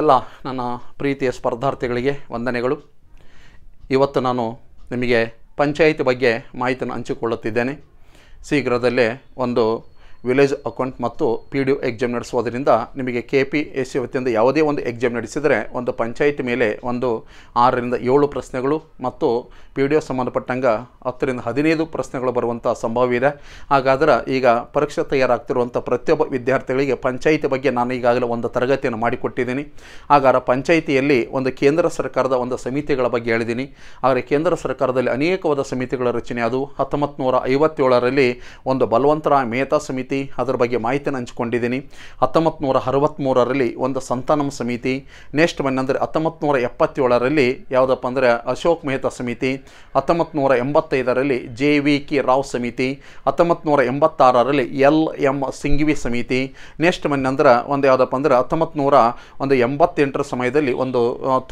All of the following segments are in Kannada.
ಎಲ್ಲ ನನ್ನ ಪ್ರೀತಿಯ ಸ್ಪರ್ಧಾರ್ಥಿಗಳಿಗೆ ವಂದನೆಗಳು ಇವತ್ತು ನಾನು ನಿಮಗೆ ಪಂಚಾಯಿತಿ ಬಗ್ಗೆ ಮಾಹಿತಿಯನ್ನು ಹಂಚಿಕೊಳ್ಳುತ್ತಿದ್ದೇನೆ ಶೀಘ್ರದಲ್ಲೇ ಒಂದು ವಿಲೇಜ್ ಅಕೌಂಟ್ ಮತ್ತು ಪಿ ಡಿ ಒ ಎಕ್ಸಾಮ್ ನಡೆಸೋದರಿಂದ ನಿಮಗೆ ಕೆ ಪಿ ಎಸ್ ಸಿ ವತಿಯಿಂದ ಯಾವುದೇ ಒಂದು ಎಕ್ಸಾಮ್ ನಡೆಸಿದರೆ ಒಂದು ಪಂಚಾಯಿತಿ ಮೇಲೆ ಒಂದು ಆರರಿಂದ ಏಳು ಪ್ರಶ್ನೆಗಳು ಮತ್ತು ಪಿ ಡಿ ಒ ಸಂಬಂಧಪಟ್ಟಂಗೆ ಹತ್ತರಿಂದ ಹದಿನೈದು ಪ್ರಶ್ನೆಗಳು ಬರುವಂಥ ಸಂಭವ ಇದೆ ಹಾಗಾದ್ರೆ ಈಗ ಪರೀಕ್ಷೆ ತಯಾರಾಗ್ತಿರುವಂಥ ಪ್ರತಿಯೊಬ್ಬ ವಿದ್ಯಾರ್ಥಿಗಳಿಗೆ ಪಂಚಾಯಿತಿ ಬಗ್ಗೆ ನಾನು ಈಗಾಗಲೇ ಒಂದು ತರಗತಿಯನ್ನು ಮಾಡಿಕೊಟ್ಟಿದ್ದೀನಿ ಹಾಗಾದ್ರೆ ಪಂಚಾಯಿತಿಯಲ್ಲಿ ಒಂದು ಕೇಂದ್ರ ಸರ್ಕಾರದ ಒಂದು ಸಮಿತಿಗಳ ಬಗ್ಗೆ ಹೇಳಿದ್ದೀನಿ ಆದರೆ ಕೇಂದ್ರ ಸರ್ಕಾರದಲ್ಲಿ ಅನೇಕವಾದ ಸಮಿತಿಗಳ ರಚನೆ ಅದು ಹತ್ತೊಂಬತ್ತು ನೂರ ಐವತ್ತೇಳರಲ್ಲಿ ಒಂದು ಬಲವಂತರ ಮೇತಾ ಸಮಿತಿ ಸಮಿತಿ ಅದರ ಬಗ್ಗೆ ಮಾಹಿತಿಯನ್ನು ಹಂಚಿಕೊಂಡಿದ್ದೀನಿ ಹತ್ತೊಂಬತ್ತು ನೂರ ಅರವತ್ತ್ಮೂರರಲ್ಲಿ ಒಂದು ಸಂತಾನಂ ಸಮಿತಿ ನೆಕ್ಸ್ಟ್ ಬಂದರೆ ಹತ್ತೊಂಬತ್ತು ನೂರ ಎಪ್ಪತ್ತೇಳರಲ್ಲಿ ಯಾವುದಪ್ಪ ಅಂದರೆ ಅಶೋಕ್ ಮೆಹ್ತಾ ಸಮಿತಿ ಹತ್ತೊಂಬತ್ತು ನೂರ ಎಂಬತ್ತೈದರಲ್ಲಿ ಜೆ ವಿ ಕೆ ರಾವ್ ಸಮಿತಿ ಹತ್ತೊಂಬತ್ತು ನೂರ ಎಂಬತ್ತಾರರಲ್ಲಿ ಎಲ್ ಎಂ ಸಿಂಘ್ವಿ ಸಮಿತಿ ನೆಕ್ಸ್ಟ್ ಬಂದರೆ ಒಂದು ಯಾವುದಪ್ಪ ಅಂದರೆ ಹತ್ತೊಂಬತ್ತು ನೂರ ಒಂದು ಎಂಬತ್ತೆಂಟರ ಸಮಯದಲ್ಲಿ ಒಂದು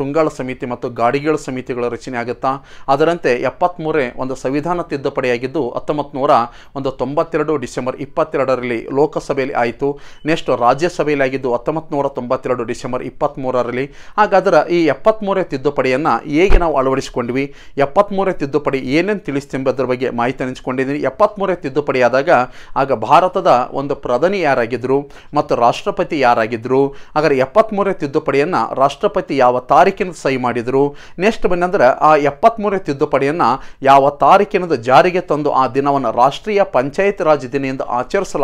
ತುಂಗಾಳ ಸಮಿತಿ ಮತ್ತು ಗಾಡಿಗಳ ಸಮಿತಿಗಳ ರಚನೆ ಆಗುತ್ತಾ ಅದರಂತೆ ಎಪ್ಪತ್ತ್ಮೂರೇ ಒಂದು ಸಂವಿಧಾನ ತಿದ್ದುಪಡಿಯಾಗಿದ್ದು ಹತ್ತೊಂಬತ್ತು ನೂರ ಒಂದು ತೊಂಬತ್ತೆರಡು ಡಿಸೆಂಬರ್ ಇಪ್ಪತ್ತೆರಡು ಎರಡರಲ್ಲಿ ಲೋಕಸಭೆಯಲ್ಲಿ ಆಯಿತು ನೆಕ್ಸ್ಟ್ ರಾಜ್ಯಸಭೆಯಲ್ಲಿ ಆಗಿದ್ದು ಹತ್ತೊಂಬತ್ತು ನೂರ ತೊಂಬತ್ತೆರಡು ಡಿಸೆಂಬರ್ ಇಪ್ಪತ್ತ್ಮೂರರಲ್ಲಿ ಹಾಗಾದರೆ ಈ ಎಪ್ಪತ್ತ್ಮೂರೇ ತಿದ್ದುಪಡಿಯನ್ನು ಹೇಗೆ ನಾವು ಅಳವಡಿಸಿಕೊಂಡ್ವಿ ಎಪ್ಪತ್ತ್ಮೂರೇ ತಿದ್ದುಪಡಿ ಏನೇನು ಅದರ ಬಗ್ಗೆ ಮಾಹಿತಿ ಹಂಚ್ಕೊಂಡಿದ್ದೀನಿ ಎಪ್ಪತ್ತ್ಮೂರೇ ತಿದ್ದುಪಡಿಯಾದಾಗ ಆಗ ಭಾರತದ ಒಂದು ಪ್ರಧಾನಿ ಯಾರಾಗಿದ್ದರು ಮತ್ತು ರಾಷ್ಟ್ರಪತಿ ಯಾರಾಗಿದ್ದರು ಹಾಗಾದರೆ ಎಪ್ಪತ್ತ್ಮೂರೇ ತಿದ್ದುಪಡಿಯನ್ನು ರಾಷ್ಟ್ರಪತಿ ಯಾವ ತಾರೀಕಿನ ಸಹಿ ಮಾಡಿದರು ನೆಕ್ಸ್ಟ್ ಬಂದರೆ ಆ ಎಪ್ಪತ್ತ್ಮೂರೇ ತಿದ್ದುಪಡಿಯನ್ನು ಯಾವ ತಾರೀಕಿನದು ಜಾರಿಗೆ ತಂದು ಆ ದಿನವನ್ನು ರಾಷ್ಟ್ರೀಯ ಪಂಚಾಯತ್ ರಾಜ್ ದಿನ ಎಂದು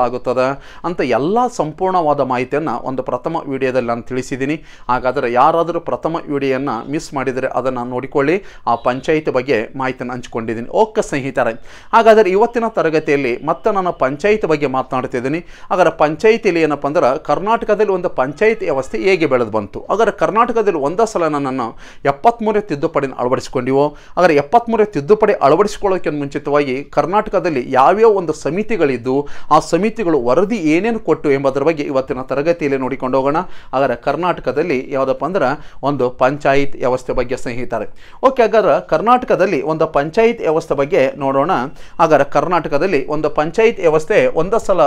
ಆಗುತ್ತದೆ ಅಂತ ಎಲ್ಲ ಸಂಪೂರ್ಣವಾದ ಮಾಹಿತಿಯನ್ನು ಒಂದು ಪ್ರಥಮ ವಿಡಿಯೋದಲ್ಲಿ ನಾನು ತಿಳಿಸಿದ್ದೀನಿ ಹಾಗಾದರೆ ಯಾರಾದರೂ ಪ್ರಥಮ ವಿಡಿಯೋನ ಮಿಸ್ ಮಾಡಿದರೆ ಅದನ್ನು ನೋಡಿಕೊಳ್ಳಿ ಆ ಪಂಚಾಯಿತಿ ಬಗ್ಗೆ ಮಾಹಿತಿಯನ್ನು ಹಂಚಿಕೊಂಡಿದ್ದೀನಿ ಓಕೆ ಸ್ನೇಹಿತರೆ ಹಾಗಾದರೆ ಇವತ್ತಿನ ತರಗತಿಯಲ್ಲಿ ಮತ್ತೆ ನಾನು ಪಂಚಾಯಿತಿ ಬಗ್ಗೆ ಮಾತನಾಡ್ತಿದ್ದೀನಿ ಅದರ ಪಂಚಾಯಿತಿಯಲ್ಲಿ ಏನಪ್ಪ ಅಂದ್ರೆ ಕರ್ನಾಟಕದಲ್ಲಿ ಒಂದು ಪಂಚಾಯಿತಿ ವ್ಯವಸ್ಥೆ ಹೇಗೆ ಬೆಳೆದು ಬಂತು ಆದರೆ ಕರ್ನಾಟಕದಲ್ಲಿ ಒಂದೇ ಸಲ ನನ್ನನ್ನು ಎಪ್ಪತ್ತ್ಮೂರೇ ತಿದ್ದುಪಡಿನ ಅಳವಡಿಸಿಕೊಂಡಿವೋ ಹಾಗಾದರೆ ಎಪ್ಪತ್ತ್ಮೂರೇ ತಿದ್ದುಪಡಿ ಅಳವಡಿಸಿಕೊಳ್ಳೋಕೆ ಮುಂಚಿತವಾಗಿ ಕರ್ನಾಟಕದಲ್ಲಿ ಯಾವ್ಯಾವ ಒಂದು ಸಮಿತಿಗಳಿದ್ದು ಆ ಸಮಿತಿಗಳು ವರದಿ ಏನೇನು ಕೊಟ್ಟು ಎಂಬುದರ ಬಗ್ಗೆ ಇವತ್ತಿನ ತರಗತಿಯಲ್ಲಿ ನೋಡಿಕೊಂಡು ಹೋಗೋಣ ಆದರೆ ಕರ್ನಾಟಕದಲ್ಲಿ ಯಾವುದಪ್ಪ ಅಂದ್ರೆ ಒಂದು ಪಂಚಾಯತ್ ವ್ಯವಸ್ಥೆ ಬಗ್ಗೆ ಸ್ನೇಹಿತರೆ ಓಕೆ ಹಾಗಾದ್ರೆ ಕರ್ನಾಟಕದಲ್ಲಿ ಒಂದು ಪಂಚಾಯತ್ ವ್ಯವಸ್ಥೆ ಬಗ್ಗೆ ನೋಡೋಣ ಹಾಗಾದ್ರೆ ಕರ್ನಾಟಕದಲ್ಲಿ ಒಂದು ಪಂಚಾಯತ್ ವ್ಯವಸ್ಥೆ ಒಂದೇ ಸಲ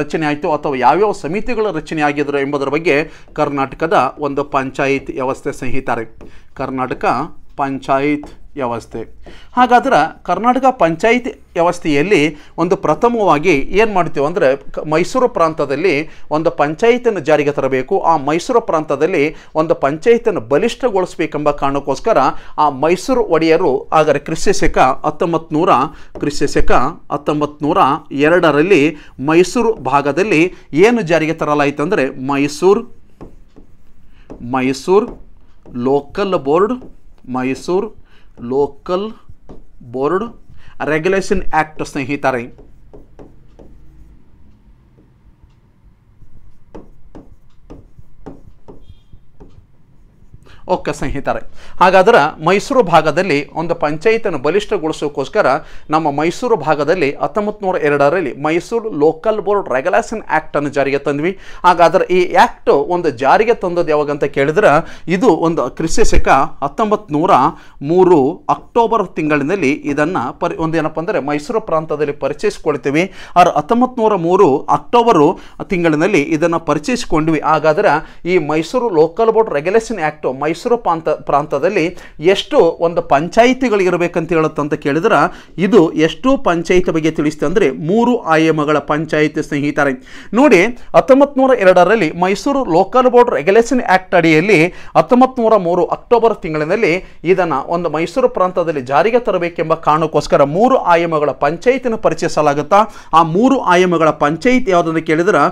ರಚನೆ ಆಯಿತು ಅಥವಾ ಯಾವ್ಯಾವ ಸಮಿತಿಗಳು ರಚನೆ ಆಗಿದ್ರು ಎಂಬುದರ ಬಗ್ಗೆ ಕರ್ನಾಟಕದ ಒಂದು ಪಂಚಾಯತ್ ವ್ಯವಸ್ಥೆ ಸ್ನೇಹಿತರೆ ಕರ್ನಾಟಕ ಪಂಚಾಯತ್ ವ್ಯವಸ್ಥೆ ಹಾಗಾದ್ರೆ ಕರ್ನಾಟಕ ಪಂಚಾಯಿತಿ ವ್ಯವಸ್ಥೆಯಲ್ಲಿ ಒಂದು ಪ್ರಥಮವಾಗಿ ಏನು ಮಾಡ್ತೀವಿ ಅಂದರೆ ಮೈಸೂರು ಪ್ರಾಂತದಲ್ಲಿ ಒಂದು ಪಂಚಾಯಿತಿಯನ್ನು ಜಾರಿಗೆ ತರಬೇಕು ಆ ಮೈಸೂರು ಪ್ರಾಂತದಲ್ಲಿ ಒಂದು ಪಂಚಾಯಿತಿಯನ್ನು ಬಲಿಷ್ಠಗೊಳಿಸಬೇಕೆಂಬ ಕಾರಣಕ್ಕೋಸ್ಕರ ಆ ಮೈಸೂರು ಒಡೆಯರು ಆದರೆ ಕ್ರಿಸ್ಯ ಶಕ ಹತ್ತೊಂಬತ್ತು ನೂರ ಕ್ರಿಸ್ಯ ಶಕ ಹತ್ತೊಂಬತ್ತು ನೂರ ಎರಡರಲ್ಲಿ ಮೈಸೂರು ಭಾಗದಲ್ಲಿ ಏನು ಜಾರಿಗೆ ತರಲಾಯಿತು ಅಂದರೆ Mysore Mysore local board Mysore local board regulation act ಸಂಹಿತ ರೈ ಒಕ್ಕ ಸಂಹಿತಾರೆ ಹಾಗಾದ್ರೆ ಮೈಸೂರು ಭಾಗದಲ್ಲಿ ಒಂದು ಪಂಚಾಯಿತನ್ನು ಬಲಿಷ್ಠಗೊಳಿಸೋಕೋಸ್ಕರ ನಮ್ಮ ಮೈಸೂರು ಭಾಗದಲ್ಲಿ ಹತ್ತೊಂಬತ್ತು ನೂರ ಎರಡರಲ್ಲಿ Mysore local board regulation act ಅನ್ನು ಜಾರಿಗೆ ತಂದ್ವಿ ಹಾಗಾದ್ರೆ ಈ ಆ್ಯಕ್ಟ್ ಒಂದು ಜಾರಿಗೆ ತಂದದ್ದು ಯಾವಾಗಂತ ಕೇಳಿದ್ರೆ ಇದು ಒಂದು ಕೃಷಿ ಶಕ ಹತ್ತೊಂಬತ್ತು ಮೂರು ಅಕ್ಟೋಬರ್ ತಿಂಗಳಿನಲ್ಲಿ ಇದನ್ನು ಪರಿ ಒಂದೇನಪ್ಪ ಅಂದರೆ ಮೈಸೂರು ಪ್ರಾಂತದಲ್ಲಿ ಪರಿಚಯಿಸ್ಕೊಳ್ತೀವಿ ಅವರು ಹತ್ತೊಂಬತ್ತು ನೂರ ಮೂರು ಅಕ್ಟೋಬರು ತಿಂಗಳಿನಲ್ಲಿ ಇದನ್ನು ಪರಿಚಯಿಸಿಕೊಂಡ್ವಿ ಹಾಗಾದ್ರೆ ಈ Mysore local board regulation act ಮೈ ಮೈಸೂರು ಪ್ರಾಂತ ಪ್ರಾಂತದಲ್ಲಿ ಎಷ್ಟು ಒಂದು ಪಂಚಾಯಿತಿಗಳಿರಬೇಕಂತ ಹೇಳುತ್ತಂತ ಕೇಳಿದ್ರೆ ಇದು ಎಷ್ಟು ಪಂಚಾಯಿತಿ ಬಗ್ಗೆ ತಿಳಿಸ್ತೇವೆ ಅಂದರೆ ಮೂರು ಆಯಾಮಗಳ ಪಂಚಾಯಿತಿ ಸ್ನೇಹಿತರೆ ನೋಡಿ ಹತ್ತೊಂಬತ್ತು ನೂರ ಎರಡರಲ್ಲಿ Mysore local board regulation act ಅಡಿಯಲ್ಲಿ ಹತ್ತೊಂಬತ್ತು ನೂರ ಮೂರು ಅಕ್ಟೋಬರ್ ತಿಂಗಳಿನಲ್ಲಿ ಇದನ್ನು ಒಂದು ಮೈಸೂರು ಪ್ರಾಂತದಲ್ಲಿ ಜಾರಿಗೆ ತರಬೇಕೆಂಬ ಕಾರಣಕ್ಕೋಸ್ಕರ ಮೂರು ಆಯಾಮಗಳ ಪಂಚಾಯಿತಿನ ಪರಿಚಯಿಸಲಾಗುತ್ತಾ ಆ ಮೂರು ಆಯಾಮಗಳ ಪಂಚಾಯಿತಿ ಯಾವುದನ್ನು ಕೇಳಿದ್ರೆ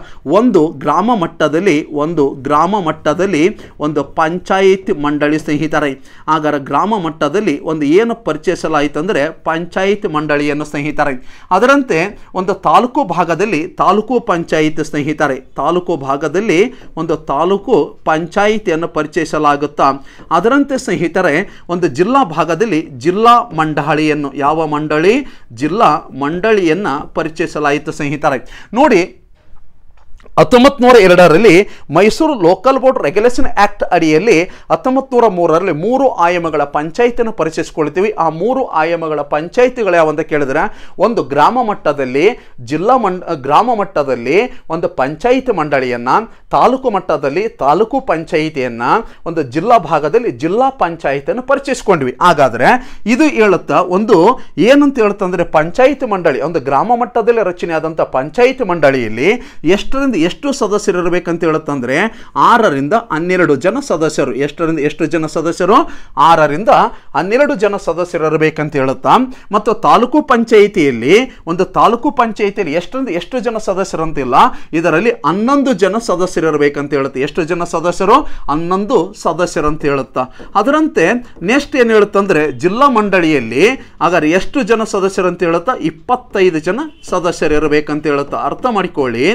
ಒಂದು ಗ್ರಾಮ ಮಟ್ಟದಲ್ಲಿ ಒಂದು ಗ್ರಾಮ ಮಟ್ಟದಲ್ಲಿ ಒಂದು ಪಂಚಾಯಿತಿ ಪಂಚಾಯಿತಿ ಮಂಡಳಿ ಸ್ನೇಹಿತರೆ ಆಗ ಗ್ರಾಮ ಮಟ್ಟದಲ್ಲಿ ಒಂದು ಏನು ಪರಿಚಯಿಸಲಾಯಿತು ಅಂದರೆ ಪಂಚಾಯಿತಿ ಮಂಡಳಿಯನ್ನು ಸ್ನೇಹಿತರೆ ಅದರಂತೆ ಒಂದು ತಾಲೂಕು ಭಾಗದಲ್ಲಿ ತಾಲೂಕು ಪಂಚಾಯಿತಿ ಸ್ನೇಹಿತರೆ ತಾಲೂಕು ಭಾಗದಲ್ಲಿ ಒಂದು ತಾಲೂಕು ಪಂಚಾಯಿತಿಯನ್ನು ಪರಿಚಯಿಸಲಾಗುತ್ತಾ ಅದರಂತೆ ಸ್ನೇಹಿತರೆ ಒಂದು ಜಿಲ್ಲಾ ಭಾಗದಲ್ಲಿ ಜಿಲ್ಲಾ ಮಂಡಳಿಯನ್ನು ಯಾವ ಮಂಡಳಿ ಜಿಲ್ಲಾ ಮಂಡಳಿಯನ್ನು ಪರಿಚಯಿಸಲಾಯಿತು ಸ್ನೇಹಿತರೆ ನೋಡಿ ಹತ್ತೊಂಬತ್ತು ನೂರ ಎರಡರಲ್ಲಿ Mysore local board regulation act ಅಡಿಯಲ್ಲಿ ಹತ್ತೊಂಬತ್ತು ನೂರ ಮೂರರಲ್ಲಿ ಮೂರು ಆಯಾಮಗಳ ಪಂಚಾಯಿತಿಯನ್ನು ಪರಿಚಯಿಸಿಕೊಳ್ತೀವಿ ಆ ಮೂರು ಆಯಾಮಗಳ ಪಂಚಾಯಿತಿಗಳು ಯಾವಂತ ಕೇಳಿದ್ರೆ ಒಂದು ಗ್ರಾಮ ಮಟ್ಟದಲ್ಲಿ ಜಿಲ್ಲಾ ಮಂಡ ಗ್ರಾಮ ಮಟ್ಟದಲ್ಲಿ ಒಂದು ಪಂಚಾಯಿತಿ ಮಂಡಳಿಯನ್ನು ತಾಲೂಕು ಮಟ್ಟದಲ್ಲಿ ತಾಲೂಕು ಪಂಚಾಯಿತಿಯನ್ನು ಒಂದು ಜಿಲ್ಲಾ ಭಾಗದಲ್ಲಿ ಜಿಲ್ಲಾ ಪಂಚಾಯಿತಿಯನ್ನು ಪರಿಚಯಿಸಿಕೊಂಡ್ವಿ ಹಾಗಾದರೆ ಇದು ಹೇಳುತ್ತಾ ಒಂದು ಏನಂತ ಹೇಳುತ್ತಂದರೆ ಪಂಚಾಯಿತಿ ಮಂಡಳಿ ಒಂದು ಗ್ರಾಮ ಮಟ್ಟದಲ್ಲಿ ರಚನೆ ಪಂಚಾಯಿತಿ ಮಂಡಳಿಯಲ್ಲಿ ಎಷ್ಟರಿಂದ ಎಷ್ಟು ಸದಸ್ಯರು ಇರಬೇಕಂತ ಹೇಳುತ್ತಂದರೆ ಆರರಿಂದ ಹನ್ನೆರಡು ಜನ ಸದಸ್ಯರು ಎಷ್ಟರಿಂದ ಎಷ್ಟು ಜನ ಸದಸ್ಯರು ಆರರಿಂದ ಹನ್ನೆರಡು ಜನ ಸದಸ್ಯರು ಇರಬೇಕಂತ ಹೇಳುತ್ತಾ ಮತ್ತು ತಾಲೂಕು ಪಂಚಾಯಿತಿಯಲ್ಲಿ ಒಂದು ತಾಲೂಕು ಪಂಚಾಯಿತಿಯಲ್ಲಿ ಎಷ್ಟರಿಂದ ಎಷ್ಟು ಜನ ಸದಸ್ಯರಂತಿಲ್ಲ ಇದರಲ್ಲಿ ಹನ್ನೊಂದು ಜನ ಸದಸ್ಯರಿರಬೇಕಂತ ಹೇಳುತ್ತೆ ಎಷ್ಟು ಜನ ಸದಸ್ಯರು ಹನ್ನೊಂದು ಸದಸ್ಯರು ಅಂತ ಹೇಳುತ್ತಾ ಅದರಂತೆ ನೆಕ್ಸ್ಟ್ ಏನು ಹೇಳುತ್ತಂದ್ರೆ ಜಿಲ್ಲಾ ಮಂಡಳಿಯಲ್ಲಿ ಹಾಗಾದ್ರೆ ಎಷ್ಟು ಜನ ಸದಸ್ಯರು ಅಂತ ಹೇಳುತ್ತಾ ಇಪ್ಪತ್ತೈದು ಜನ ಸದಸ್ಯರಿರಬೇಕಂತ ಹೇಳುತ್ತಾ ಅರ್ಥ ಮಾಡಿಕೊಳ್ಳಿ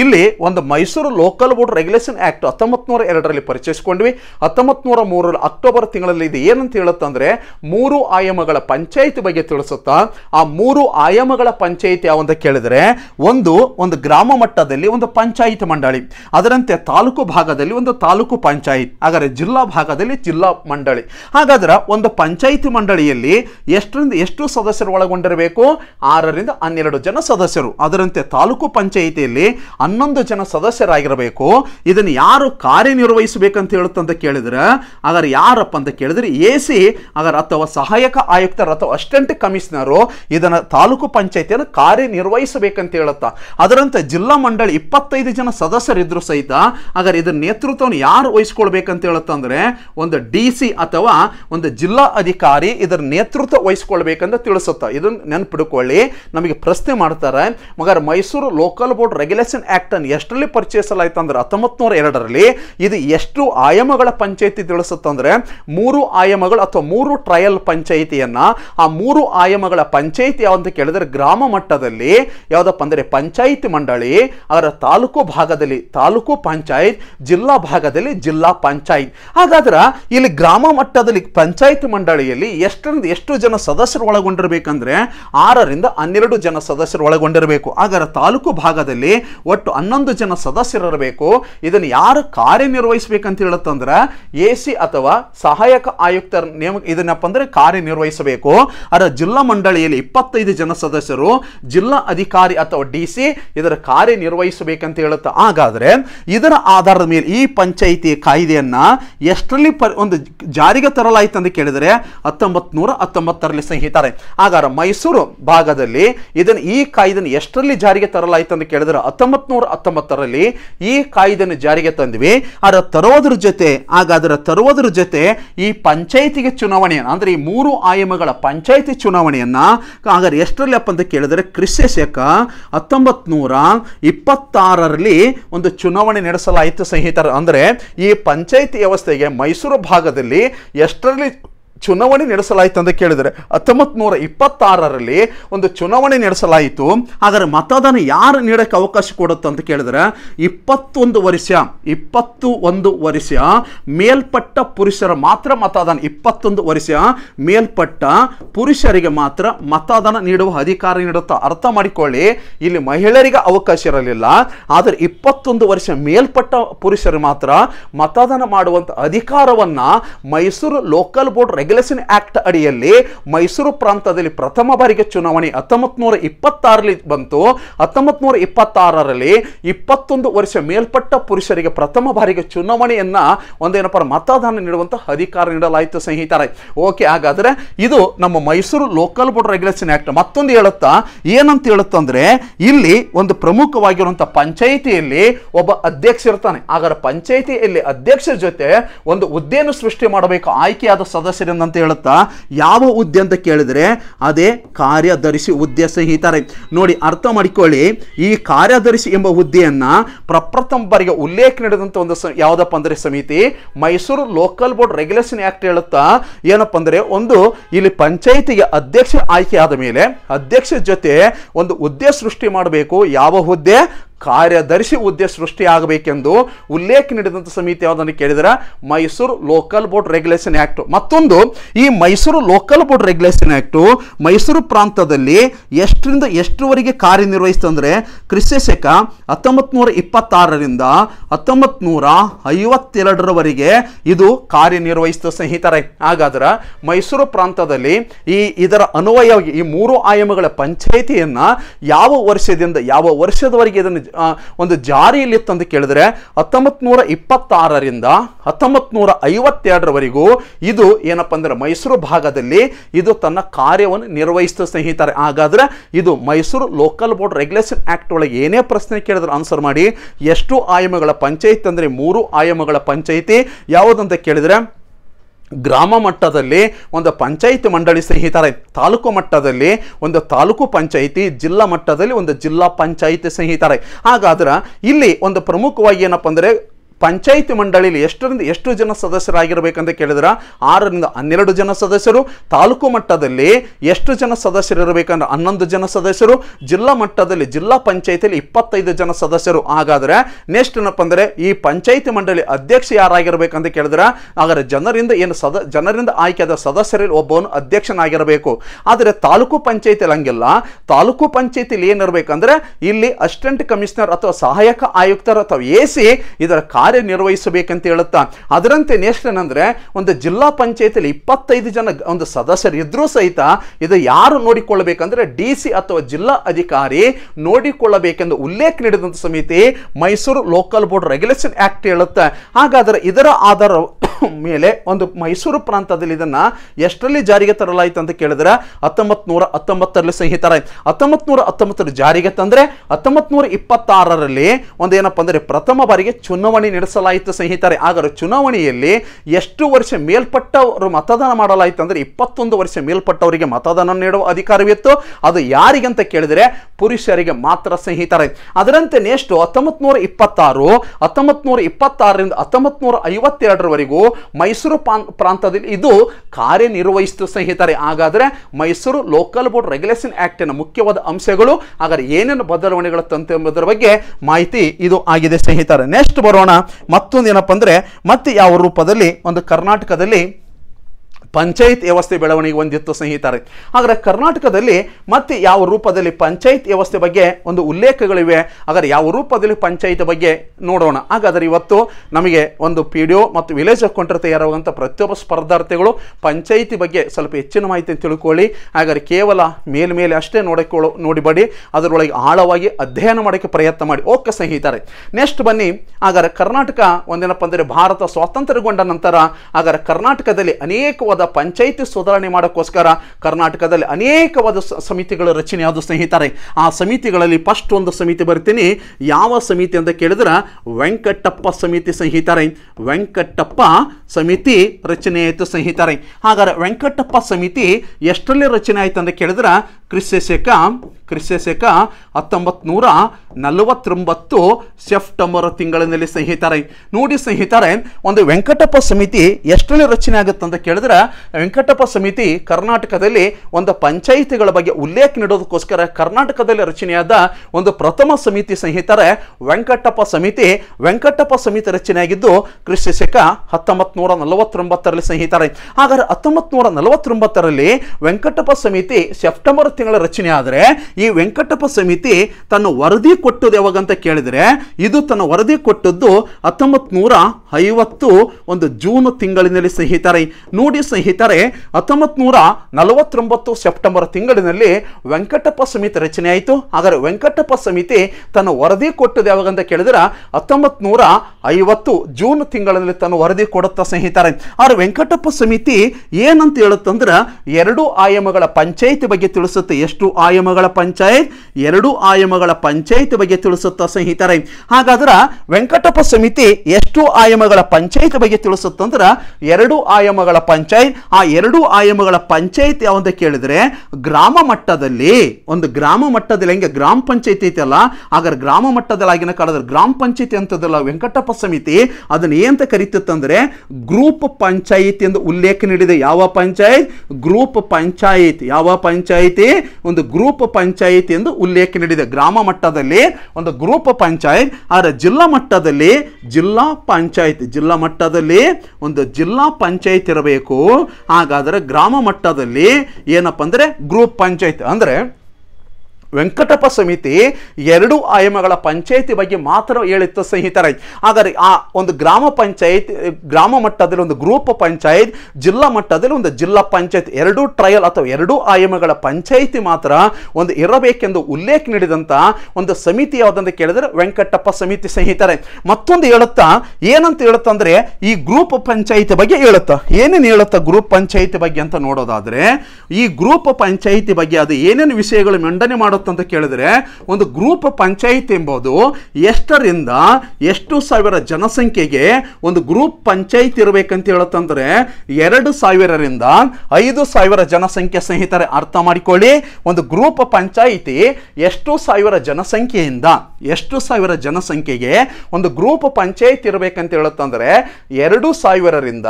ಇಲ್ಲಿ ಒಂದು Mysore local board regulation act ಹತ್ತೊಂಬತ್ತು ಎರಡರಲ್ಲಿ ಪರಿಚಯಿಸಿಕೊಂಡ್ವಿ ಹತ್ತೊಂಬತ್ತು ನೂರ ಅಕ್ಟೋಬರ್ ತಿಂಗಳಲ್ಲಿ ಇದು ಏನಂತ ಹೇಳುತ್ತಂದ್ರೆ ಮೂರು ಆಯಾಮಗಳ ಪಂಚಾಯಿತಿ ಬಗ್ಗೆ ತಿಳಿಸುತ್ತಾ ಆ ಮೂರು ಆಯಾಮಗಳ ಪಂಚಾಯಿತಿ ಯಾವಂತ ಕೇಳಿದರೆ ಒಂದು ಒಂದು ಗ್ರಾಮ ಮಟ್ಟದಲ್ಲಿ ಒಂದು ಪಂಚಾಯಿತಿ ಮಂಡಳಿ ಅದರಂತೆ ತಾಲೂಕು ಭಾಗದಲ್ಲಿ ಒಂದು ತಾಲೂಕು ಪಂಚಾಯತ್ ಹಾಗಾದರೆ ಜಿಲ್ಲಾ ಭಾಗದಲ್ಲಿ ಜಿಲ್ಲಾ ಮಂಡಳಿ ಹಾಗಾದ್ರೆ ಒಂದು ಪಂಚಾಯಿತಿ ಮಂಡಳಿಯಲ್ಲಿ ಎಷ್ಟರಿಂದ ಎಷ್ಟು ಸದಸ್ಯರು ಒಳಗೊಂಡಿರಬೇಕು ಆರರಿಂದ ಹನ್ನೆರಡು ಜನ ಸದಸ್ಯರು ಅದರಂತೆ ತಾಲೂಕು ಪಂಚಾಯಿತಿಯಲ್ಲಿ ಹನ್ನೊಂದು ಜನ ಸದಸ್ಯರಾಗಿರಬೇಕು ಇದನ್ನು ಯಾರು ಕಾರ್ಯನಿರ್ವಹಿಸಬೇಕಂತ ಹೇಳುತ್ತಂತ ಕೇಳಿದ್ರೆ ಅದರ ಯಾರಪ್ಪ ಅಂತ ಕೇಳಿದ್ರೆ ಎ ಸಿ ಅಥವಾ ಸಹಾಯಕ ಆಯುಕ್ತರು ಅಥವಾ ಅಸ್ಟೆಂಟ್ ಕಮಿಷನರು ಇದನ್ನು ತಾಲೂಕು ಪಂಚಾಯತಿಯನ್ನು ಕಾರ್ಯನಿರ್ವಹಿಸಬೇಕಂತ ಹೇಳುತ್ತ ಅದರಂತೆ ಜಿಲ್ಲಾ ಮಂಡಳಿ ಇಪ್ಪತ್ತೈದು ಜನ ಸದಸ್ಯರಿದ್ರು ಸಹಿತ ಅದರ ಇದರ ನೇತೃತ್ವವನ್ನು ಯಾರು ವಹಿಸ್ಕೊಳ್ಬೇಕಂತ ಹೇಳುತ್ತಂದ್ರೆ ಒಂದು ಡಿ ಸಿ ಅಥವಾ ಒಂದು ಜಿಲ್ಲಾ ಅಧಿಕಾರಿ ಇದರ ನೇತೃತ್ವ ವಹಿಸ್ಕೊಳ್ಬೇಕಂತ ತಿಳಿಸುತ್ತ ಇದನ್ನು ನೆನ್ಪಿಡ್ಕೊಳ್ಳಿ ನಮಗೆ ಪ್ರಶ್ನೆ ಮಾಡ್ತಾರೆ ಮಗರ್ Mysore local board regulation act ಅನ್ನು ಎಷ್ಟರಲ್ಲಿ ಪರಿಚಯಿಸಲಾಯಿತು ಅಂದ್ರೆ ಹತ್ತೊಂಬತ್ತು ನೂರ ಎರಡರಲ್ಲಿ ಇದು ಎಷ್ಟು ಆಯಾಮಗಳ ಪಂಚಾಯಿತಿ ತಿಳಿಸುತ್ತಂದರೆ ಮೂರು ಆಯಾಮಗಳು ಅಥವಾ ಮೂರು ಟ್ರಯಲ್ ಪಂಚಾಯಿತಿಯನ್ನು ಆ ಮೂರು ಆಯಾಮಗಳ ಪಂಚಾಯಿತಿ ಯಾವಂತ ಕೇಳಿದರೆ ಗ್ರಾಮ ಮಟ್ಟದಲ್ಲಿ ಯಾವುದಪ್ಪ ಅಂದರೆ ಪಂಚಾಯಿತಿ ಮಂಡಳಿ ಅದರ ತಾಲೂಕು ಭಾಗದಲ್ಲಿ ತಾಲೂಕು ಪಂಚಾಯತ್ ಜಿಲ್ಲಾ ಭಾಗದಲ್ಲಿ ಜಿಲ್ಲಾ ಪಂಚಾಯತ್ ಹಾಗಾದ್ರೆ ಇಲ್ಲಿ ಗ್ರಾಮ ಮಟ್ಟದಲ್ಲಿ ಪಂಚಾಯತ್ ಮಂಡಳಿಯಲ್ಲಿ ಎಷ್ಟರಿಂದ ಎಷ್ಟು ಜನ ಸದಸ್ಯರು ಒಳಗೊಂಡಿರಬೇಕಂದ್ರೆ ಆರರಿಂದ ಹನ್ನೆರಡು ಜನ ಸದಸ್ಯರು ಒಳಗೊಂಡಿರಬೇಕು ಹಾಗಾದ್ರೆ ತಾಲೂಕು ಭಾಗದಲ್ಲಿ ಒಟ್ಟು ಹನ್ನೊಂದು ಒಂದು ಜನ ಸದಸ್ಯರಿರಬೇಕು ಇದನ್ನು ಯಾರು ಕಾರ್ಯನಿರ್ವಹಿಸಬೇಕಂತ ಹೇಳುತ್ತಂದ್ರೆ ಎ ಸಿ ಅಥವಾ ಸಹಾಯಕ ಆಯುಕ್ತರ ನೇಮ ಇದನ್ನಪ್ಪ ಅಂದರೆ ಕಾರ್ಯನಿರ್ವಹಿಸಬೇಕು ಅದರ ಜಿಲ್ಲಾ ಮಂಡಳಿಯಲ್ಲಿ ಇಪ್ಪತ್ತೈದು ಜನ ಸದಸ್ಯರು ಜಿಲ್ಲಾ ಅಧಿಕಾರಿ ಅಥವಾ ಡಿ ಸಿ ಇದರ ಕಾರ್ಯನಿರ್ವಹಿಸಬೇಕಂತ ಹೇಳುತ್ತಾ ಹಾಗಾದರೆ ಇದರ ಆಧಾರದ ಮೇಲೆ ಈ ಪಂಚಾಯಿತಿ ಕಾಯ್ದೆಯನ್ನು ಎಷ್ಟರಲ್ಲಿ ಒಂದು ಜಾರಿಗೆ ತರಲಾಯಿತು ಅಂತ ಕೇಳಿದರೆ ಹತ್ತೊಂಬತ್ತು ನೂರ ಹತ್ತೊಂಬತ್ತರಲ್ಲಿ ಸಂಹಿತಾರೆ ಹಾಗಾದ್ರೆ ಮೈಸೂರು ಭಾಗದಲ್ಲಿ ಇದನ್ನು ಈ ಕಾಯ್ದೆಯನ್ನು ಎಷ್ಟರಲ್ಲಿ ಜಾರಿಗೆ ತರಲಾಯಿತು ಅಂತ ಕೇಳಿದರೆ ಹತ್ತೊಂಬತ್ತು ನೂರ ಹತ್ತೊಂಬತ್ತರಲ್ಲಿ ಈ ಕಾಯ್ದೆಯನ್ನು ಜಾರಿಗೆ ತಂದ್ವಿ ಅದರ ತರೋದ್ರ ಜೊತೆ ಆಗ ಅದರ ತರೋದ್ರ ಜೊತೆ ಈ ಪಂಚಾಯಿತಿಗೆ ಚುನಾವಣೆಯನ್ನು ಅಂದ್ರೆ ಈ ಮೂರು ಆಯಾಮಗಳ ಪಂಚಾಯಿತಿ ಚುನಾವಣೆಯನ್ನ ಹಾಗಾದ್ರೆ ಎಷ್ಟರಲ್ಲಿ ಅಪ್ಪ ಅಂತ ಕೇಳಿದರೆ ಕ್ರಿಸ್ತ ಶಕ ಹತ್ತೊಂಬತ್ತು ಇಪ್ಪತ್ತಾರರಲ್ಲಿ ಒಂದು ಚುನಾವಣೆ ನಡೆಸಲಾಯಿತು ಸ್ನೇಹಿತರ ಅಂದರೆ ಈ ಪಂಚಾಯಿತಿ ವ್ಯವಸ್ಥೆಗೆ ಮೈಸೂರು ಭಾಗದಲ್ಲಿ ಎಷ್ಟರಲ್ಲಿ ಚುನಾವಣೆ ನಡೆಸಲಾಯಿತು ಅಂತ ಕೇಳಿದರೆ ಹತ್ತೊಂಬತ್ತು ನೂರ ಇಪ್ಪತ್ತಾರರಲ್ಲಿ ಒಂದು ಚುನಾವಣೆ ನಡೆಸಲಾಯಿತು ಆದರೆ ಮತದಾನ ಯಾರು ನೀಡೋಕ್ಕೆ ಅವಕಾಶ ಕೊಡುತ್ತೆ ಅಂತ ಕೇಳಿದರೆ ಇಪ್ಪತ್ತೊಂದು ವರ್ಷ ಇಪ್ಪತ್ತು ಒಂದು ವರ್ಷ ಮೇಲ್ಪಟ್ಟ ಪುರುಷರ ಮಾತ್ರ ಮತದಾನ ಇಪ್ಪತ್ತೊಂದು ವರ್ಷ ಮೇಲ್ಪಟ್ಟ ಪುರುಷರಿಗೆ ಮಾತ್ರ ಮತದಾನ ನೀಡುವ ಅಧಿಕಾರ ನೀಡುತ್ತಾ ಅರ್ಥ ಮಾಡಿಕೊಳ್ಳಿ ಇಲ್ಲಿ ಮಹಿಳೆಯರಿಗೆ ಅವಕಾಶ ಇರಲಿಲ್ಲ ಆದರೆ ಇಪ್ಪತ್ತೊಂದು ವರ್ಷ ಮೇಲ್ಪಟ್ಟ ಪುರುಷರು ಮಾತ್ರ ಮತದಾನ ಮಾಡುವಂಥ ಅಧಿಕಾರವನ್ನು ಮೈಸೂರು ಲೋಕಲ್ ಬೋರ್ಡ್ ಆಕ್ಟ್ ಅಡಿಯಲ್ಲಿ ಮೈಸೂರು ಪ್ರಾಂತದಲ್ಲಿ ಪ್ರಥಮ ಬಾರಿಗೆ ಚುನಾವಣೆ ಹತ್ತೊಂಬತ್ನೂರ ನೂರ ಬಂತು ಹತ್ತೊಂಬತ್ತು ಇಪ್ಪತ್ತಾರರಲ್ಲಿ ಇಪ್ಪತ್ತೊಂದು ವರ್ಷ ಮೇಲ್ಪಟ್ಟ ಪುರುಷರಿಗೆ ಪ್ರಥಮ ಬಾರಿಗೆ ಚುನಾವಣೆಯನ್ನ ಒಂದೇನಪ್ಪ ಮತದಾನ ನೀಡುವಂತಹ ಅಧಿಕಾರ ನೀಡಲಾಯಿತು ಸ್ನೇಹಿತರೆ ಓಕೆ ಹಾಗಾದ್ರೆ ಇದು ನಮ್ಮ Mysore local board regulation act ಮತ್ತೊಂದು ಹೇಳುತ್ತಾ ಏನಂತ ಹೇಳುತ್ತಂದ್ರೆ ಇಲ್ಲಿ ಒಂದು ಪ್ರಮುಖವಾಗಿರುವಂತಹ ಪಂಚಾಯಿತಿಯಲ್ಲಿ ಒಬ್ಬ ಅಧ್ಯಕ್ಷ ಇರ್ತಾನೆ ಹಾಗಾದ್ರೆ ಪಂಚಾಯಿತಿಯಲ್ಲಿ ಅಧ್ಯಕ್ಷರ ಜೊತೆ ಒಂದು ಹುದ್ದೆಯನ್ನು ಸೃಷ್ಟಿ ಮಾಡಬೇಕು ಆಯ್ಕೆಯಾದ ಸದಸ್ಯರಿಂದ ಅಂತ ಹೇಳುತ್ತಾ ಯಾವ ಹುದ್ದೆ ಅಂತ ಕೇಳಿದರೆ ಅದೇ ಕಾರ್ಯದರ್ಶಿ ಹುದ್ದೆ ಸಹಿತಾರೆ ನೋಡಿ ಅರ್ಥ ಮಾಡಿಕೊಳ್ಳಿ ಈ ಕಾರ್ಯದರ್ಶಿ ಎಂಬ ಹುದ್ದೆಯನ್ನ ಪ್ರಪ್ರಥಮ ಬಾರಿಗೆ ಉಲ್ಲೇಖ ನೀಡಿದಂಥ ಒಂದು ಸ ಯಾವುದಪ್ಪ ಅಂದರೆ ಸಮಿತಿ Mysore local board regulation act ಹೇಳುತ್ತಾ ಏನಪ್ಪ ಅಂದ್ರೆ ಒಂದು ಇಲ್ಲಿ ಪಂಚಾಯಿತಿಗೆ ಅಧ್ಯಕ್ಷ ಆಯ್ಕೆ ಆದ ಮೇಲೆ ಅಧ್ಯಕ್ಷ ಜೊತೆ ಒಂದು ಹುದ್ದೆ ಸೃಷ್ಟಿ ಮಾಡಬೇಕು ಯಾವ ಹುದ್ದೆ ಕಾರ್ಯದರ್ಶಿ ಹುದ್ದೆ ಸೃಷ್ಟಿಯಾಗಬೇಕೆಂದು ಉಲ್ಲೇಖ ನೀಡಿದಂಥ ಸಮಿತಿ ಯಾವುದನ್ನು ಕೇಳಿದರೆ Mysore local board regulation act ಮತ್ತೊಂದು ಈ Mysore local board regulation act Mysore ಪ್ರಾಂತದಲ್ಲಿ ಎಷ್ಟರಿಂದ ಎಷ್ಟರವರೆಗೆ ಕಾರ್ಯನಿರ್ವಹಿಸ್ತು ಅಂದರೆ ಕ್ರಿಸ್ತಶಕ ಹತ್ತೊಂಬತ್ತು ನೂರ ಇಪ್ಪತ್ತಾರರಿಂದ ಹತ್ತೊಂಬತ್ತು ನೂರ ಐವತ್ತೆರಡರವರೆಗೆ ಇದು ಕಾರ್ಯನಿರ್ವಹಿಸ್ತು ಸ್ನೇಹಿತರೆ ಹಾಗಾದ್ರೆ ಮೈಸೂರು ಪ್ರಾಂತದಲ್ಲಿ ಈ ಇದರ ಅನ್ವಯವಾಗಿ ಈ ಮೂರು ಆಯಾಮಗಳ ಪಂಚಾಯಿತಿಯನ್ನು ಯಾವ ವರ್ಷದಿಂದ ಯಾವ ವರ್ಷದವರೆಗೆ ಇದನ್ನು ಒಂದು ಜಾರಿಯಲ್ಲಿ ಅಂತ ಕೇಳಿದ್ರೆ ಹತ್ತೊಂಬತ್ತು ನೂರ ಇಪ್ಪತ್ತಾರರಿಂದ ಹತ್ತೊಂಬತ್ತು ನೂರ ಐವತ್ತೆರಡರವರೆಗೂ ಇದು ಏನಪ್ಪ ಅಂದರೆ ಮೈಸೂರು ಭಾಗದಲ್ಲಿ ಇದು ತನ್ನ ಕಾರ್ಯವನ್ನು ನಿರ್ವಹಿಸ್ತಾ ಸ್ನೇಹಿತರೆ ಹಾಗಾದರೆ ಇದು Mysore local board regulation act ಒಳಗೆ ಏನೇ ಪ್ರಶ್ನೆ ಕೇಳಿದ್ರೆ ಆನ್ಸರ್ ಮಾಡಿ ಎಷ್ಟು ಆಯಾಮಗಳ ಪಂಚಾಯಿತಿ ಅಂದರೆ ಮೂರು ಆಯಾಮಗಳ ಪಂಚಾಯಿತಿ ಯಾವುದಂತ ಕೇಳಿದರೆ ಗ್ರಾಮ ಮಟ್ಟದಲ್ಲಿ ಒಂದು ಪಂಚಾಯಿತಿ ಮಂಡಳಿ ಸ್ನೇಹಿತರೆ ತಾಲೂಕು ಮಟ್ಟದಲ್ಲಿ ಒಂದು ತಾಲೂಕು ಪಂಚಾಯಿತಿ ಜಿಲ್ಲಾ ಮಟ್ಟದಲ್ಲಿ ಒಂದು ಜಿಲ್ಲಾ ಪಂಚಾಯಿತಿ ಸ್ನೇಹಿತರೆ ಹಾಗಾದ್ರೆ ಇಲ್ಲಿ ಒಂದು ಪ್ರಮುಖವಾಗಿ ಏನಪ್ಪ ಅಂದರೆ ಪಂಚಾಯಿತಿ ಮಂಡಳಿಯಲ್ಲಿ ಎಷ್ಟರಿಂದ ಎಷ್ಟು ಜನ ಸದಸ್ಯರಾಗಿರಬೇಕಂತ ಕೇಳಿದ್ರೆ ಆರರಿಂದ ಹನ್ನೆರಡು ಜನ ಸದಸ್ಯರು ತಾಲೂಕು ಮಟ್ಟದಲ್ಲಿ ಎಷ್ಟು ಜನ ಸದಸ್ಯರಿರಬೇಕಂದ್ರೆ ಹನ್ನೊಂದು ಜನ ಸದಸ್ಯರು ಜಿಲ್ಲಾ ಮಟ್ಟದಲ್ಲಿ ಜಿಲ್ಲಾ ಪಂಚಾಯಿತಿಯಲ್ಲಿ ಇಪ್ಪತ್ತೈದು ಜನ ಸದಸ್ಯರು ಹಾಗಾದರೆ ನೆಕ್ಸ್ಟ್ ಏನಪ್ಪ ಅಂದರೆ ಈ ಪಂಚಾಯಿತಿ ಮಂಡಳಿ ಅಧ್ಯಕ್ಷ ಯಾರಾಗಿರಬೇಕಂತ ಕೇಳಿದ್ರೆ ಹಾಗಾದರೆ ಜನರಿಂದ ಏನು ಸದ ಜನರಿಂದ ಆಯ್ಕೆಯಾದ ಸದಸ್ಯರಲ್ಲಿ ಒಬ್ಬನು ಅಧ್ಯಕ್ಷನಾಗಿರಬೇಕು ಆದರೆ ತಾಲೂಕು ಪಂಚಾಯಿತಿಯಲ್ಲಿ ಹಂಗಿಲ್ಲ ತಾಲೂಕು ಪಂಚಾಯಿತಿಯಲ್ಲಿ ಏನಿರಬೇಕಂದ್ರೆ ಇಲ್ಲಿ ಅಸಿಸ್ಟೆಂಟ್ ಕಮಿಷನರ್ ಅಥವಾ ಸಹಾಯಕ ಆಯುಕ್ತರು ಅಥವಾ ಎ ಸಿ ಇದರ ಕಾರ್ಯ ಕಾರ್ಯನಿರ್ವಹಿಸಬೇಕಂತ ಹೇಳುತ್ತಾ ಅದರಂತೆ ನೆಕ್ಸ್ಟ್ ಒಂದು ಜಿಲ್ಲಾ ಪಂಚಾಯತಿಯಲ್ಲಿ ಇಪ್ಪತ್ತೈದು ಜನ ಒಂದು ಸದಸ್ಯರು ಇದ್ರೂ ಸಹಿತ ಇದು ಯಾರು ನೋಡಿಕೊಳ್ಳಬೇಕಂದ್ರೆ ಡಿ ಸಿ ಅಥವಾ ಜಿಲ್ಲಾ ಅಧಿಕಾರಿ ನೋಡಿಕೊಳ್ಳಬೇಕೆಂದು ಉಲ್ಲೇಖ ನೀಡಿದಂತ ಸಮಿತಿ Mysore local board regulation act ಹೇಳುತ್ತೆ ಹಾಗಾದರೆ ಇದರ ಆಧಾರ ಮೇಲೆ ಒಂದು ಮೈಸೂರು ಪ್ರಾಂತದಲ್ಲಿ ಇದನ್ನು ಎಷ್ಟರಲ್ಲಿ ಜಾರಿಗೆ ತರಲಾಯಿತು ಅಂತ ಕೇಳಿದ್ರೆ ಹತ್ತೊಂಬತ್ತು ನೂರ ಹತ್ತೊಂಬತ್ತರಲ್ಲಿ ಸಂಹಿತರ ಹತ್ತೊಂಬತ್ತು ನೂರ ಹತ್ತೊಂಬತ್ತರಲ್ಲಿ ಜಾರಿಗೆ ತಂದರೆ ಹತ್ತೊಂಬತ್ತು ನೂರ ಇಪ್ಪತ್ತಾರರಲ್ಲಿ ಒಂದೇನಪ್ಪ ಏನಪ್ಪ ಅಂದರೆ ಪ್ರಥಮ ಬಾರಿಗೆ ಚುನಾವಣೆ ನಡೆಸಲಾಯಿತು ಸಂಹಿತಾರೆ ಆದರೆ ಚುನಾವಣೆಯಲ್ಲಿ ಎಷ್ಟು ವರ್ಷ ಮೇಲ್ಪಟ್ಟವರು ಮತದಾನ ಮಾಡಲಾಯಿತು ಅಂದರೆ ಇಪ್ಪತ್ತೊಂದು ವರ್ಷ ಮೇಲ್ಪಟ್ಟವರಿಗೆ ಮತದಾನ ನೀಡುವ ಅಧಿಕಾರವಿತ್ತು ಅದು ಯಾರಿಗೆ ಅಂತ ಕೇಳಿದರೆ ಪುರುಷರಿಗೆ ಮಾತ್ರ ಸಂಹಿತಾರೆ ಅದರಂತೆ ನೆಕ್ಸ್ಟ್ ಹತ್ತೊಂಬತ್ತು ನೂರ ಇಪ್ಪತ್ತಾರು ಹತ್ತೊಂಬತ್ತು ನೂರ ಇಪ್ಪತ್ತಾರರಿಂದ ಹತ್ತೊಂಬತ್ತು ನೂರ ಐವತ್ತೆರಡರವರೆಗೂ ಮೈಸೂರು ಪ್ರಾಂತದಲ್ಲಿ ಇದು ಕಾರ್ಯನಿರ್ವಹಿಸಿತು ಸ್ನೇಹಿತರೆ ಹಾಗಾದರೆ ಮೈಸೂರು ಲೋಕಲ್ ಬೋರ್ಡ್ ರೆಗ್ಯುಲೇಷನ್ ಆ್ಯಕ್ಟಿನ ಮುಖ್ಯವಾದ ಅಂಶಗಳು ಹಾಗಾದರೆ ಏನೇನು ಬದಲಾವಣೆಗಳು ತಂತೆ ಎಂಬುದರ ಬಗ್ಗೆ ಮಾಹಿತಿ ಇದು ಆಗಿದೆ ಸ್ನೇಹಿತರೆ ನೆಕ್ಸ್ಟ್ ಬರೋಣ ಮತ್ತೊಂದು ಏನಪ್ಪ ಅಂದರೆ ಮತ್ತೆ ಯಾವ ರೂಪದಲ್ಲಿ ಒಂದು ಕರ್ನಾಟಕದಲ್ಲಿ ಪಂಚಾಯತ್ ವ್ಯವಸ್ಥೆ ಬೆಳವಣಿಗೆ ಹೊಂದಿತ್ತು ಸ್ನೇಹಿತರೆ ಆದರೆ ಕರ್ನಾಟಕದಲ್ಲಿ ಮತ್ತೆ ಯಾವ ರೂಪದಲ್ಲಿ ಪಂಚಾಯತ್ ವ್ಯವಸ್ಥೆ ಬಗ್ಗೆ ಒಂದು ಉಲ್ಲೇಖಗಳಿವೆ ಆದರೆ ಯಾವ ರೂಪದಲ್ಲಿ ಪಂಚಾಯತ್ ಬಗ್ಗೆ ನೋಡೋಣ ಹಾಗಾದರೆ ಇವತ್ತು ನಮಗೆ ಒಂದು ಪಿ ಡಿ ಒ ಮತ್ತು ವಿಲೇಜ್ ಅಕೌಂಟರ್ ತಯಾರಾಗುವಂಥ ಪ್ರತಿಯೊಬ್ಬ ಸ್ಪರ್ಧಾರ್ಥಿಗಳು ಪಂಚಾಯಿತಿ ಬಗ್ಗೆ ಸ್ವಲ್ಪ ಹೆಚ್ಚಿನ ಮಾಹಿತಿಯನ್ನು ತಿಳ್ಕೊಳ್ಳಿ ಹಾಗಾದರೆ ಕೇವಲ ಮೇಲ್ಮೇಲೆ ಅಷ್ಟೇ ನೋಡಿಕೊಳ್ಳು ನೋಡಿಬೇಡಿ ಅದರೊಳಗೆ ಆಳವಾಗಿ ಅಧ್ಯಯನ ಮಾಡೋಕ್ಕೆ ಪ್ರಯತ್ನ ಮಾಡಿ ಓಕೆ ಸ್ನೇಹಿತರೆ ನೆಕ್ಸ್ಟ್ ಬನ್ನಿ ಹಾಗಾದರೆ ಕರ್ನಾಟಕ ಒಂದೇನಪ್ಪ ಅಂದರೆ ಭಾರತ ಸ್ವಾತಂತ್ರ್ಯಗೊಂಡ ನಂತರ ಹಾಗಾದರೆ ಕರ್ನಾಟಕದಲ್ಲಿ ಅನೇಕವಾದ ಪಂಚಾಯಿತಿ ಸುಧಾರಣೆ ಮಾಡೋಕ್ಕೋಸ್ಕರ ಕರ್ನಾಟಕದಲ್ಲಿ ಅನೇಕವಾದ ಸಮಿತಿಗಳ ರಚನೆ ಸ್ನೇಹಿತರೆ ಆ ಸಮಿತಿಗಳಲ್ಲಿ ಫಸ್ಟ್ ಒಂದು ಸಮಿತಿ ಬರ್ತೀನಿ ಯಾವ ಸಮಿತಿ ಅಂತ ಕೇಳಿದ್ರೆ ವೆಂಕಟಪ್ಪ ಸಮಿತಿ ಸ್ನೇಹಿತರೆ ವೆಂಕಟಪ್ಪ ಸಮಿತಿ ರಚನೆ ಆಯಿತು ಸ್ನೇಹಿತರೆ ಹಾಗಾದರೆ ವೆಂಕಟಪ್ಪ ಸಮಿತಿ ಎಷ್ಟರಲ್ಲಿ ರಚನೆ ಆಯಿತು ಅಂತ ಕೇಳಿದ್ರೆ ಕ್ರಿಸ್ಯ ಶೇಕ ಕ್ರಿಸ್ಯ ಶೇಕ ಹತ್ತೊಂಬತ್ತು ನೂರ ನಲವತ್ತೊಂಬತ್ತು ಸೆಪ್ಟೆಂಬರ್ ತಿಂಗಳಿನಲ್ಲಿ ಸಂಹಿತಾರೆ ನೋಡಿ ಸ್ನೇಹಿತರೆ ಒಂದು ವೆಂಕಟಪ್ಪ ಸಮಿತಿ ಎಷ್ಟನೇ ರಚನೆ ಆಗುತ್ತೆ ಅಂತ ಕೇಳಿದ್ರೆ ವೆಂಕಟಪ್ಪ ಸಮಿತಿ ಕರ್ನಾಟಕದಲ್ಲಿ ಒಂದು ಪಂಚಾಯಿತಿಗಳ ಬಗ್ಗೆ ಉಲ್ಲೇಖ ನೀಡೋದಕ್ಕೋಸ್ಕರ ಕರ್ನಾಟಕದಲ್ಲಿ ರಚನೆಯಾದ ಒಂದು ಪ್ರಥಮ ಸಮಿತಿ ಸಂಹಿತಾರೆ ವೆಂಕಟಪ್ಪ ಸಮಿತಿ ವೆಂಕಟಪ್ಪ ಸಮಿತಿ ರಚನೆಯಾಗಿದ್ದು ಕ್ರಿಸ್ಯ ಶೇಕ ಹತ್ತೊಂಬತ್ತು ನೂರ ನಲವತ್ತೊಂಬತ್ತರಲ್ಲಿ ಸ್ನೇಹಿತರೆ ಹಾಗಾದ್ರೆ ಹತ್ತೊಂಬತ್ತು ನೂರ ನಲವತ್ತೊಂಬತ್ತರಲ್ಲಿ ವೆಂಕಟಪ್ಪ ಸಮಿತಿ ಸೆಪ್ಟೆಂಬರ್ ತಿಂಗಳ ರಚನೆ ಆದರೆ ಈ ವೆಂಕಟಪ್ಪ ಸಮಿತಿ ತನ್ನ ವರದಿ ಕೊಟ್ಟದ್ದು ಯಾವಾಗಂತ ಕೇಳಿದರೆ ಇದು ತನ್ನ ವರದಿ ಕೊಟ್ಟದ್ದು ಹತ್ತೊಂಬತ್ತು ಐವತ್ತು ಒಂದು ಜೂನ್ ತಿಂಗಳಿನಲ್ಲಿ ಸಹಿತಾರೆ ನೋಡಿ ಸಹಿತಾರೆ ಹತ್ತೊಂಬತ್ತು ನಲವತ್ತೊಂಬತ್ತು ಸೆಪ್ಟೆಂಬರ್ ತಿಂಗಳಿನಲ್ಲಿ ವೆಂಕಟಪ್ಪ ಸಮಿತಿ ರಚನೆ ಆಯಿತು ಆದರೆ ವೆಂಕಟಪ್ಪ ಸಮಿತಿ ತನ್ನ ವರದಿ ಕೊಟ್ಟದ್ದು ಯಾವಾಗಂತ ಕೇಳಿದ್ರೆ ಹತ್ತೊಂಬತ್ತು ನೂರ ಐವತ್ತು ಜೂನ್ ತಿಂಗಳಲ್ಲಿ ತನ್ನ ವರದಿ ಕೊಡುತ್ತಾ ಸ್ನೇಹಿತಾರೆ ಆದರೆ ವೆಂಕಟಪ್ಪ ಸಮಿತಿ ಏನಂತ ಹೇಳುತ್ತಂದ್ರೆ ಎರಡು ಆಯಾಮಗಳ ಪಂಚಾಯಿತಿ ಬಗ್ಗೆ ತಿಳಿಸುತ್ತೆ ಎಷ್ಟು ಆಯಾಮಗಳ ಪಂಚಾಯತ್ ಎರಡು ಆಯಾಮಗಳ ಪಂಚಾಯತ್ ಬಗ್ಗೆ ತಿಳಿಸುತ್ತಾ ಸ್ನೇಹಿತರೆ ಹಾಗಾದ್ರೆ ವೆಂಕಟಪ್ಪ ಸಮಿತಿ ಎಷ್ಟು ಆಯಾಮಗಳ ಪಂಚಾಯತ್ ಬಗ್ಗೆ ತಿಳಿಸುತ್ತಂದ್ರೆ ಎರಡು ಆಯಾಮಗಳ ಪಂಚಾಯತ್ ಆ ಎರಡು ಆಯಾಮಗಳ ಪಂಚಾಯತ್ ಯಾವಂತ ಕೇಳಿದ್ರೆ ಗ್ರಾಮ ಮಟ್ಟದಲ್ಲಿ ಒಂದು ಗ್ರಾಮ ಮಟ್ಟದಲ್ಲಿ ಹೆಂಗೆ ಗ್ರಾಮ ಪಂಚಾಯತ್ ಐತಲ್ಲ ಹಾಗಾದ್ರೆ ಗ್ರಾಮ ಮಟ್ಟದಲ್ಲಿ ಆಗಿನ ಕಾಲದಲ್ಲಿ ಗ್ರಾಮ ಪಂಚಾಯತ್ ಅಂತದಲ್ಲ ವೆಂಕಟಪ್ಪ ಸಮಿತಿ ಅದನ್ನ ಏನಂತ ಕರಿತಂದ್ರೆ ಗ್ರೂಪ್ ಪಂಚಾಯತ್ ಎಂದು ಉಲ್ಲೇಖ ನೀಡಿದೆ ಯಾವ ಪಂಚಾಯತ್ ಗ್ರೂಪ್ ಪಂಚಾಯತ್ ಯಾವ ಪಂಚಾಯಿತಿ ಒಂದು ಗ್ರೂಪ್ ಪಂಚಾಯಿತಿ ಎಂದು ಉಲ್ಲೇಖ ನೀಡಿದೆ ಗ್ರಾಮ ಮಟ್ಟದಲ್ಲಿ ಒಂದು ಗ್ರೂಪ್ ಪಂಚಾಯತ್ ಆದರೆ ಜಿಲ್ಲಾ ಮಟ್ಟದಲ್ಲಿ ಜಿಲ್ಲಾ ಪಂಚಾಯತ್ ಜಿಲ್ಲಾ ಮಟ್ಟದಲ್ಲಿ ಒಂದು ಜಿಲ್ಲಾ ಪಂಚಾಯತ್ ಇರಬೇಕು ಹಾಗಾದರೆ ಗ್ರಾಮ ಮಟ್ಟದಲ್ಲಿ ಏನಪ್ಪ ಅಂದರೆ ಗ್ರೂಪ್ ಪಂಚಾಯತ್ ಅಂದರೆ ವೆಂಕಟಪ್ಪ ಸಮಿತಿ ಎರಡು ಆಯಾಮಗಳ ಪಂಚಾಯಿತಿ ಬಗ್ಗೆ ಮಾತ್ರ ಹೇಳಿತ್ತು ಸ್ನೇಹಿತರೆ ಆದರೆ ಆ ಒಂದು ಗ್ರಾಮ ಪಂಚಾಯತ್ ಗ್ರಾಮ ಮಟ್ಟದಲ್ಲಿ ಒಂದು ಗ್ರೂಪ್ ಪಂಚಾಯತ್ ಜಿಲ್ಲಾ ಮಟ್ಟದಲ್ಲಿ ಒಂದು ಜಿಲ್ಲಾ ಪಂಚಾಯತ್ ಎರಡೂ ಟ್ರಯಲ್ ಅಥವಾ ಎರಡೂ ಆಯಾಮಗಳ ಪಂಚಾಯಿತಿ ಮಾತ್ರ ಒಂದು ಇರಬೇಕೆಂದು ಉಲ್ಲೇಖ ನೀಡಿದಂಥ ಒಂದು ಸಮಿತಿ ಯಾವುದಂತ ಕೇಳಿದರೆ ವೆಂಕಟಪ್ಪ ಸಮಿತಿ ಸ್ನೇಹಿತರೆ ಮತ್ತೊಂದು ಹೇಳುತ್ತಾ ಏನಂತ ಹೇಳುತ್ತಂದ್ರೆ ಈ ಗ್ರೂಪ್ ಪಂಚಾಯಿತಿ ಬಗ್ಗೆ ಹೇಳುತ್ತಾ ಏನೇನು ಹೇಳುತ್ತಾ ಗ್ರೂಪ್ ಪಂಚಾಯಿತಿ ಬಗ್ಗೆ ಅಂತ ನೋಡೋದಾದರೆ ಈ ಗ್ರೂಪ್ ಪಂಚಾಯಿತಿ ಬಗ್ಗೆ ಅದು ಏನೇನು ವಿಷಯಗಳು ಮಂಡನೆ ಮಾಡುತ್ತೆ ಅಂತ ಕೇಳಿದ್ರೆ ಒಂದು ಗ್ರೂಪ್ ಪಂಚಾಯಿತಿ ಎಂಬುದು ಎಷ್ಟರಿಂದ ಎಷ್ಟು ಸಾವಿರ ಜನಸಂಖ್ಯೆಗೆ ಒಂದು ಗ್ರೂಪ್ ಪಂಚಾಯಿತಿ ಇರಬೇಕಂತ ಹೇಳುತ್ತಂದ್ರೆ ಎರಡು ಸಾವಿರರಿಂದ ಐದು ಸಾವಿರ ಜನಸಂಖ್ಯೆ ಸ್ನೇಹಿತರೆ ಅರ್ಥ ಮಾಡಿಕೊಳ್ಳಿ ಒಂದು ಗ್ರೂಪ್ ಪಂಚಾಯಿತಿ ಎಷ್ಟು ಸಾವಿರ ಜನಸಂಖ್ಯೆಯಿಂದ ಎಷ್ಟು ಸಾವಿರ ಜನಸಂಖ್ಯೆಗೆ ಒಂದು ಗ್ರೂಪ್ ಪಂಚಾಯಿತಿ ಇರಬೇಕಂತ ಹೇಳುತ್ತಂದ್ರೆ ಎರಡು ಸಾವಿರರಿಂದ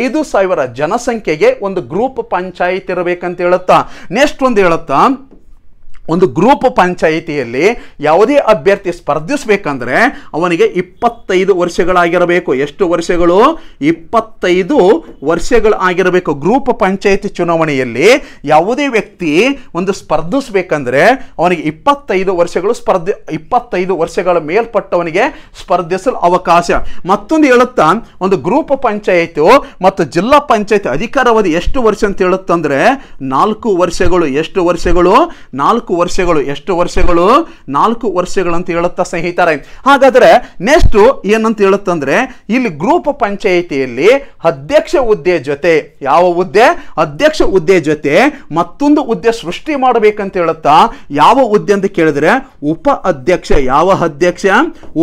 ಐದು ಸಾವಿರ ಜನಸಂಖ್ಯೆಗೆ ಒಂದು ಗ್ರೂಪ್ ಪಂಚಾಯಿತಿ ಇರಬೇಕಂತ ಹೇಳುತ್ತಾ ನೆಕ್ಸ್ಟ್ ಒಂದು ಹೇಳುತ್ತಾ ಒಂದು ಗ್ರೂಪ್ ಪಂಚಾಯಿತಿಯಲ್ಲಿ ಯಾವುದೇ ಅಭ್ಯರ್ಥಿ ಸ್ಪರ್ಧಿಸಬೇಕಂದ್ರೆ ಅವನಿಗೆ ಇಪ್ಪತ್ತೈದು ವರ್ಷಗಳಾಗಿರಬೇಕು ಎಷ್ಟು ವರ್ಷಗಳು ಇಪ್ಪತ್ತೈದು ವರ್ಷಗಳಾಗಿರಬೇಕು ಗ್ರೂಪ್ ಪಂಚಾಯಿತಿ ಚುನಾವಣೆಯಲ್ಲಿ ಯಾವುದೇ ವ್ಯಕ್ತಿ ಒಂದು ಸ್ಪರ್ಧಿಸಬೇಕಂದ್ರೆ ಅವನಿಗೆ ಇಪ್ಪತ್ತೈದು ವರ್ಷಗಳು ಸ್ಪರ್ಧೆ ಇಪ್ಪತ್ತೈದು ವರ್ಷಗಳ ಮೇಲ್ಪಟ್ಟವನಿಗೆ ಸ್ಪರ್ಧಿಸಲು ಅವಕಾಶ ಮತ್ತೊಂದು ಹೇಳುತ್ತಾ ಒಂದು ಗ್ರೂಪ್ ಪಂಚಾಯಿತಿ ಮತ್ತು ಜಿಲ್ಲಾ ಪಂಚಾಯತ್ ಅಧಿಕಾರಾವಧಿ ಎಷ್ಟು ವರ್ಷ ಅಂತ ಹೇಳುತ್ತಂದ್ರೆ ನಾಲ್ಕು ವರ್ಷಗಳು ಎಷ್ಟು ವರ್ಷಗಳು ನಾಲ್ಕು ನಾಲ್ಕು ವರ್ಷಗಳು ಎಷ್ಟು ವರ್ಷಗಳು ನಾಲ್ಕು ವರ್ಷಗಳು ಅಂತ ಹೇಳುತ್ತಾ ಸ್ನೇಹಿತರೆ ಹಾಗಾದ್ರೆ ನೆಕ್ಸ್ಟ್ ಏನಂತ ಹೇಳುತ್ತಂದ್ರೆ ಇಲ್ಲಿ ಗ್ರೂಪ್ ಪಂಚಾಯಿತಿಯಲ್ಲಿ ಅಧ್ಯಕ್ಷ ಹುದ್ದೆ ಜೊತೆ ಯಾವ ಹುದ್ದೆ ಅಧ್ಯಕ್ಷ ಹುದ್ದೆ ಜೊತೆ ಮತ್ತೊಂದು ಹುದ್ದೆ ಸೃಷ್ಟಿ ಮಾಡಬೇಕಂತ ಹೇಳುತ್ತಾ ಯಾವ ಹುದ್ದೆ ಅಂತ ಕೇಳಿದ್ರೆ ಉಪ ಅಧ್ಯಕ್ಷ ಯಾವ ಅಧ್ಯಕ್ಷ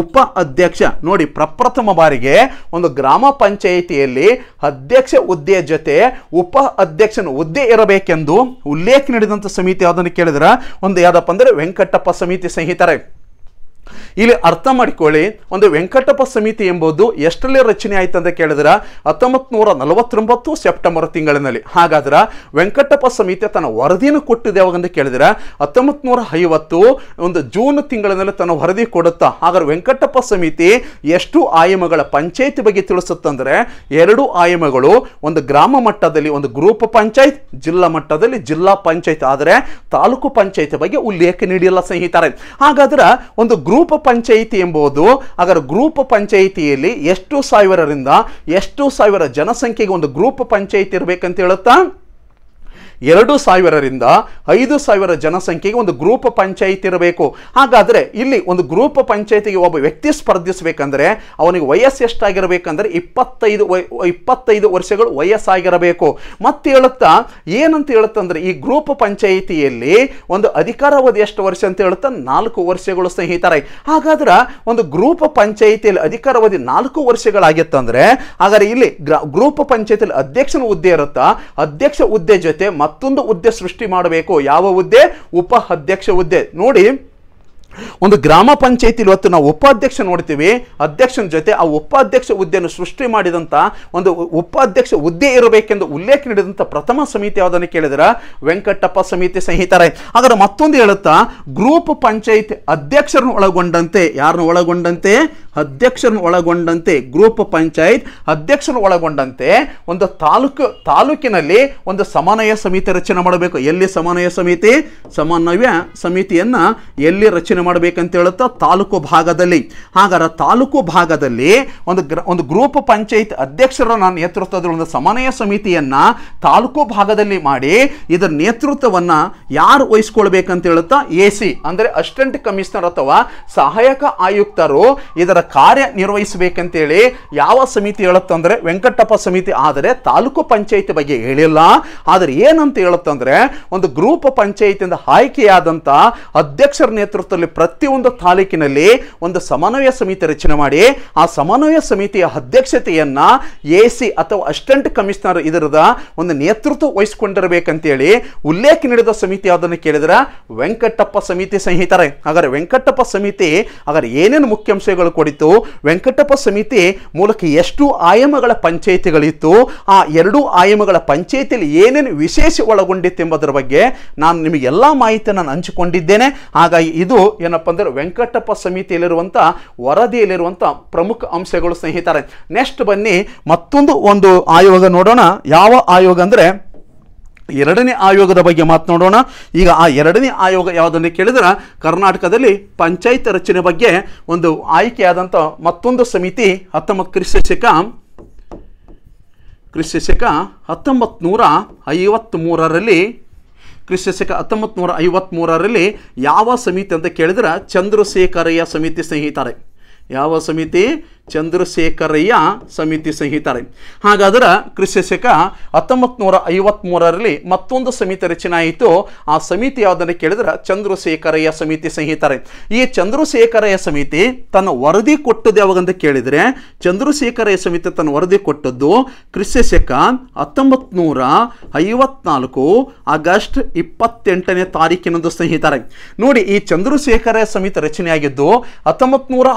ಉಪ ಅಧ್ಯಕ್ಷ ನೋಡಿ ಪ್ರಪ್ರಥಮ ಬಾರಿಗೆ ಒಂದು ಗ್ರಾಮ ಪಂಚಾಯಿತಿಯಲ್ಲಿ ಅಧ್ಯಕ್ಷ ಹುದ್ದೆ ಜೊತೆ ಉಪ ಅಧ್ಯಕ್ಷನ ಹುದ್ದೆ ಇರಬೇಕೆಂದು ಉಲ್ಲೇಖ ನೀಡಿದಂಥ ಸಮಿತಿ ಅದನ್ನ ಕೇಳಿದ್ರೆ ಒಂದು ಯಾವುದಪ್ಪ ಅಂದರೆ ವೆಂಕಟಪ್ಪ ಸಮಿತಿ ಸ್ನೇಹಿತರೆ ಇಲ್ಲಿ ಅರ್ಥ ಮಾಡಿಕೊಳ್ಳಿ ಒಂದು ವೆಂಕಟಪ್ಪ ಸಮಿತಿ ಎಂಬುದು ಎಷ್ಟರಲ್ಲಿ ರಚನೆ ಆಯಿತು ಅಂತ ಕೇಳಿದ್ರೆ ಹತ್ತೊಂಬತ್ತು ನೂರ ನಲವತ್ತೊಂಬತ್ತು ಸೆಪ್ಟೆಂಬರ್ ತಿಂಗಳಿನಲ್ಲಿ ಹಾಗಾದ್ರೆ ವೆಂಕಟಪ್ಪ ಸಮಿತಿ ತನ್ನ ವರದಿಯನ್ನು ಕೊಟ್ಟಿದೆ ಯಾವಾಗಂತ ಕೇಳಿದ್ರೆ ಹತ್ತೊಂಬತ್ತು ನೂರ ಐವತ್ತು ಒಂದು ಜೂನ್ ತಿಂಗಳಿನಲ್ಲಿ ತನ್ನ ವರದಿ ಕೊಡುತ್ತಾ ಹಾಗಾದ್ರೆ ವೆಂಕಟಪ್ಪ ಸಮಿತಿ ಎಷ್ಟು ಆಯಾಮಗಳ ಪಂಚಾಯತ್ ಬಗ್ಗೆ ತಿಳಿಸುತ್ತಂದ್ರೆ ಎರಡು ಆಯಾಮಗಳು ಒಂದು ಗ್ರಾಮ ಮಟ್ಟದಲ್ಲಿ ಒಂದು ಗ್ರೂಪ್ ಪಂಚಾಯತ್ ಜಿಲ್ಲಾ ಮಟ್ಟದಲ್ಲಿ ಜಿಲ್ಲಾ ಪಂಚಾಯತ್ ಆದರೆ ತಾಲೂಕು ಪಂಚಾಯತ್ ಬಗ್ಗೆ ಉಲ್ಲೇಖ ನೀಡಿಲ್ಲ ಸ್ನೇಹಿತರೆ ಹಾಗಾದ್ರೆ ಒಂದು ಗ್ರೂಪ್ ಗ್ರೂಪ್ ಪಂಚಾಯಿತಿ ಎಂಬುದು ಅದರ ಗ್ರೂಪ್ ಪಂಚಾಯಿತಿಯಲ್ಲಿ ಎಷ್ಟು ಸಾವಿರರಿಂದ ಎಷ್ಟು ಸಾವಿರ ಜನಸಂಖ್ಯೆಗೆ ಒಂದು ಗ್ರೂಪ್ ಪಂಚಾಯಿತಿ ಇರಬೇಕಂತ ಹೇಳುತ್ತಾ ಎರಡು ಸಾವಿರರಿಂದ ಐದು ಸಾವಿರ ಜನಸಂಖ್ಯೆಗೆ ಒಂದು ಗ್ರೂಪ್ ಪಂಚಾಯಿತಿ ಇರಬೇಕು ಹಾಗಾದರೆ ಇಲ್ಲಿ ಒಂದು ಗ್ರೂಪ್ ಪಂಚಾಯಿತಿಗೆ ಒಬ್ಬ ವ್ಯಕ್ತಿ ಸ್ಪರ್ಧಿಸಬೇಕಂದ್ರೆ ಅವನಿಗೆ ವಯಸ್ಸು ಎಷ್ಟಾಗಿರಬೇಕಂದ್ರೆ ಇಪ್ಪತ್ತೈದು ಇಪ್ಪತ್ತೈದು ವರ್ಷಗಳು ವಯಸ್ಸಾಗಿರಬೇಕು ಮತ್ತೆ ಹೇಳುತ್ತಾ ಏನಂತ ಹೇಳುತ್ತಂದ್ರೆ ಈ ಗ್ರೂಪ್ ಪಂಚಾಯಿತಿಯಲ್ಲಿ ಒಂದು ಅಧಿಕಾರಾವಧಿ ಎಷ್ಟು ವರ್ಷ ಅಂತ ಹೇಳುತ್ತಾ ನಾಲ್ಕು ವರ್ಷಗಳು ಸ್ನೇಹಿತರೆ ಹಾಗಾದ್ರೆ ಒಂದು ಗ್ರೂಪ್ ಪಂಚಾಯಿತಿಯಲ್ಲಿ ಅಧಿಕಾರಾವಧಿ ನಾಲ್ಕು ವರ್ಷಗಳಾಗಿತ್ತಂದ್ರೆ ಹಾಗಾದ್ರೆ ಇಲ್ಲಿ ಗ್ರೂಪ್ ಪಂಚಾಯಿತಿಯಲ್ಲಿ ಅಧ್ಯಕ್ಷನ ಹುದ್ದೆ ಇರುತ್ತಾ ಅಧ್ಯಕ್ಷ ಹುದ್ದೆ ಜೊತೆ ಮತ್ತು ಮತ್ತೊಂದು ಹುದ್ದೆ ಸೃಷ್ಟಿ ಮಾಡಬೇಕು ಯಾವ ಹುದ್ದೆ ಉಪ ಅಧ್ಯಕ್ಷ ಹುದ್ದೆ ನೋಡಿ ಒಂದು ಗ್ರಾಮ ಪಂಚಾಯತಿ ಇವತ್ತು ನಾವು ಉಪಾಧ್ಯಕ್ಷ ನೋಡ್ತೀವಿ ಅಧ್ಯಕ್ಷನ ಜೊತೆ ಆ ಉಪಾಧ್ಯಕ್ಷ ಹುದ್ದೆಯನ್ನು ಸೃಷ್ಟಿ ಮಾಡಿದಂಥ ಒಂದು ಉಪಾಧ್ಯಕ್ಷ ಹುದ್ದೆ ಇರಬೇಕೆಂದು ಉಲ್ಲೇಖ ನೀಡಿದಂಥ ಪ್ರಥಮ ಸಮಿತಿ ಯಾವುದನ್ನು ಕೇಳಿದ್ರೆ ವೆಂಕಟಪ್ಪ ಸಮಿತಿ ಸಂಹಿತಾರೆ ಆದರೆ ಮತ್ತೊಂದು ಹೇಳುತ್ತಾ ಗ್ರೂಪ್ ಪಂಚಾಯತ್ ಅಧ್ಯಕ್ಷರನ್ನು ಒಳಗೊಂಡಂತೆ ಯಾರನ್ನು ಒಳಗೊಂಡಂತೆ ಅಧ್ಯಕ್ಷರನ್ನು ಒಳಗೊಂಡಂತೆ ಗ್ರೂಪ್ ಪಂಚಾಯತ್ ಅಧ್ಯಕ್ಷರ ಒಳಗೊಂಡಂತೆ ಒಂದು ತಾಲೂಕು ತಾಲೂಕಿನಲ್ಲಿ ಒಂದು ಸಮನ್ವಯ ಸಮಿತಿ ರಚನೆ ಮಾಡಬೇಕು ಎಲ್ಲಿ ಸಮನ್ವಯ ಸಮಿತಿ ಸಮನ್ವಯ ಸಮಿತಿಯನ್ನು ಎಲ್ಲಿ ರಚನೆ ಮಾಡಬೇಕಂತ ಹೇಳುತ್ತಾ ತಾಲೂಕು ಭಾಗದಲ್ಲಿ ಹಾಗಾದ್ರೆ ತಾಲೂಕು ಭಾಗದಲ್ಲಿ ಒಂದು ಗ್ರ ಒಂದು ಗ್ರೂಪ್ ಪಂಚಾಯತ್ ಅಧ್ಯಕ್ಷರ ನಾನು ನೇತೃತ್ವದಲ್ಲಿ ಒಂದು ಸಮನ್ವಯ ಸಮಿತಿಯನ್ನು ತಾಲೂಕು ಭಾಗದಲ್ಲಿ ಮಾಡಿ ಇದರ ನೇತೃತ್ವವನ್ನು ಯಾರು ವಹಿಸ್ಕೊಳ್ಬೇಕಂತ ಹೇಳುತ್ತಾ ಎ ಸಿ ಅಂದರೆ ಅಸಿಸ್ಟೆಂಟ್ ಕಮಿಷನರ್ ಅಥವಾ ಸಹಾಯಕ ಆಯುಕ್ತರು ಇದರ ಕಾರ್ಯ ನಿರ್ವಹಿಸಬೇಕಂತೇಳಿ ಯಾವ ಸಮಿತಿ ಹೇಳುತ್ತಂದ್ರೆ ವೆಂಕಟಪ್ಪ ಸಮಿತಿ ಆದರೆ ತಾಲೂಕು ಪಂಚಾಯಿತಿ ಬಗ್ಗೆ ಹೇಳಿಲ್ಲ ಆದರೆ ಏನಂತ ಹೇಳುತ್ತಂದ್ರೆ ಒಂದು ಗ್ರೂಪ್ ಪಂಚಾಯಿತಿಯಿಂದ ಆಯ್ಕೆಯಾದಂಥ ಅಧ್ಯಕ್ಷರ ನೇತೃತ್ವದಲ್ಲಿ ಪ್ರತಿಯೊಂದು ತಾಲೂಕಿನಲ್ಲಿ ಒಂದು ಸಮನ್ವಯ ಸಮಿತಿ ರಚನೆ ಮಾಡಿ ಆ ಸಮನ್ವಯ ಸಮಿತಿಯ ಅಧ್ಯಕ್ಷತೆಯನ್ನು ಎ ಸಿ ಅಥವಾ ಅಸಿಸ್ಟೆಂಟ್ ಕಮಿಷನರ್ ಇದರದ ಒಂದು ನೇತೃತ್ವ ವಹಿಸಿಕೊಂಡಿರಬೇಕಂತೇಳಿ ಉಲ್ಲೇಖ ನೀಡಿದ ಸಮಿತಿ ಯಾವುದನ್ನು ಕೇಳಿದ್ರೆ ವೆಂಕಟಪ್ಪ ಸಮಿತಿ ಸಂಹಿತಾರೆ ಹಾಗಾದ್ರೆ ವೆಂಕಟಪ್ಪ ಸಮಿತಿ ಅದರ ಏನೇನು ಮುಖ್ಯಾಂಶಗಳು ಕೊಡಿ ವೆಂಕಟಪ್ಪ ಸಮಿತಿ ಮೂಲಕ ಎಷ್ಟು ಆಯಾಮಗಳ ಪಂಚಾಯಿತಿಗಳಿತ್ತು ಆ ಎರಡೂ ಆಯಾಮಗಳ ಪಂಚಾಯಿತಿಯಲ್ಲಿ ಏನೇನು ವಿಶೇಷ ಒಳಗೊಂಡಿತ್ತು ಎಂಬುದರ ಬಗ್ಗೆ ನಾನು ನಿಮಗೆಲ್ಲ ಮಾಹಿತಿ ನಾನು ಹಂಚಿಕೊಂಡಿದ್ದೇನೆ ಹಾಗಾಗಿ ಇದು ಏನಪ್ಪ ಅಂದರೆ ವೆಂಕಟಪ್ಪ ಸಮಿತಿಯಲ್ಲಿರುವಂಥ ವರದಿಯಲ್ಲಿರುವಂಥ ಪ್ರಮುಖ ಅಂಶಗಳು ಸ್ನೇಹಿತರೆ ನೆಕ್ಸ್ಟ್ ಬನ್ನಿ ಮತ್ತೊಂದು ಒಂದು ಆಯೋಗ ನೋಡೋಣ ಯಾವ ಆಯೋಗ ಅಂದರೆ ಎರಡನೇ ಆಯೋಗದ ಬಗ್ಗೆ ಮಾತನಾಡೋಣ ಈಗ ಆ ಎರಡನೇ ಆಯೋಗ ಯಾವುದನ್ನು ಕೇಳಿದ್ರೆ ಕರ್ನಾಟಕದಲ್ಲಿ ಪಂಚಾಯತ್ ರಚನೆ ಬಗ್ಗೆ ಒಂದು ಆಯ್ಕೆಯಾದಂಥ ಮತ್ತೊಂದು ಸಮಿತಿ ಹತ್ತೊಂಬತ್ತು ಕ್ರಿಸ್ತ ಶಕ ಕ್ರಿಸ್ತ ಶಕ ಹತ್ತೊಂಬತ್ತು ನೂರ ಮೂರರಲ್ಲಿ ಕ್ರಿಸ್ತ ಶಕ ಹತ್ತೊಂಬತ್ತು ನೂರ ಐವತ್ತ್ಮೂರರಲ್ಲಿ ಯಾವ ಸಮಿತಿ ಅಂತ ಕೇಳಿದ್ರೆ ಚಂದ್ರಶೇಖರಯ್ಯ ಸಮಿತಿ ಸ್ನೇಹಿತರೆ ಯಾವ ಸಮಿತಿ ಚಂದ್ರಶೇಖರಯ್ಯ ಸಮಿತಿ ಸಂಹಿತಾರೆ ಹಾಗಾದ್ರೆ ಕೃಷ್ಣಶಕ ಹತ್ತೊಂಬತ್ತು ನೂರ ಐವತ್ಮೂರರಲ್ಲಿ ಮತ್ತೊಂದು ಸಮಿತಿ ರಚನೆ ಆಯಿತು ಆ ಸಮಿತಿ ಯಾವುದನ್ನು ಕೇಳಿದ್ರೆ ಚಂದ್ರಶೇಖರಯ್ಯ ಸಮಿತಿ ಸಂಹಿತಾರೆ ಈ ಚಂದ್ರಶೇಖರಯ್ಯ ಸಮಿತಿ ತನ್ನ ವರದಿ ಕೊಟ್ಟದ್ದು ಯಾವಾಗಂತ ಕೇಳಿದರೆ ಚಂದ್ರಶೇಖರಯ್ಯ ಸಮಿತಿ ತನ್ನ ವರದಿ ಕೊಟ್ಟದ್ದು ಕೃಷ್ಣಶಕ ಹತ್ತೊಂಬತ್ತು ನೂರ ಐವತ್ನಾಲ್ಕು ಆಗಸ್ಟ್ ಇಪ್ಪತ್ತೆಂಟನೇ ತಾರೀಕಿನಂದು ಸ್ನೇಹಿತರೆ ನೋಡಿ ಈ ಚಂದ್ರಶೇಖರಯ್ಯ ಸಮಿತಿ ರಚನೆಯಾಗಿದ್ದು ಹತ್ತೊಂಬತ್ತು ನೂರ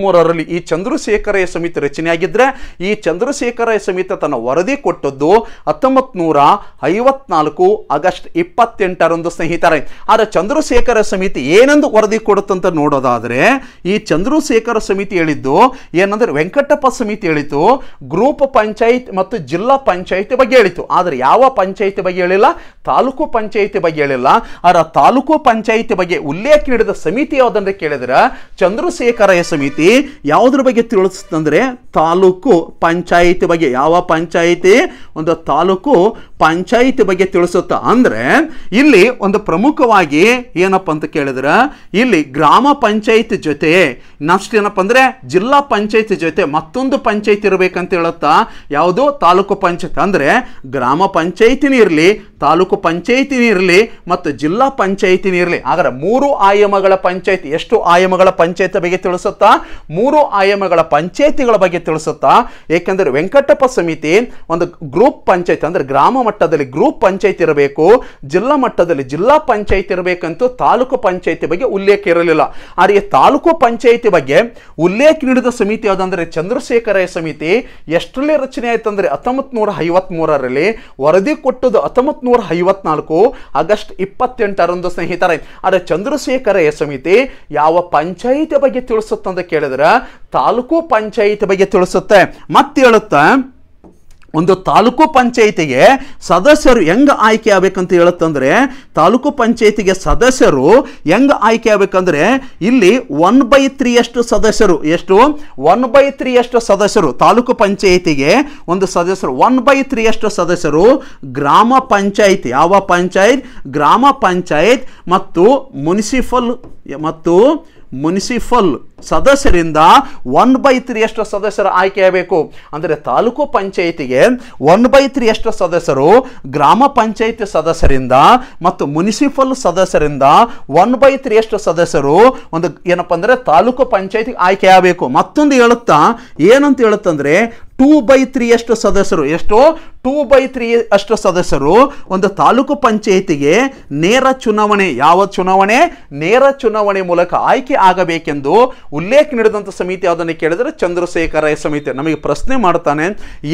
ಮೂರರಲ್ಲಿ ಈ ಚಂದ್ರಶೇಖರ ಚಂದ್ರಶೇಖರಯ್ಯ ಸಮಿತಿ ರಚನೆಯಾಗಿದ್ರೆ ಈ ಚಂದ್ರಶೇಖರಯ್ಯ ಸಮಿತಿ ತನ್ನ ವರದಿ ಕೊಟ್ಟದ್ದು ಹತ್ತೊಂಬತ್ತು ನೂರ ಐವತ್ನಾಲ್ಕು ಆಗಸ್ಟ್ ಇಪ್ಪತ್ತೆಂಟರಂದು ಸ್ನೇಹಿತರೆ ಆದರೆ ಚಂದ್ರಶೇಖರ ಸಮಿತಿ ಏನೆಂದು ವರದಿ ಕೊಡುತ್ತಂತ ನೋಡೋದಾದ್ರೆ ಈ ಚಂದ್ರಶೇಖರ ಸಮಿತಿ ಹೇಳಿದ್ದು ಏನಂದ್ರೆ ವೆಂಕಟಪ್ಪ ಸಮಿತಿ ಹೇಳಿತು ಗ್ರೂಪ್ ಪಂಚಾಯತ್ ಮತ್ತು ಜಿಲ್ಲಾ ಪಂಚಾಯತಿ ಬಗ್ಗೆ ಹೇಳಿತು ಆದರೆ ಯಾವ ಪಂಚಾಯತಿ ಬಗ್ಗೆ ಹೇಳಿಲ್ಲ ತಾಲೂಕು ಪಂಚಾಯತಿ ಬಗ್ಗೆ ಹೇಳಿಲ್ಲ ಆದರೆ ತಾಲೂಕು ಪಂಚಾಯತಿ ಬಗ್ಗೆ ಉಲ್ಲೇಖ ನೀಡಿದ ಸಮಿತಿ ಯಾವುದಂದ್ರೆ ಕೇಳಿದ್ರೆ ಚಂದ್ರಶೇಖರಯ್ಯ ಸಮಿತಿ ಯಾವುದ್ರ ಬಗ್ಗೆ ತಿಳಿಸ್ತಂದ್ರೆ ತಾಲೂಕು ಪಂಚಾಯಿತಿ ಬಗ್ಗೆ ಯಾವ ಪಂಚಾಯಿತಿ ಒಂದು ತಾಲೂಕು ಪಂಚಾಯಿತಿ ಬಗ್ಗೆ ತಿಳಿಸುತ್ತಾ ಅಂದರೆ ಇಲ್ಲಿ ಒಂದು ಪ್ರಮುಖವಾಗಿ ಏನಪ್ಪ ಅಂತ ಕೇಳಿದ್ರೆ ಇಲ್ಲಿ ಗ್ರಾಮ ಪಂಚಾಯಿತಿ ಜೊತೆ ನಷ್ಟ ಏನಪ್ಪ ಅಂದರೆ ಜಿಲ್ಲಾ ಪಂಚಾಯಿತಿ ಜೊತೆ ಮತ್ತೊಂದು ಪಂಚಾಯಿತಿ ಇರಬೇಕಂತ ಹೇಳುತ್ತಾ ಯಾವುದು ತಾಲೂಕು ಪಂಚಾಯತ್ ಅಂದರೆ ಗ್ರಾಮ ಪಂಚಾಯಿತಿನೂ ಇರಲಿ ತಾಲೂಕು ಪಂಚಾಯಿತಿನೂ ಇರಲಿ ಮತ್ತು ಜಿಲ್ಲಾ ಪಂಚಾಯಿತಿನ ಇರಲಿ ಆದರೆ ಮೂರು ಆಯಾಮಗಳ ಪಂಚಾಯಿತಿ ಎಷ್ಟು ಆಯಾಮಗಳ ಪಂಚಾಯಿತಿ ಬಗ್ಗೆ ತಿಳಿಸುತ್ತಾ ಮೂರು ಆಯಾಮಗಳ ಪಂಚಾಯಿತಿಗಳ ಬಗ್ಗೆ ತಿಳಿಸುತ್ತಾ ಏಕೆಂದರೆ ವೆಂಕಟಪ್ಪ ಸಮಿತಿ ಒಂದು ಗ್ರೂಪ್ ಪಂಚಾಯತ್ ಅಂದರೆ ಗ್ರಾಮ ಮಟ್ಟದಲ್ಲಿ ಗ್ರೂಪ್ ಪಂಚಾಯತ್ ಇರಬೇಕು ಜಿಲ್ಲಾ ಮಟ್ಟದಲ್ಲಿ ಜಿಲ್ಲಾ ಪಂಚಾಯತ್ ಇರಬೇಕಂತೂ ತಾಲೂಕು ಪಂಚಾಯತಿ ಬಗ್ಗೆ ಉಲ್ಲೇಖ ಇರಲಿಲ್ಲ ಆದರೆ ತಾಲೂಕು ಪಂಚಾಯತಿ ಬಗ್ಗೆ ಉಲ್ಲೇಖ ನೀಡಿದ ಸಮಿತಿ ಯಾವುದಂದ್ರೆ ಚಂದ್ರಶೇಖರಯ್ಯ ಸಮಿತಿ ಎಷ್ಟರಲ್ಲಿ ರಚನೆ ಆಯ್ತಂದ್ರೆ ಹತ್ತೊಂಬತ್ ನೂರ ಐವತ್ ಮೂರರಲ್ಲಿ ವರದಿ ಕೊಟ್ಟದ್ದು ಹತ್ತೊಂಬತ್ ನೂರ ಐವತ್ನಾಲ್ಕು ಆಗಸ್ಟ್ ಇಪ್ಪತ್ತೆಂಟರಂದು ಸ್ನೇಹಿತರೆ ಆದರೆ ಚಂದ್ರಶೇಖರಯ್ಯ ಸಮಿತಿ ಯಾವ ಪಂಚಾಯಿತಿ ಬಗ್ಗೆ ತಿಳಿಸುತ್ತಂತ ಕೇಳಿದ್ರೆ ತಾಲೂಕು ಪಂಚಾಯಿತಿ ಬಗ್ಗೆ ತಿಳಿಸುತ್ತೆ ಮತ್ತೆ ಹೇಳುತ್ತಾ ಒಂದು ತಾಲೂಕು ಪಂಚಾಯಿತಿಗೆ ಸದಸ್ಯರು ಹೆಂಗೆ ಆಯ್ಕೆ ಆಗ್ಬೇಕಂತ ಹೇಳುತ್ತಂದರೆ ತಾಲೂಕು ಪಂಚಾಯಿತಿಗೆ ಸದಸ್ಯರು ಹೆಂಗೆ ಆಯ್ಕೆ ಆಗಬೇಕಂದ್ರೆ ಇಲ್ಲಿ ಒನ್ ಬೈ ತ್ರೀಯಷ್ಟು ಸದಸ್ಯರು ಎಷ್ಟು ಒನ್ ಬೈ ತ್ರೀಯಷ್ಟು ಸದಸ್ಯರು ತಾಲೂಕು ಪಂಚಾಯಿತಿಗೆ ಒಂದು ಸದಸ್ಯರು ಒನ್ ಬೈ ತ್ರೀಯಷ್ಟು ಸದಸ್ಯರು ಗ್ರಾಮ ಪಂಚಾಯಿತಿ ಯಾವ ಪಂಚಾಯತ್ ಗ್ರಾಮ ಪಂಚಾಯತ್ ಮತ್ತು ಮುನ್ಸಿಪಲ್ ಮತ್ತು ಮುನಿಸಿಪಲ್ ಸದಸ್ಯರಿಂದ ಒನ್ ಬೈ ತ್ರೀ ಎಷ್ಟು ಸದಸ್ಯರು ಆಗಬೇಕು ಅಂದರೆ ತಾಲೂಕು ಪಂಚಾಯಿತಿಗೆ ಒನ್ ಬೈ ತ್ರೀ ಎಷ್ಟು ಸದಸ್ಯರು ಗ್ರಾಮ ಪಂಚಾಯಿತಿ ಸದಸ್ಯರಿಂದ ಮತ್ತು ಮುನಿಸಿಪಲ್ ಸದಸ್ಯರಿಂದ ಒನ್ ಬೈ ತ್ರೀ ಎಷ್ಟು ಸದಸ್ಯರು ಒಂದು ಏನಪ್ಪ ಅಂದರೆ ತಾಲೂಕು ಪಂಚಾಯಿತಿಗೆ ಆಯ್ಕೆಯಾಗಬೇಕು ಮತ್ತೊಂದು ಹೇಳುತ್ತಾ ಏನಂತ ಹೇಳುತ್ತಂದ್ರೆ ಟೂ ಬೈ ತ್ರೀ ಅಷ್ಟು ಸದಸ್ಯರು ಎಷ್ಟು ಟೂ ಬೈ ತ್ರೀ ಅಷ್ಟು ಸದಸ್ಯರು ಒಂದು ತಾಲೂಕು ಪಂಚಾಯಿತಿಗೆ ನೇರ ಚುನಾವಣೆ ಯಾವ ಚುನಾವಣೆ ನೇರ ಚುನಾವಣೆ ಮೂಲಕ ಆಯ್ಕೆ ಆಗಬೇಕೆಂದು ಉಲ್ಲೇಖ ನೀಡಿದಂಥ ಸಮಿತಿ ಯಾವುದನ್ನು ಕೇಳಿದ್ರೆ ಚಂದ್ರಶೇಖರ ಸಮಿತಿ ನಮಗೆ ಪ್ರಶ್ನೆ ಮಾಡ್ತಾನೆ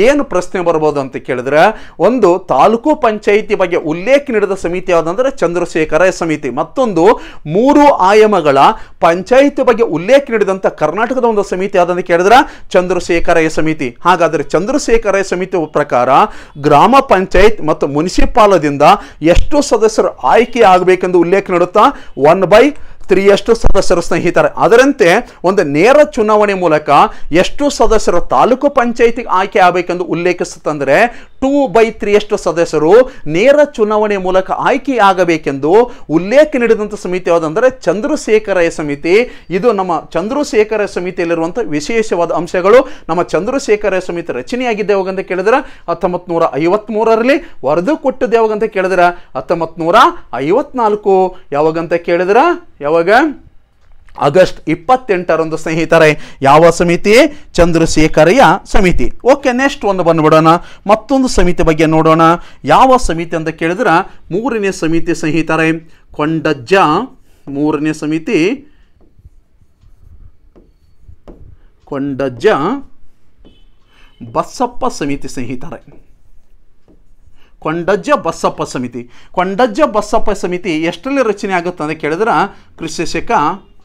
ಏನು ಪ್ರಶ್ನೆ ಬರ್ಬೋದು ಅಂತ ಕೇಳಿದ್ರೆ ಒಂದು ತಾಲೂಕು ಪಂಚಾಯಿತಿ ಬಗ್ಗೆ ಉಲ್ಲೇಖ ನೀಡಿದ ಸಮಿತಿ ಯಾವುದಂದ್ರೆ ಚಂದ್ರಶೇಖರ ಸಮಿತಿ ಮತ್ತೊಂದು ಮೂರು ಆಯಾಮಗಳ ಪಂಚಾಯಿತಿ ಬಗ್ಗೆ ಉಲ್ಲೇಖ ನೀಡಿದಂಥ ಕರ್ನಾಟಕದ ಒಂದು ಸಮಿತಿ ಯಾವುದಂತ ಕೇಳಿದ್ರೆ ಚಂದ್ರಶೇಖರ ಸಮಿತಿ ಹಾಗಾದರೆ ಚಂದ್ರಶೇಖರ ಸಮಿತಿ ಪ್ರಕಾರ ಗ್ರಾಮ ಪಂಚಾಯತ್ ಮತ್ತು ಮುನ್ಸಿಪಾಲದಿಂದ ಎಷ್ಟು ಸದಸ್ಯರು ಆಯ್ಕೆ ಆಗಬೇಕೆಂದು ಉಲ್ಲೇಖ ನೀಡುತ್ತಾ ಒನ್ ಬೈ ತ್ರೀಯಷ್ಟು ಸದಸ್ಯರು ಸ್ನೇಹಿತರೆ ಅದರಂತೆ ಒಂದು ನೇರ ಚುನಾವಣೆ ಮೂಲಕ ಎಷ್ಟು ಸದಸ್ಯರು ತಾಲೂಕು ಪಂಚಾಯಿತಿಗೆ ಆಯ್ಕೆ ಆಗಬೇಕೆಂದು ಉಲ್ಲೇಖಿಸುತ್ತಂದರೆ ಟೂ ಬೈ ತ್ರೀಯಷ್ಟು ಸದಸ್ಯರು ನೇರ ಚುನಾವಣೆ ಮೂಲಕ ಆಯ್ಕೆ ಆಗಬೇಕೆಂದು ಉಲ್ಲೇಖ ನೀಡಿದಂಥ ಸಮಿತಿ ಯಾವುದಂದರೆ ಚಂದ್ರಶೇಖರಯ್ಯ ಸಮಿತಿ ಇದು ನಮ್ಮ ಚಂದ್ರಶೇಖರ ಸಮಿತಿಯಲ್ಲಿರುವಂಥ ವಿಶೇಷವಾದ ಅಂಶಗಳು ನಮ್ಮ ಚಂದ್ರಶೇಖರಯ್ಯ ಸಮಿತಿ ರಚನೆಯಾಗಿದ್ದ ಯಾವಾಗಂತ ಕೇಳಿದ್ರೆ ಹತ್ತೊಂಬತ್ತು ನೂರ ಐವತ್ತ್ಮೂರರಲ್ಲಿ ವರದಿ ಕೊಟ್ಟದ್ದು ಯಾವಾಗಂತ ಕೇಳಿದ್ರೆ ಹತ್ತೊಂಬತ್ತು ನೂರ ಐವತ್ನಾಲ್ಕು ಯಾವಾಗಂತ ಕೇಳಿದ್ರೆ ಯಾವಾಗ ಆಗಸ್ಟ್ ಇಪ್ಪತ್ತೆಂಟರಂದು ಸ್ನೇಹಿತರೆ ಯಾವ ಸಮಿತಿ ಚಂದ್ರಶೇಖರಯ್ಯ ಸಮಿತಿ ಓಕೆ ನೆಕ್ಸ್ಟ್ ಒಂದು ಬಂದುಬಿಡೋಣ ಮತ್ತೊಂದು ಸಮಿತಿ ಬಗ್ಗೆ ನೋಡೋಣ ಯಾವ ಸಮಿತಿ ಅಂತ ಕೇಳಿದ್ರೆ ಮೂರನೇ ಸಮಿತಿ ಸ್ನೇಹಿತರೆ ಕೊಂಡಜ್ಜ ಮೂರನೇ ಸಮಿತಿ ಕೊಂಡಜ್ಜ ಬಸಪ್ಪ ಸಮಿತಿ ಸ್ನೇಹಿತರೆ ಕೊಂಡಜ್ಜ ಬಸಪ್ಪ ಸಮಿತಿ ಕೊಂಡಜ್ಜ ಬಸಪ್ಪ ಸಮಿತಿ ಎಷ್ಟರಲ್ಲಿ ರಚನೆ ಆಗುತ್ತೆ ಅಂತ ಕೇಳಿದ್ರೆ ಕೃಷಿ ಶಕ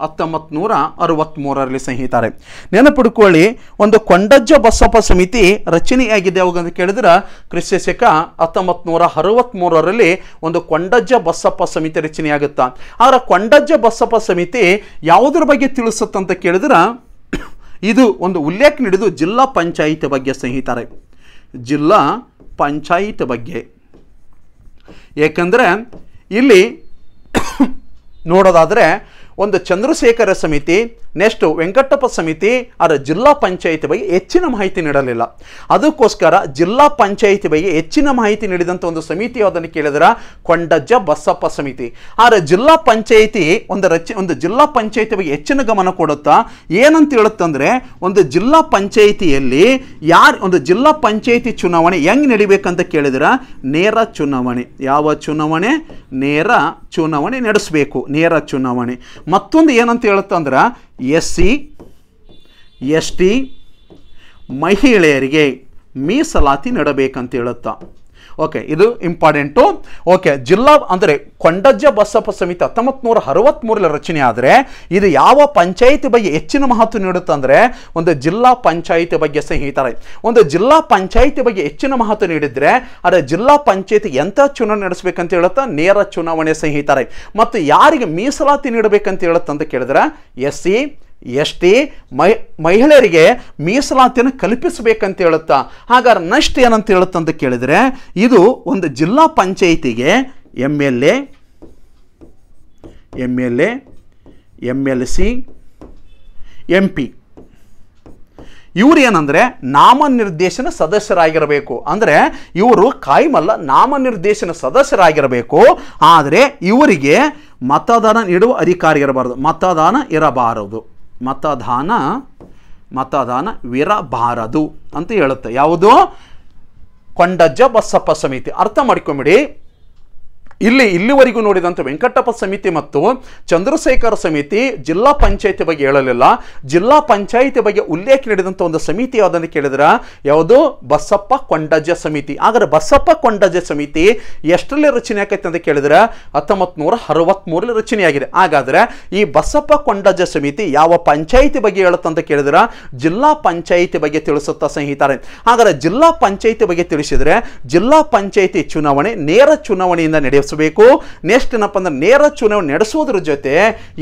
ಹತ್ತೊಂಬತ್ತು ನೂರ ಅರವತ್ತ್ಮೂರರಲ್ಲಿ ಸಂಹಿತಾರೆ ನೆನಪಿಡ್ಕೊಳ್ಳಿ ಒಂದು ಕೊಂಡಜ್ಜ ಬಸಪ್ಪ ಸಮಿತಿ ರಚನೆಯಾಗಿದೆ ಅಂತ ಕೇಳಿದ್ರೆ ಕೃಷಿ ಶಕ ಹತ್ತೊಂಬತ್ತು ನೂರ ಅರವತ್ತ್ಮೂರರಲ್ಲಿ ಒಂದು ಕೊಂಡಜ್ಜ ಬಸಪ್ಪ ಸಮಿತಿ ರಚನೆಯಾಗುತ್ತಾ ಆದರೆ ಕೊಂಡಜ್ಜ ಬಸಪ್ಪ ಸಮಿತಿ ಯಾವುದ್ರ ಬಗ್ಗೆ ತಿಳಿಸುತ್ತಂತ ಕೇಳಿದ್ರೆ ಇದು ಒಂದು ಉಲ್ಲೇಖ ನೀಡಿದು ಜಿಲ್ಲಾ ಪಂಚಾಯಿತಿ ಬಗ್ಗೆ ಸಂಹಿತಾರೆ ಜಿಲ್ಲಾ ಪಂಚಾಯತ್ ಬಗ್ಗೆ ಏಕೆಂದರೆ ಇಲ್ಲಿ ನೋಡೋದಾದರೆ ಒಂದು ಚಂದ್ರಶೇಖರ ಸಮಿತಿ ನೆಕ್ಸ್ಟ್ ವೆಂಕಟಪ್ಪ ಸಮಿತಿ ಅದರ ಜಿಲ್ಲಾ ಪಂಚಾಯಿತಿ ಬಗ್ಗೆ ಹೆಚ್ಚಿನ ಮಾಹಿತಿ ನೀಡಲಿಲ್ಲ ಅದಕ್ಕೋಸ್ಕರ ಜಿಲ್ಲಾ ಪಂಚಾಯಿತಿ ಬಗ್ಗೆ ಹೆಚ್ಚಿನ ಮಾಹಿತಿ ನೀಡಿದಂಥ ಒಂದು ಸಮಿತಿ ಯಾವುದನ್ನು ಕೇಳಿದ್ರೆ ಕೊಂಡಜ್ಜ ಬಸಪ್ಪ ಸಮಿತಿ ಆದರೆ ಜಿಲ್ಲಾ ಪಂಚಾಯಿತಿ ಒಂದು ರಚ ಒಂದು ಜಿಲ್ಲಾ ಪಂಚಾಯಿತಿ ಬಗ್ಗೆ ಹೆಚ್ಚಿನ ಗಮನ ಕೊಡುತ್ತಾ ಏನಂತ ಹೇಳುತ್ತಂದರೆ ಒಂದು ಜಿಲ್ಲಾ ಪಂಚಾಯಿತಿಯಲ್ಲಿ ಯಾರು ಒಂದು ಜಿಲ್ಲಾ ಪಂಚಾಯಿತಿ ಚುನಾವಣೆ ಹೆಂಗೆ ನಡಿಬೇಕಂತ ಕೇಳಿದ್ರೆ ನೇರ ಚುನಾವಣೆ ಯಾವ ಚುನಾವಣೆ ನೇರ ಚುನಾವಣೆ ನಡೆಸಬೇಕು ನೇರ ಚುನಾವಣೆ ಮತ್ತೊಂದು ಏನಂತ ಹೇಳುತ್ತಂದ್ರೆ ಎಸ್ ಸಿ ಎಸ್ ಟಿ ಮಹಿಳೆಯರಿಗೆ ಮೀಸಲಾತಿ ನೀಡಬೇಕಂತ ಹೇಳುತ್ತಾ ಓಕೆ ಇದು ಇಂಪಾರ್ಟೆಂಟು ಓಕೆ ಜಿಲ್ಲಾ ಅಂದರೆ ಕೊಂಡಜ್ಜ ಬಸಪ್ಪ ಸಮಿತಿ ಹತ್ತೊಂಬತ್ತು ನೂರ ರಚನೆ ಆದರೆ ಇದು ಯಾವ ಪಂಚಾಯಿತಿ ಬಗ್ಗೆ ಹೆಚ್ಚಿನ ಮಹತ್ವ ನೀಡುತ್ತೆ ಅಂದರೆ ಒಂದು ಜಿಲ್ಲಾ ಪಂಚಾಯಿತಿ ಬಗ್ಗೆ ಸಹ ಒಂದು ಜಿಲ್ಲಾ ಪಂಚಾಯಿತಿ ಬಗ್ಗೆ ಹೆಚ್ಚಿನ ಮಹತ್ವ ನೀಡಿದರೆ ಅದೇ ಜಿಲ್ಲಾ ಪಂಚಾಯಿತಿ ಎಂಥ ಚುನಾವಣೆ ನಡೆಸಬೇಕಂತ ಹೇಳುತ್ತಾ ನೇರ ಚುನಾವಣೆ ಸಹ ಮತ್ತು ಯಾರಿಗೆ ಮೀಸಲಾತಿ ನೀಡಬೇಕಂತ ಹೇಳುತ್ತಂತ ಕೇಳಿದ್ರೆ ಎಸ್ ಸಿ ಎಷ್ಟಿ ಮೈ ಮಹಿಳೆಯರಿಗೆ ಮೀಸಲಾತಿಯನ್ನು ಕಲ್ಪಿಸಬೇಕಂತ ಹೇಳುತ್ತಾ ಹಾಗಾದ್ರೆ ನೆಕ್ಸ್ಟ್ ಏನಂತ ಅಂತ ಕೇಳಿದರೆ ಇದು ಒಂದು ಜಿಲ್ಲಾ ಪಂಚಾಯಿತಿಗೆ M L A M L A M L C M P ಇವರು ಏನಂದರೆ ನಾಮನಿರ್ದೇಶನ ಸದಸ್ಯರಾಗಿರಬೇಕು ಅಂದರೆ ಇವರು ಕಾಯಿಮಲ್ಲ ನಾಮನಿರ್ದೇಶನ ಸದಸ್ಯರಾಗಿರಬೇಕು ಆದರೆ ಇವರಿಗೆ ಮತದಾನ ನೀಡುವ ಅಧಿಕಾರಿ ಇರಬಾರದು ಮತದಾನ ಇರಬಾರದು ಮತದಾನ ಮತದಾನ ವಿರಬಾರದು ಅಂತ ಹೇಳುತ್ತೆ ಯಾವುದು ಕೊಂಡಜ್ಜ ಬಸಪ್ಪ ಸಮಿತಿ ಅರ್ಥ ಮಾಡ್ಕೊಂಬಿಡಿ ಇಲ್ಲಿ ಇಲ್ಲಿವರೆಗೂ ನೋಡಿದಂಥ ವೆಂಕಟಪ್ಪ ಸಮಿತಿ ಮತ್ತು ಚಂದ್ರಶೇಖರ ಸಮಿತಿ ಜಿಲ್ಲಾ ಪಂಚಾಯತಿ ಬಗ್ಗೆ ಹೇಳಲಿಲ್ಲ ಜಿಲ್ಲಾ ಪಂಚಾಯತಿ ಬಗ್ಗೆ ಉಲ್ಲೇಖ ನೀಡಿದಂಥ ಒಂದು ಸಮಿತಿ ಯಾವುದನ್ನು ಕೇಳಿದ್ರೆ ಯಾವುದು ಬಸಪ್ಪ ಕೊಂಡಜ ಸಮಿತಿ ಆದರೆ ಬಸಪ್ಪ ಕೊಂಡಜ ಸಮಿತಿ ಎಷ್ಟರಲ್ಲಿ ರಚನೆ ಆಕೈತೆ ಅಂತ ಕೇಳಿದ್ರೆ ಹತ್ತೊಂಬತ್ತು ನೂರ ಅರವತ್ತ್ಮೂರಲ್ಲಿ ರಚನೆಯಾಗಿದೆ ಹಾಗಾದರೆ ಈ ಬಸಪ್ಪ ಕೊಂಡಜ ಸಮಿತಿ ಯಾವ ಪಂಚಾಯಿತಿ ಬಗ್ಗೆ ಹೇಳುತ್ತಂತ ಕೇಳಿದ್ರೆ ಜಿಲ್ಲಾ ಪಂಚಾಯಿತಿ ಬಗ್ಗೆ ತಿಳಿಸುತ್ತಾ ಸಂಹಿತಾರೆ ಹಾಗಾದರೆ ಜಿಲ್ಲಾ ಪಂಚಾಯಿತಿ ಬಗ್ಗೆ ತಿಳಿಸಿದರೆ ಜಿಲ್ಲಾ ಪಂಚಾಯಿತಿ ಚುನಾವಣೆ ನೇರ ಚುನಾವಣೆಯಿಂದ ನಡೆಯುತ್ತೆ ನಡೆಸಬೇಕು ನೆಕ್ಸ್ಟ್ ಏನಪ್ಪ ಅಂದ್ರೆ ನೇರ ಚುನಾವಣೆ ನಡೆಸುವುದರ ಜೊತೆ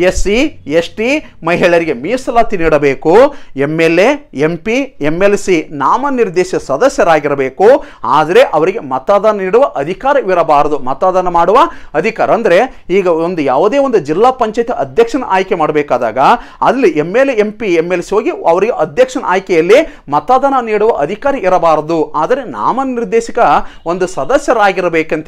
ಎಸ್ ಸಿ ಎಸ್ ಟಿ ಮಹಿಳೆಯರಿಗೆ ಮೀಸಲಾತಿ ನೀಡಬೇಕು M L A M P L C ನಾಮನಿರ್ದೇಶ ಸದಸ್ಯರಾಗಿರಬೇಕು ಆದರೆ ಅವರಿಗೆ ಮತದಾನ ನೀಡುವ ಅಧಿಕಾರವಿರಬಾರದು ಮತದಾನ ಮಾಡುವ ಅಧಿಕಾರ ಅಂದ್ರೆ ಈಗ ಒಂದು ಯಾವುದೇ ಒಂದು ಜಿಲ್ಲಾ ಪಂಚಾಯತ್ ಅಧ್ಯಕ್ಷನ ಆಯ್ಕೆ ಮಾಡಬೇಕಾದಾಗ ಅಲ್ಲಿ M L M P M L C ಹೋಗಿ ಅವರಿಗೆ ಅಧ್ಯಕ್ಷನ ಆಯ್ಕೆಯಲ್ಲಿ ಮತದಾನ ನೀಡುವ ಅಧಿಕಾರ ಇರಬಾರದು ಆದರೆ ನಾಮನಿರ್ದೇಶಕ ಒಂದು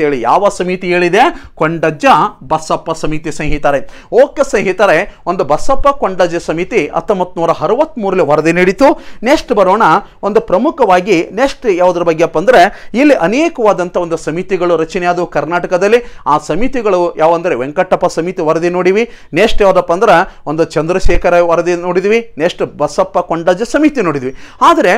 ಹೇಳಿ ಯಾವ ಸಮಿತಿ ಹೇಳಿ ಇದೆ ಕೊಂಡಜ್ಜ ಬಸಪ್ಪ ಸಮಿತಿ ಸಂಹಿತಾರೆ ಓಕೆ ಸ್ನೇಹಿತರೆ ಒಂದು ಬಸಪ್ಪ ಕೊಂಡಜ್ಜ ಸಮಿತಿ ಹತ್ತೊಂಬತ್ತು ನೂರ ಅರವತ್ತ್ಮೂರಲ್ಲಿ ವರದಿ ನೀಡಿತು ನೆಕ್ಸ್ಟ್ ಬರೋಣ ಒಂದು ಪ್ರಮುಖವಾಗಿ ನೆಕ್ಸ್ಟ್ ಯಾವುದ್ರ ಬಗ್ಗೆಪ್ಪ ಅಂದ್ರೆ ಇಲ್ಲಿ ಅನೇಕವಾದಂಥ ಒಂದು ಸಮಿತಿಗಳು ರಚನೆಯಾದವು ಕರ್ನಾಟಕದಲ್ಲಿ ಆ ಸಮಿತಿಗಳು ಯಾವ ವೆಂಕಟಪ್ಪ ಸಮಿತಿ ವರದಿ ನೋಡಿವಿ ನೆಕ್ಸ್ಟ್ ಯಾವುದಪ್ಪ ಅಂದ್ರೆ ಒಂದು ಚಂದ್ರಶೇಖರ ವರದಿ ನೋಡಿದ್ವಿ ನೆಕ್ಸ್ಟ್ ಬಸಪ್ಪ ಕೊಂಡಜ್ಜ ಸಮಿತಿ ನೋಡಿದ್ವಿ ಆದರೆ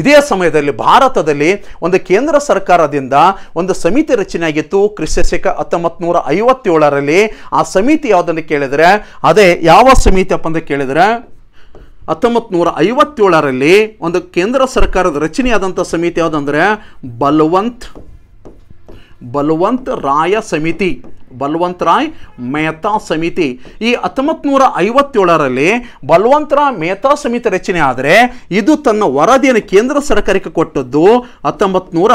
ಇದೇ ಸಮಯದಲ್ಲಿ ಭಾರತದಲ್ಲಿ ಒಂದು ಕೇಂದ್ರ ಸರ್ಕಾರದಿಂದ ಒಂದು ಸಮಿತಿ ರಚನೆಯಾಗಿತ್ತು ಕ್ರಿಸ್ತಶಕ ಹತ್ತೊಂಬತ್ತು ನೂರ ಐವತ್ತೇಳರಲ್ಲಿ ಆ ಸಮಿತಿ ಯಾವುದನ್ನು ಕೇಳಿದರೆ ಅದೇ ಯಾವ ಸಮಿತಿ ಅಪ್ಪ ಅಂತ ಕೇಳಿದರೆ ಹತ್ತೊಂಬತ್ತು ನೂರ ಐವತ್ತೇಳರಲ್ಲಿ ಒಂದು ಕೇಂದ್ರ ಸರ್ಕಾರದ ರಚನೆಯಾದಂಥ ಸಮಿತಿ ಯಾವುದಂದರೆ ಬಲವಂತ್ ಬಲವಂತ್ ರಾಯ ಸಮಿತಿ ಬಲವಂತರಾಯ್ ಮೆಹ್ತಾ ಸಮಿತಿ ಈ ಹತ್ತೊಂಬತ್ತು ನೂರ ಐವತ್ತೇಳರಲ್ಲಿ ಬಲವಂತರಾಯ್ ಮೆಹ್ತಾ ಸಮಿತಿ ರಚನೆ ಆದರೆ ಇದು ತನ್ನ ವರದಿಯನ್ನು ಕೇಂದ್ರ ಸರ್ಕಾರಕ್ಕೆ ಕೊಟ್ಟದ್ದು ಹತ್ತೊಂಬತ್ತು ನೂರ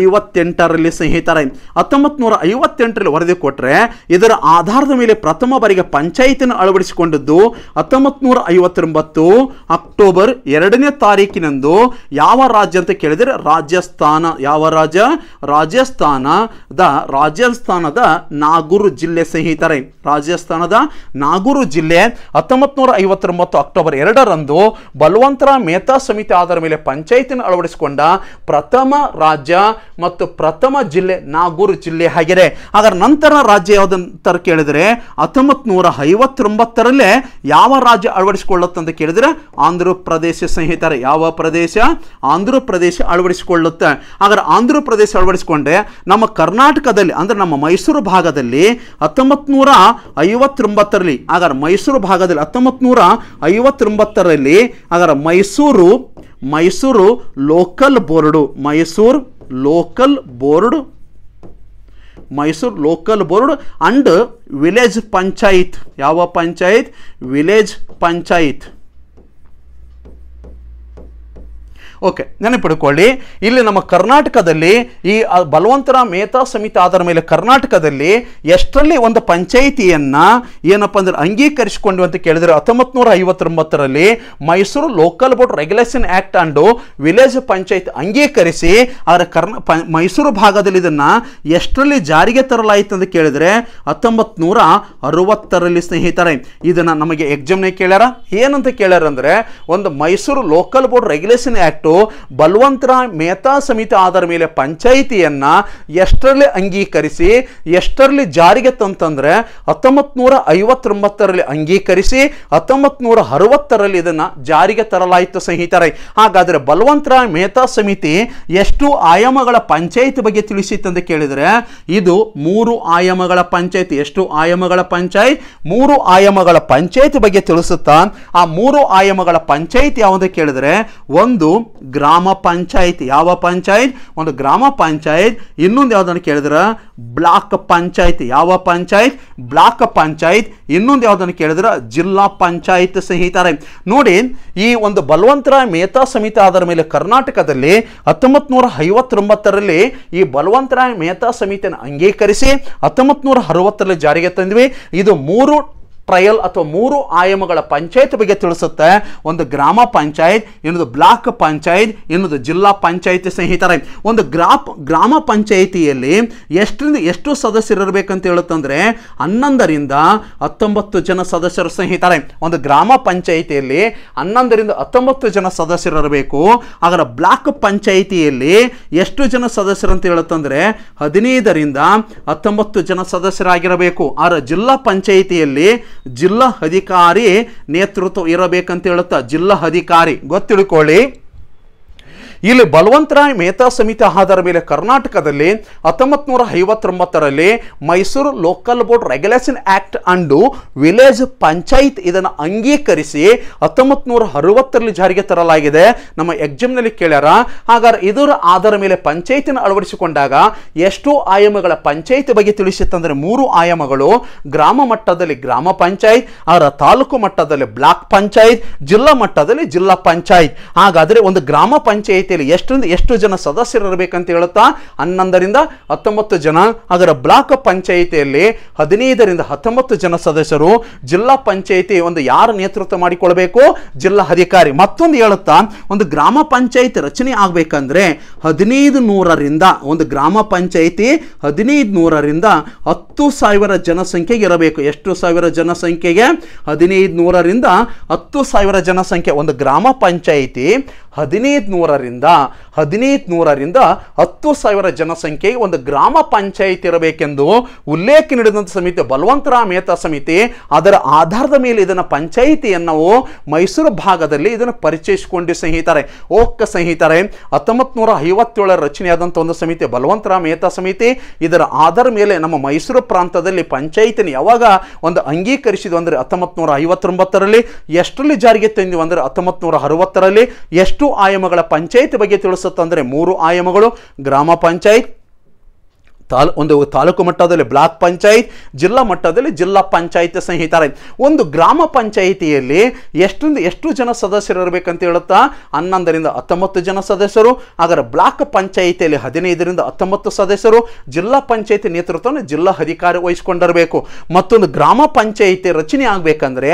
ಐವತ್ತೆಂಟರಲ್ಲಿ ಸ್ನೇಹಿತರೆ ಹತ್ತೊಂಬತ್ತು ನೂರ ಐವತ್ತೆಂಟರಲ್ಲಿ ವರದಿ ಕೊಟ್ಟರೆ ಇದರ ಆಧಾರದ ಮೇಲೆ ಪ್ರಥಮ ಬಾರಿಗೆ ಪಂಚಾಯಿತಿಯನ್ನು ಅಳವಡಿಸಿಕೊಂಡದ್ದು ಹತ್ತೊಂಬತ್ತು ನೂರ ಐವತ್ತೊಂಬತ್ತು ಅಕ್ಟೋಬರ್ ಎರಡನೇ ತಾರೀಕಿನಂದು ಯಾವ ರಾಜ್ಯ ಅಂತ ಕೇಳಿದರೆ ರಾಜಸ್ಥಾನ ಯಾವ ರಾಜ್ಯ ರಾಜಸ್ಥಾನದ ರಾಜಸ್ಥಾನದ ನಾ ನಾಗೂರು ಜಿಲ್ಲೆ ಸ್ನೇಹಿತರೆ ರಾಜಸ್ಥಾನದ ನಾಗೂರು ಜಿಲ್ಲೆ ಹತ್ತೊಂಬತ್ತು ಐವತ್ತೊಂಬತ್ತು ಅಕ್ಟೋಬರ್ ಎರಡರಂದು ಬಲವಂತರ ಮೇಹ್ತಾ ಸಮಿತಿ ಆಧಾರ ಮೇಲೆ ಪಂಚಾಯತಿನ ಅಳವಡಿಸಿಕೊಂಡ ಪ್ರಥಮ ರಾಜ್ಯ ಮತ್ತು ಪ್ರಥಮ ಜಿಲ್ಲೆ ನಾಗೂರು ಜಿಲ್ಲೆ ಆಗಿದೆ ಅದರ ನಂತರ ರಾಜ್ಯ ಯಾವುದಂತ ಕೇಳಿದರೆ ಹತ್ತೊಂಬತ್ತು ಐವತ್ತೊಂಬತ್ತರಲ್ಲೇ ಯಾವ ರಾಜ್ಯ ಅಳವಡಿಸಿಕೊಳ್ಳುತ್ತೆ ಅಂತ ಕೇಳಿದರೆ ಆಂಧ್ರ ಪ್ರದೇಶ ಸ್ನೇಹಿತರೆ ಯಾವ ಪ್ರದೇಶ ಆಂಧ್ರ ಪ್ರದೇಶ ಅಳವಡಿಸಿಕೊಳ್ಳುತ್ತೆ ಆದ್ರೆ ಆಂಧ್ರ ಪ್ರದೇಶ ಅಳವಡಿಸಿಕೊಂಡ್ರೆ ನಮ್ಮ ಕರ್ನಾಟಕದಲ್ಲಿ ಅಂದ್ರೆ ನಮ್ಮ ಮೈಸೂರು ಭಾಗದಲ್ಲಿ ಭಾಗದಲ್ಲಿ ಹತ್ತೊಂಬತ್ತು ನೂರ ಐವತ್ತೊಂಬತ್ತರಲ್ಲಿ ಆಗ ಮೈಸೂರು ಭಾಗದಲ್ಲಿ ಹತ್ತೊಂಬತ್ನೂರ ನೂರ ಐವತ್ತೊಂಬತ್ತರಲ್ಲಿ ಆಗ Mysore Mysore local board Mysore local board Mysore local board and village panchayat ಯಾವ ಪಂಚಾಯತ್ ವಿಲೇಜ್ ಪಂಚಾಯತ್ ಓಕೆ ನೆನಪಿಡ್ಕೊಳ್ಳಿ ಇಲ್ಲಿ ನಮ್ಮ ಕರ್ನಾಟಕದಲ್ಲಿ ಈ ಬಲವಂತರ ಮೇಥಾ ಸಮಿತಿ ಆಧಾರ ಮೇಲೆ ಕರ್ನಾಟಕದಲ್ಲಿ ಎಷ್ಟರಲ್ಲಿ ಒಂದು ಪಂಚಾಯಿತಿಯನ್ನು ಏನಪ್ಪ ಅಂದ್ರೆ ಅಂಗೀಕರಿಸಿಕೊಂಡು ಅಂತ ಕೇಳಿದರೆ ಹತ್ತೊಂಬತ್ತು ನೂರ ಐವತ್ತೊಂಬತ್ತರಲ್ಲಿ Mysore local board regulation act and village panchayat ಅಂಗೀಕರಿಸಿ ಅದರ ಕರ್ನ ಮೈಸೂರು ಭಾಗದಲ್ಲಿ ಇದನ್ನು ಎಷ್ಟರಲ್ಲಿ ಜಾರಿಗೆ ತರಲಾಯಿತು ಅಂತ ಕೇಳಿದರೆ ಹತ್ತೊಂಬತ್ತು ನೂರ ಅರವತ್ತರಲ್ಲಿ ಸ್ನೇಹಿತರೆ ಇದನ್ನು ನಮಗೆ ಎಕ್ಸಾಮ್ನೇ ಕೇಳ್ಯಾರ ಏನಂತ ಕೇಳ್ಯಾರ ಒಂದು Mysore local board regulation act Balwantrai ಸಮಿತಿ ಆಧಾರ ಮೇಲೆ ಪಂಚಾಯಿತಿಯನ್ನ ಎಷ್ಟರಲ್ಲಿ ಅಂಗೀಕರಿಸಿ ಎಷ್ಟರಲ್ಲಿ ಜಾರಿಗೆ ತಂತಂದ್ರೆ ಹತ್ತೊಂಬತ್ನೂರ ನೂರ ಐವತ್ತೊಂಬತ್ತರಲ್ಲಿ ಅಂಗೀಕರಿಸಿ ಹತ್ತೊಂಬತ್ತು ನೂರ ಅರವತ್ತರಲ್ಲಿ ಇದನ್ನ ಜಾರಿಗೆ ತರಲಾಯಿತು ಸ್ನೇಹಿತರೆ ಹಾಗಾದ್ರೆ ಬಲವಂತರಾಯ್ ಮೇಥಾ ಸಮಿತಿ ಎಷ್ಟು ಆಯಾಮಗಳ ಪಂಚಾಯಿತಿ ಬಗ್ಗೆ ತಿಳಿಸಿತ್ತಂದು ಕೇಳಿದ್ರೆ ಇದು ಮೂರು ಆಯಾಮಗಳ ಪಂಚಾಯಿತಿ ಎಷ್ಟು ಆಯಾಮಗಳ ಪಂಚಾಯತ್ ಮೂರು ಆಯಾಮಗಳ ಪಂಚಾಯಿತಿ ಬಗ್ಗೆ ತಿಳಿಸುತ್ತಾ ಆ ಮೂರು ಆಯಾಮಗಳ ಪಂಚಾಯಿತಿ ಯಾವುದೇ ಕೇಳಿದ್ರೆ ಒಂದು ಗ್ರಾಮ ಪಂಚಾಯತ್ ಯಾವ ಪಂಚಾಯತ್ ಒಂದು ಗ್ರಾಮ ಪಂಚಾಯತ್ ಇನ್ನೊಂದು ಯಾವ್ದನ್ನು ಕೇಳಿದ್ರ ಬ್ಲಾಕ್ ಪಂಚಾಯತ್ ಯಾವ ಪಂಚಾಯತ್ ಬ್ಲಾಕ್ ಪಂಚಾಯತ್ ಇನ್ನೊಂದು ಯಾವ್ದನ್ನು ಕೇಳಿದ್ರ ಜಿಲ್ಲಾ ಪಂಚಾಯತ್ ಸ್ನೇಹಿತರೆ ನೋಡಿ ಈ ಒಂದು ಬಲವಂತರಾಯ್ ಮೇಹತಾ ಸಮಿತಿ ಆಧಾರ ಮೇಲೆ ಕರ್ನಾಟಕದಲ್ಲಿ ಹತ್ತೊಂಬತ್ತು ನೂರ ಐವತ್ತೊಂಬತ್ತರಲ್ಲಿ ಈ ಬಲವಂತರಾಯ್ ಮೇಹತಾ ಸಮಿತಿಯನ್ನು ಅಂಗೀಕರಿಸಿ ಹತ್ತೊಂಬತ್ತು ನೂರ ಅರವತ್ತರಲ್ಲಿ ಜಾರಿಗೆ ತಂದ್ವಿ ಇದು ಮೂರು ಟ್ರಯಲ್ ಅಥವಾ ಮೂರು ಆಯಾಮಗಳ ಪಂಚಾಯತ್ ಬಗ್ಗೆ ತಿಳಿಸುತ್ತೆ ಒಂದು ಗ್ರಾಮ ಪಂಚಾಯತ್ ಇನ್ನೊಂದು ಬ್ಲಾಕ್ ಪಂಚಾಯತ್ ಇನ್ನೊಂದು ಜಿಲ್ಲಾ ಪಂಚಾಯತಿ ಸ್ನೇಹಿತರೆ ಒಂದು ಗ್ರಾಪ್ ಗ್ರಾಮ ಪಂಚಾಯಿತಿಯಲ್ಲಿ ಎಷ್ಟರಿಂದ ಎಷ್ಟು ಸದಸ್ಯರಿರಬೇಕಂತ ಹೇಳುತ್ತಂದರೆ ಹನ್ನೊಂದರಿಂದ ಹತ್ತೊಂಬತ್ತು ಜನ ಸದಸ್ಯರು ಸ್ನೇಹಿತರೆ ಒಂದು ಗ್ರಾಮ ಪಂಚಾಯಿತಿಯಲ್ಲಿ ಹನ್ನೊಂದರಿಂದ ಹತ್ತೊಂಬತ್ತು ಜನ ಸದಸ್ಯರಿರಬೇಕು ಅದರ ಬ್ಲಾಕ್ ಪಂಚಾಯಿತಿಯಲ್ಲಿ ಎಷ್ಟು ಜನ ಸದಸ್ಯರು ಅಂತ ಹೇಳುತ್ತಂದರೆ ಹದಿನೈದರಿಂದ ಹತ್ತೊಂಬತ್ತು ಜನ ಸದಸ್ಯರಾಗಿರಬೇಕು ಆದರೆ ಜಿಲ್ಲಾ ಪಂಚಾಯಿತಿಯಲ್ಲಿ ಜಿಲ್ಲಾ ಅಧಿಕಾರಿ ನೇತೃತ್ವ ಇರಬೇಕಂತ ಹೇಳುತ್ತಾ ಜಿಲ್ಲಾ ಅಧಿಕಾರಿ ಗೊತ್ತಿಳ್ಕೊಳ್ಳಿ ಇಲ್ಲಿ ಬಲವಂತರಾಯ್ ಮೇಹತಾ ಸಮಿತಿ ಆಧಾರ ಮೇಲೆ ಕರ್ನಾಟಕದಲ್ಲಿ ಹತ್ತೊಂಬತ್ತು ನೂರ ಐವತ್ತೊಂಬತ್ತರಲ್ಲಿ Mysore local board regulation act and village panchayat ಇದನ್ನು ಅಂಗೀಕರಿಸಿ ಹತ್ತೊಂಬತ್ತು ನೂರ ಅರವತ್ತರಲ್ಲಿ ಜಾರಿಗೆ ತರಲಾಗಿದೆ ನಮ್ಮ ಎಕ್ಸಾಮ್ನಲ್ಲಿ ಕೇಳ್ಯಾರ ಹಾಗಾದ್ರೆ ಇದರ ಆಧಾರ ಮೇಲೆ ಪಂಚಾಯತಿನ ಅಳವಡಿಸಿಕೊಂಡಾಗ ಎಷ್ಟು ಆಯಾಮಗಳ ಪಂಚಾಯತ್ ಬಗ್ಗೆ ತಿಳಿಸಿತ್ತಂದ್ರೆ ಮೂರು ಆಯಾಮಗಳು ಗ್ರಾಮ ಮಟ್ಟದಲ್ಲಿ ಗ್ರಾಮ ಪಂಚಾಯತ್ ಅವರ ತಾಲೂಕು ಮಟ್ಟದಲ್ಲಿ ಬ್ಲಾಕ್ ಪಂಚಾಯತ್ ಜಿಲ್ಲಾ ಮಟ್ಟದಲ್ಲಿ ಜಿಲ್ಲಾ ಪಂಚಾಯತ್ ಹಾಗಾದರೆ ಒಂದು ಗ್ರಾಮ ಪಂಚಾಯತ್ ಎಷ್ಟರಿಂದ ಎಷ್ಟು ಜನ ಇರಬೇಕಂತ ಹೇಳುತ್ತಾ ಹನ್ನೊಂದರಿಂದ ಹತ್ತೊಂಬತ್ತು ಜನ ಅದರ ಬ್ಲಾಕ್ ಪಂಚಾಯಿತಿಯಲ್ಲಿ ಹದಿನೈದರಿಂದ ಹತ್ತೊಂಬತ್ತು ಜನ ಸದಸ್ಯರು ಜಿಲ್ಲಾ ಪಂಚಾಯಿತಿ ಒಂದು ಯಾರು ನೇತೃತ್ವ ಮಾಡಿಕೊಳ್ಬೇಕು ಜಿಲ್ಲಾ ಅಧಿಕಾರಿ ಮತ್ತೊಂದು ಹೇಳುತ್ತಾ ಒಂದು ಗ್ರಾಮ ಪಂಚಾಯಿತಿ ರಚನೆ ಆಗಬೇಕಂದ್ರೆ ಹದಿನೈದು ನೂರರಿಂದ ಒಂದು ಗ್ರಾಮ ಪಂಚಾಯಿತಿ ಹದಿನೈದು ನೂರರಿಂದ ಹತ್ತು ಸಾವಿರ ಜನಸಂಖ್ಯೆಗೆ ಇರಬೇಕು ಎಷ್ಟು ಸಾವಿರ ಜನಸಂಖ್ಯೆಗೆ ಹದಿನೈದು ನೂರರಿಂದ ಹತ್ತು ಸಾವಿರ ಜನಸಂಖ್ಯೆ ಒಂದು ಗ್ರಾಮ ಪಂಚಾಯಿತಿ ಹದಿನೈದು ನೂರರಿಂದ ಹದಿನೈದು ನೂರರಿಂದ ಹತ್ತು ಸಾವಿರ ಜನಸಂಖ್ಯೆ ಒಂದು ಗ್ರಾಮ ಪಂಚಾಯಿತಿ ಇರಬೇಕೆಂದು ಉಲ್ಲೇಖ ನೀಡಿದಂಥ ಸಮಿತಿ ಬಲವಂತರಾಮ್ ಮೇಹತಾ ಸಮಿತಿ ಅದರ ಆಧಾರದ ಮೇಲೆ ಇದನ್ನು ಪಂಚಾಯಿತಿಯನ್ನು ಮೈಸೂರು ಭಾಗದಲ್ಲಿ ಇದನ್ನು ಪರಿಚಯಿಸಿಕೊಂಡು ಸ್ನೇಹಿತರೆ ಓಕೆ ಸ್ನೇಹಿತರೆ ಹತ್ತೊಂಬತ್ತು ನೂರ ಐವತ್ತೇಳರ ರಚನೆಯಾದಂಥ ಒಂದು ಸಮಿತಿ ಬಲವಂತರಾಮ್ ಮೇಹತಾ ಸಮಿತಿ ಇದರ ಆಧಾರ ಮೇಲೆ ನಮ್ಮ ಮೈಸೂರು ಪ್ರಾಂತದಲ್ಲಿ ಪಂಚಾಯಿತಿನ ಯಾವಾಗ ಒಂದು ಅಂಗೀಕರಿಸಿದ್ವು ಅಂದರೆ ಹತ್ತೊಂಬತ್ತು ನೂರ ಐವತ್ತೊಂಬತ್ತರಲ್ಲಿ ಎಷ್ಟರಲ್ಲಿ ಜಾರಿಗೆ ತಂದಿವು ಅಂದರೆ ಹತ್ತೊಂಬತ್ತು ನೂರ ಅರವತ್ತರಲ್ಲಿ ಎಷ್ಟು ಎಷ್ಟು ಆಯಾಮಗಳ ಪಂಚಾಯತ್ ಬಗ್ಗೆ ತಿಳಿಸುತ್ತಂದರೆ ಮೂರು ಆಯಾಮಗಳು ಗ್ರಾಮ ಪಂಚಾಯತ್ ತಾಲ್ ಒಂದು ತಾಲೂಕು ಮಟ್ಟದಲ್ಲಿ ಬ್ಲಾಕ್ ಪಂಚಾಯತ್ ಜಿಲ್ಲಾ ಮಟ್ಟದಲ್ಲಿ ಜಿಲ್ಲಾ ಪಂಚಾಯತ್ ಸಂಹಿತ ಒಂದು ಗ್ರಾಮ ಪಂಚಾಯಿತಿಯಲ್ಲಿ ಎಷ್ಟೊಂದು ಎಷ್ಟು ಜನ ಸದಸ್ಯರು ಇರಬೇಕಂತ ಹೇಳುತ್ತಾ ಹನ್ನೊಂದರಿಂದ ಹತ್ತೊಂಬತ್ತು ಜನ ಸದಸ್ಯರು ಆದರೆ ಬ್ಲಾಕ್ ಪಂಚಾಯಿತಿಯಲ್ಲಿ ಹದಿನೈದರಿಂದ ಹತ್ತೊಂಬತ್ತು ಸದಸ್ಯರು ಜಿಲ್ಲಾ ಪಂಚಾಯತಿ ನೇತೃತ್ವವನ್ನು ಜಿಲ್ಲಾ ಅಧಿಕಾರಿ ವಹಿಸಿಕೊಂಡಿರಬೇಕು ಮತ್ತೊಂದು ಗ್ರಾಮ ಪಂಚಾಯಿತಿ ರಚನೆ ಆಗಬೇಕಂದ್ರೆ